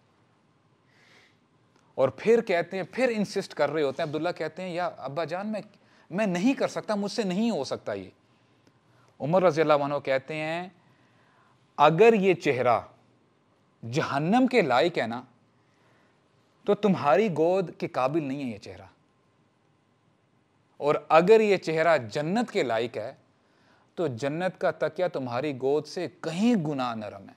और फिर कहते हैं फिर इंसिस्ट कर रहे होते हैं अब्दुल्ला कहते हैं या अब्बा जान मैं मैं नहीं कर सकता मुझसे नहीं हो सकता ये उमर रजी अल्लाह कहते हैं अगर ये चेहरा जहन्नम के लायक है ना तो तुम्हारी गोद के काबिल नहीं है ये चेहरा और अगर ये चेहरा जन्नत के लायक है तो जन्नत का तकिया तुम्हारी गोद से कहीं गुना नरम है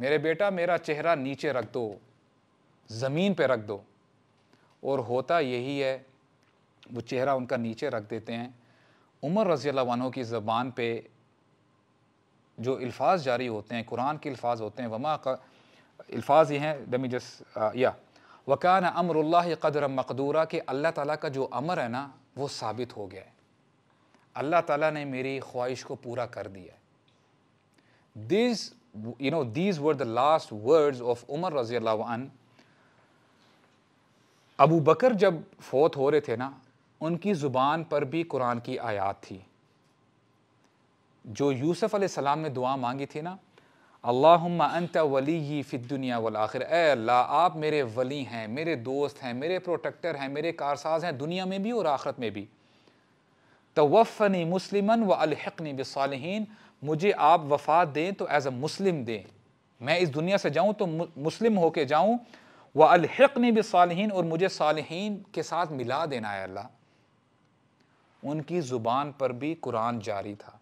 मेरे बेटा मेरा चेहरा नीचे रख दो ज़मीन पे रख दो और होता यही है वो चेहरा उनका नीचे रख देते हैं उमर रज़ी वनों की ज़बान पे जो अल्फाज जारी होते हैं कुरान के अल्फाज होते हैं वमा का अल्फाज ये हैं दमी जस या uh, वकान अमरल्ला कदर मकदूरा कि अल्लाह ताला का जो अमर है ना वो साबित हो गया है अल्लाह ताला ने मेरी ख्वाहिश को पूरा कर दिया this you know, these were the last words of Umar रजील्ला an. अबू बकर जब फोत हो रहे थे ना उनकी ज़ुबान पर भी कुरान की आयात थी जो यूसुफ़ सलाम ने दुआ मांगी थी ना अल्लाहुम्मा अंत वली ही फ़िद दुनिया वल आखिर अल्लाह आप मेरे वली हैं मेरे दोस्त हैं मेरे प्रोटेक्टर हैं मेरे कारसाज हैं दुनिया में भी और आखरत में भी तवफ़नी मुसलिमन व अलहनी बसालहन मुझे आप वफा दें तो एज़ अ मुस्लिम दें मैं इस दुनिया से जाऊँ तो मुस्लिम होके जाऊँ व ने भी सालहीन और मुझे सालहीन के साथ मिला देना है अल्लाह उनकी ज़ुबान पर भी कुरान जारी था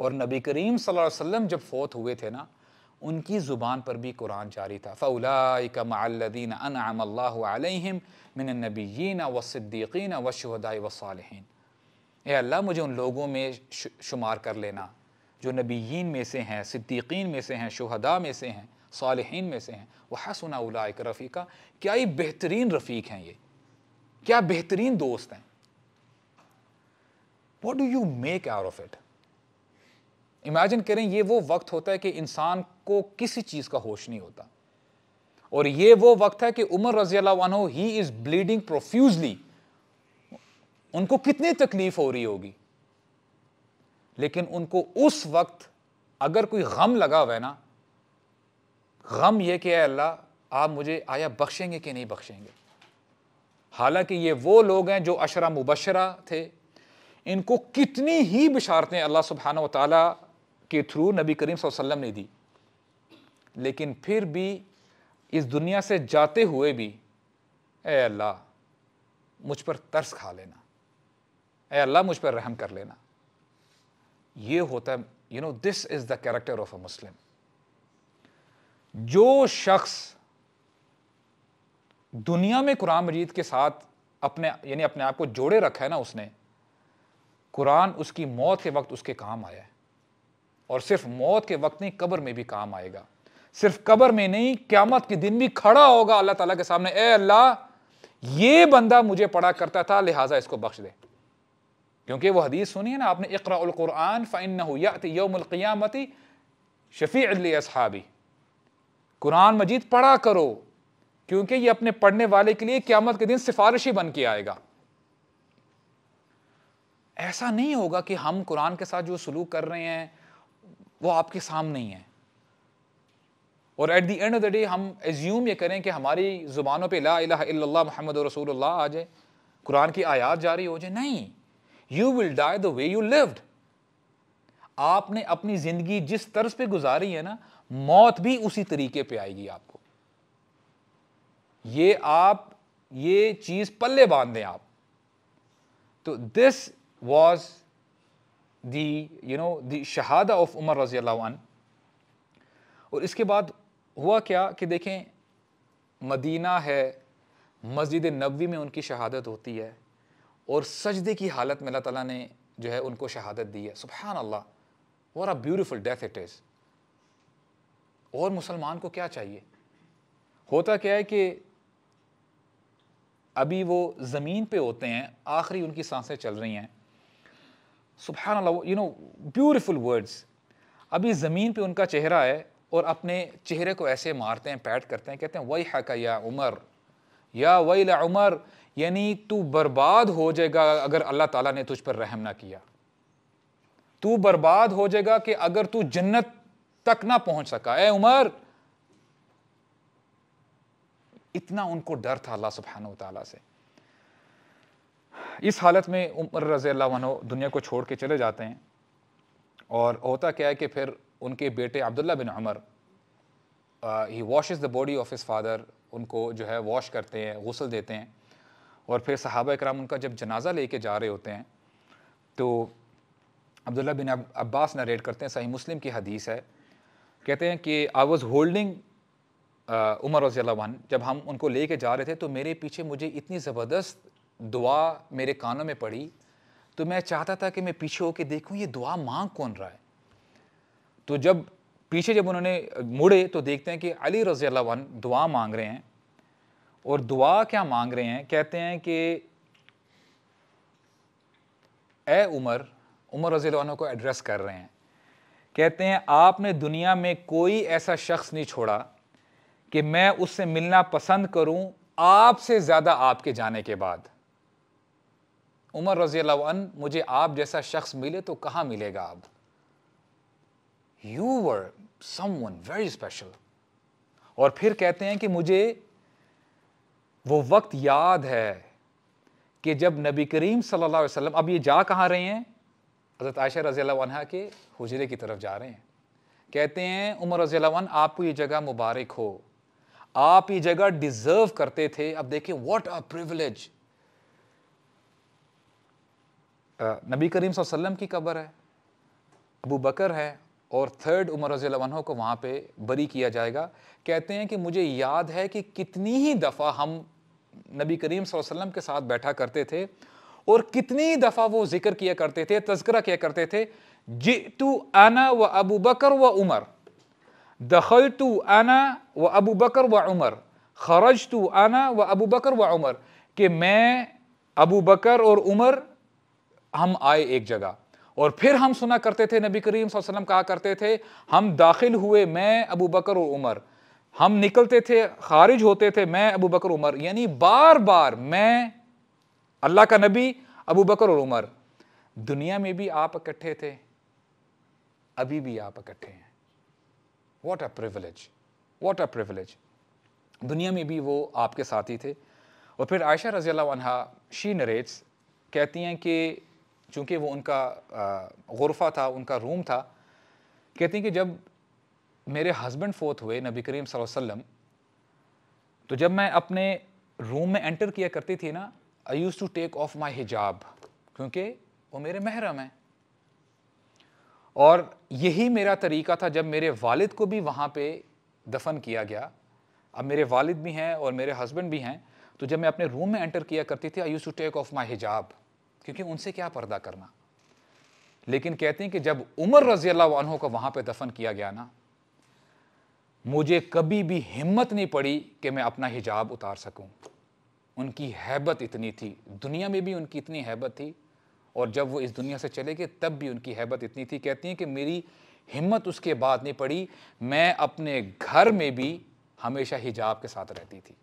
और नबी करीम वसल्लम जब फ़ोत हुए थे ना उनकी ज़ुबान पर भी कुरान जारी था फ़लादीन अनआम मिन नबीन व सिद्दीकीन व शहदा वसालहन ए अल्लाह मुझे उन लोगों में शुमार कर लेना जो नबीन में से हैं सिद्दीकीन में से हैं शहदा में से हैं सालहीन में से हैं वह सुना एक रफ़ीका क्या ही बेहतरीन रफ़ीक हैं ये क्या बेहतरीन दोस्त हैं what do you make are of it imagine करें ये वो वक्त होता है कि इंसान को किसी चीज़ का होश नहीं होता और ये वो वक्त है कि उमर रजी अल्लाह ही इज़ ब्लीडिंग प्रोफ्यूजली उनको कितनी तकलीफ हो रही होगी लेकिन उनको उस वक्त अगर कोई गम लगा हुआ है ना गम यह कि अल्लाह आप मुझे आया बख्शेंगे कि नहीं बख्शेंगे हालांकि ये वो लोग हैं जो अशरा मुबशरा थे इनको कितनी ही बिशारतें अल्लाह सुबहान तला के थ्रू नबी करीम वसल्लम ने दी लेकिन फिर भी इस दुनिया से जाते हुए भी ए अल्लाह मुझ पर तरस खा लेना अल्लाह मुझ पर रहम कर लेना ये होता है you know this is the character of a Muslim जो शख्स दुनिया में कुरान मजीद के साथ अपने यानी अपने आप को जोड़े रखा है ना उसने कुरान उसकी मौत के वक्त उसके काम आया है और सिर्फ मौत के वक्त नहीं कब्र में भी काम आएगा सिर्फ कब्र में नहीं क्यामत के दिन भी खड़ा होगा अल्लाह ताला के सामने ए अल्लाह ये बंदा मुझे पढ़ा करता था लिहाजा इसको बख्श दे क्योंकि वो हदीस सुनी है ना आपने इकराकुरान फ़ैन यौमक़ियामती शफ़ी असहाबी कुरान मजीद पढ़ा करो क्योंकि ये अपने पढ़ने वाले के लिए क्यामत के दिन सिफारिश ही बन के आएगा ऐसा नहीं होगा कि हम कुरान के साथ जो सलूक कर रहे हैं वो आपके सामने ही है और at the end of the day हम एज्यूम ये करें कि हमारी ज़ुबानों पर ला इला रसूल आ जाए कुरान की आयात जारी हो जाए नहीं you will die the way you lived आपने अपनी जिंदगी जिस तर्ज पे गुजारी है ना मौत भी उसी तरीके पे आएगी आपको ये आप ये चीज पल्ले बांध दें आप तो this was the you know the शहादा ऑफ उमर रजी अल्लाह और इसके बाद हुआ क्या कि देखें मदीना है मस्जिद नबी में उनकी शहादत होती है और सजदे की हालत में अल्लाह ताला ने जो है उनको शहादत दी है सुबहान अल्लाह what a beautiful death it is और मुसलमान को क्या चाहिए होता क्या है कि अभी वो ज़मीन पे होते हैं आखिरी उनकी सांसें चल रही हैं सुबहान अल्लाह यू नो ब्यूटिफुल वर्ड्स अभी ज़मीन पे उनका चेहरा है और अपने चेहरे को ऐसे मारते हैं पैट करते हैं कहते हैं वही का या उमर या वही ला उमर यानी तू बर्बाद हो जाएगा अगर अल्लाह ताला ने तुझ पर रहम ना किया तू बर्बाद हो जाएगा कि अगर तू जन्नत तक ना पहुंच सका ए उमर इतना उनको डर था अल्लाह सुबहान तला से इस हालत में उमर रज़ी अल्लाह दुनिया को छोड़ के चले जाते हैं और होता क्या है कि फिर उनके बेटे Abdullah bin Umar he wash is the body of his father उनको जो है वॉश करते हैं गसल देते हैं और फिर सहाबा कराम उनका जब जनाजा लेके जा रहे होते हैं तो अब्दुल्ला बिन अब्बास नरेट करते हैं सही मुस्लिम की हदीस है कहते हैं कि I was holding Umar one जब हम उनको ले कर जा रहे थे तो मेरे पीछे मुझे इतनी ज़बरदस्त दुआ मेरे कानों में पड़ी तो मैं चाहता था कि मैं पीछे होके देखूँ ये दुआ मांग कौन रहा है तो जब पीछे जब उन्होंने मुड़े तो देखते हैं कि अली रज़ी दुआ मांग रहे हैं और दुआ क्या मांग रहे हैं कहते हैं कि ए उमर उमर रजील को एड्रेस कर रहे हैं कहते हैं आपने दुनिया में कोई ऐसा शख्स नहीं छोड़ा कि मैं उससे मिलना पसंद करूं आपसे ज़्यादा आपके जाने के बाद उमर रजी अन मुझे आप जैसा शख्स मिले तो कहाँ मिलेगा आप यू वर समेरी स्पेशल और फिर कहते हैं कि मुझे वो वक्त याद है कि जब नबी करीम सल्लल्लाहु अलैहि वसल्लम अब ये जा कहाँ रहे हैं हज़रत आयशा रज़ी अल्लाह के हजरे की तरफ जा रहे हैं कहते हैं उमर रज़ी आपको ये जगह मुबारक हो आप ये जगह डिज़र्व करते थे अब देखिए व्हाट अ प्रिविलेज नबी करीम वसल्लम की कब्र है अबू बकर है और थर्ड उमर रज़ी को वहाँ पे बरी किया जाएगा कहते हैं कि मुझे याद है कि कितनी ही दफ़ा हम नबी करीम वसल्लम के साथ बैठा करते थे और कितनी दफ़ा वो जिक्र किया करते थे तस्करा किया करते थे जे टू आना व अबू बकर व उमर दखल तो आना व अबू बकर व उमर खरज तो आना व अबू बकर व उमर कि मैं अबू बकर और उमर हम आए एक जगह और फिर हम सुना करते थे नबी करीम वसल्लम कहा करते थे हम दाखिल हुए मैं अबू बकर और उमर हम निकलते थे खारिज होते थे मैं अबू बकर उमर यानी बार बार मैं अल्लाह का नबी अबू बकर और उमर दुनिया में भी आप इकट्ठे थे अभी भी आप इकट्ठे हैं what a privilege what a privilege दुनिया में भी वो आपके साथ ही थे और फिर आयशा रजी शी नरेट्स कहती हैं कि चूँकि वो उनका गुरफा था उनका रूम था कहती हैं कि जब मेरे हस्बैंड फोत हुए नबी करीम वसल्लम तो जब मैं अपने रूम में एंटर किया करती थी ना I use to take off my hijab क्योंकि वो मेरे महरम हैं और यही मेरा तरीका था जब मेरे वालिद को भी वहाँ पे दफन किया गया अब मेरे वालिद भी हैं और मेरे हस्बैंड भी हैं तो जब मैं अपने रूम में एंटर किया करती थी I use to take off my hijab क्योंकि उनसे क्या पर्दा करना लेकिन कहते हैं कि जब उमर रज़ी अल्लाह का वहाँ पे दफन किया गया ना मुझे कभी भी हिम्मत नहीं पड़ी कि मैं अपना हिजाब उतार सकूं। उनकी हैबत इतनी थी दुनिया में भी उनकी इतनी हैबत थी और जब वो इस दुनिया से चले गए तब भी उनकी हैबत इतनी थी कहती हैं कि मेरी हिम्मत उसके बाद नहीं पड़ी मैं अपने घर में भी हमेशा हिजाब के साथ रहती थी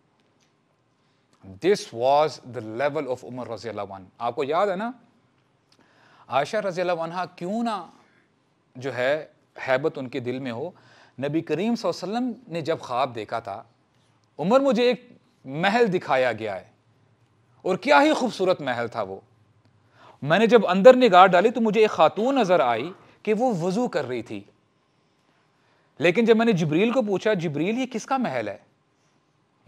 this was the level of Umar रजील आपको याद है ना आयशा वन क्यों ना जो है हैबत उनके दिल में हो नबी करीम वसल्लम ने जब ख्वाब देखा था उमर मुझे एक महल दिखाया गया है और क्या ही खूबसूरत महल था वो मैंने जब अंदर निगाह डाली तो मुझे एक खातून नज़र आई कि वो वज़ू कर रही थी लेकिन जब मैंने जबरील को पूछा जबरील ये किसका महल है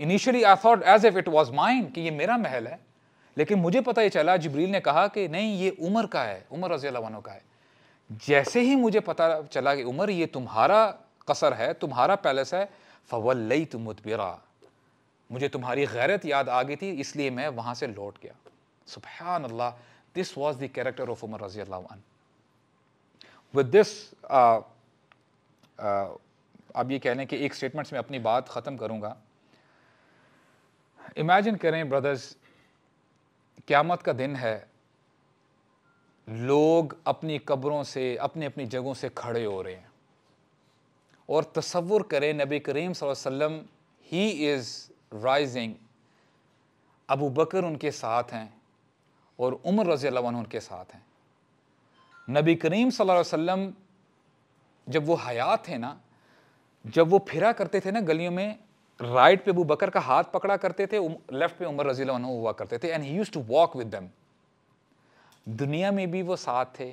initially I thought as if it was mind कि ये मेरा महल है लेकिन मुझे पता ही चला जबरील ने कहा कि नहीं ये उमर का है उमर रजी का है जैसे ही मुझे पता चला कि उमर ये तुम्हारा कसर है तुम्हारा पैलेस है फवल्लई तुम मुतबरा मुझे तुम्हारी गैरत याद आ गई थी इसलिए मैं वहाँ से लौट गया सुबहान अल्लाह this was the character of Umar रजी अल्लाह विद दिस आप ये कह लें कि एक स्टेटमेंट्स में अपनी बात ख़त्म करूँगा इमेजिन करें ब्रदर्स क़्यामत का दिन है लोग अपनी कब्रों से अपनी अपनी जगहों से खड़े हो रहे हैं और तस्वुर करें नबी करीम सल्लम he is rising Abu Bakr उनके साथ हैं और उमर रज़ी उनके साथ हैं नबी करीम वसल्लम जब वो हयात थे ना जब वो फिरा करते थे ना गलियों में राइट पे अबू बकर का हाथ पकड़ा करते थे लेफ्ट पे उमर रजी हुआ करते थे and he use to walk with them दुनिया में भी वो साथ थे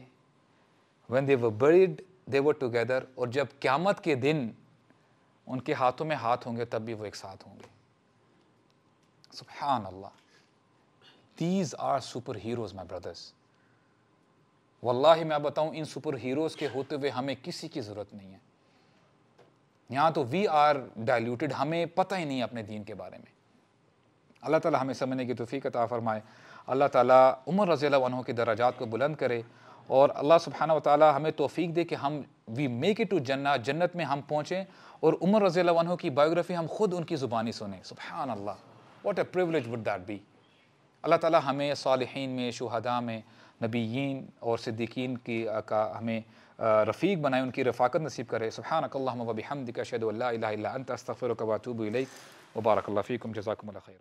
वन दे वर बर्ड देवर टुगेदर और जब क्यामत के दिन उनके हाथों में हाथ होंगे तब भी वो एक साथ होंगे सुबहान अल्लाह these are super heroes my brothers वल्लाहि मैं बताऊं इन सुपर हीरोज़ के होते हुए हमें किसी की ज़रूरत नहीं है यहाँ तो वी आर डायल्यूटेड हमें पता ही नहीं अपने दीन के बारे में अल्लाह ताला हमें समझने की तोफ़ी अता फ़रमाए अल्लाह ताला उमर रज़ी अल्लाह के दराजात को बुलंद करे और अल्लाह सुबहाना वाली हमें तोफ़ी दे कि हम वी मेक इट टू जन्ना जन्नत में हम पहुँचें और उमर रज़ी वनों की बायोग्राफ़ी हम ख़ुद उनकी ज़ुबानी सुने सुबहान अल्लाह what a privilege would that be अल्लाह ताली हमें सालहीन में शहदा में नबीन और सिद्दीकीन की का हमें रफ़ीक बनाए उनकी रफ़ाकत नसीब करे अकल्ला वबी हमद का शद अल्ला कबातूब वबारकल्ला फ़ीकम खैर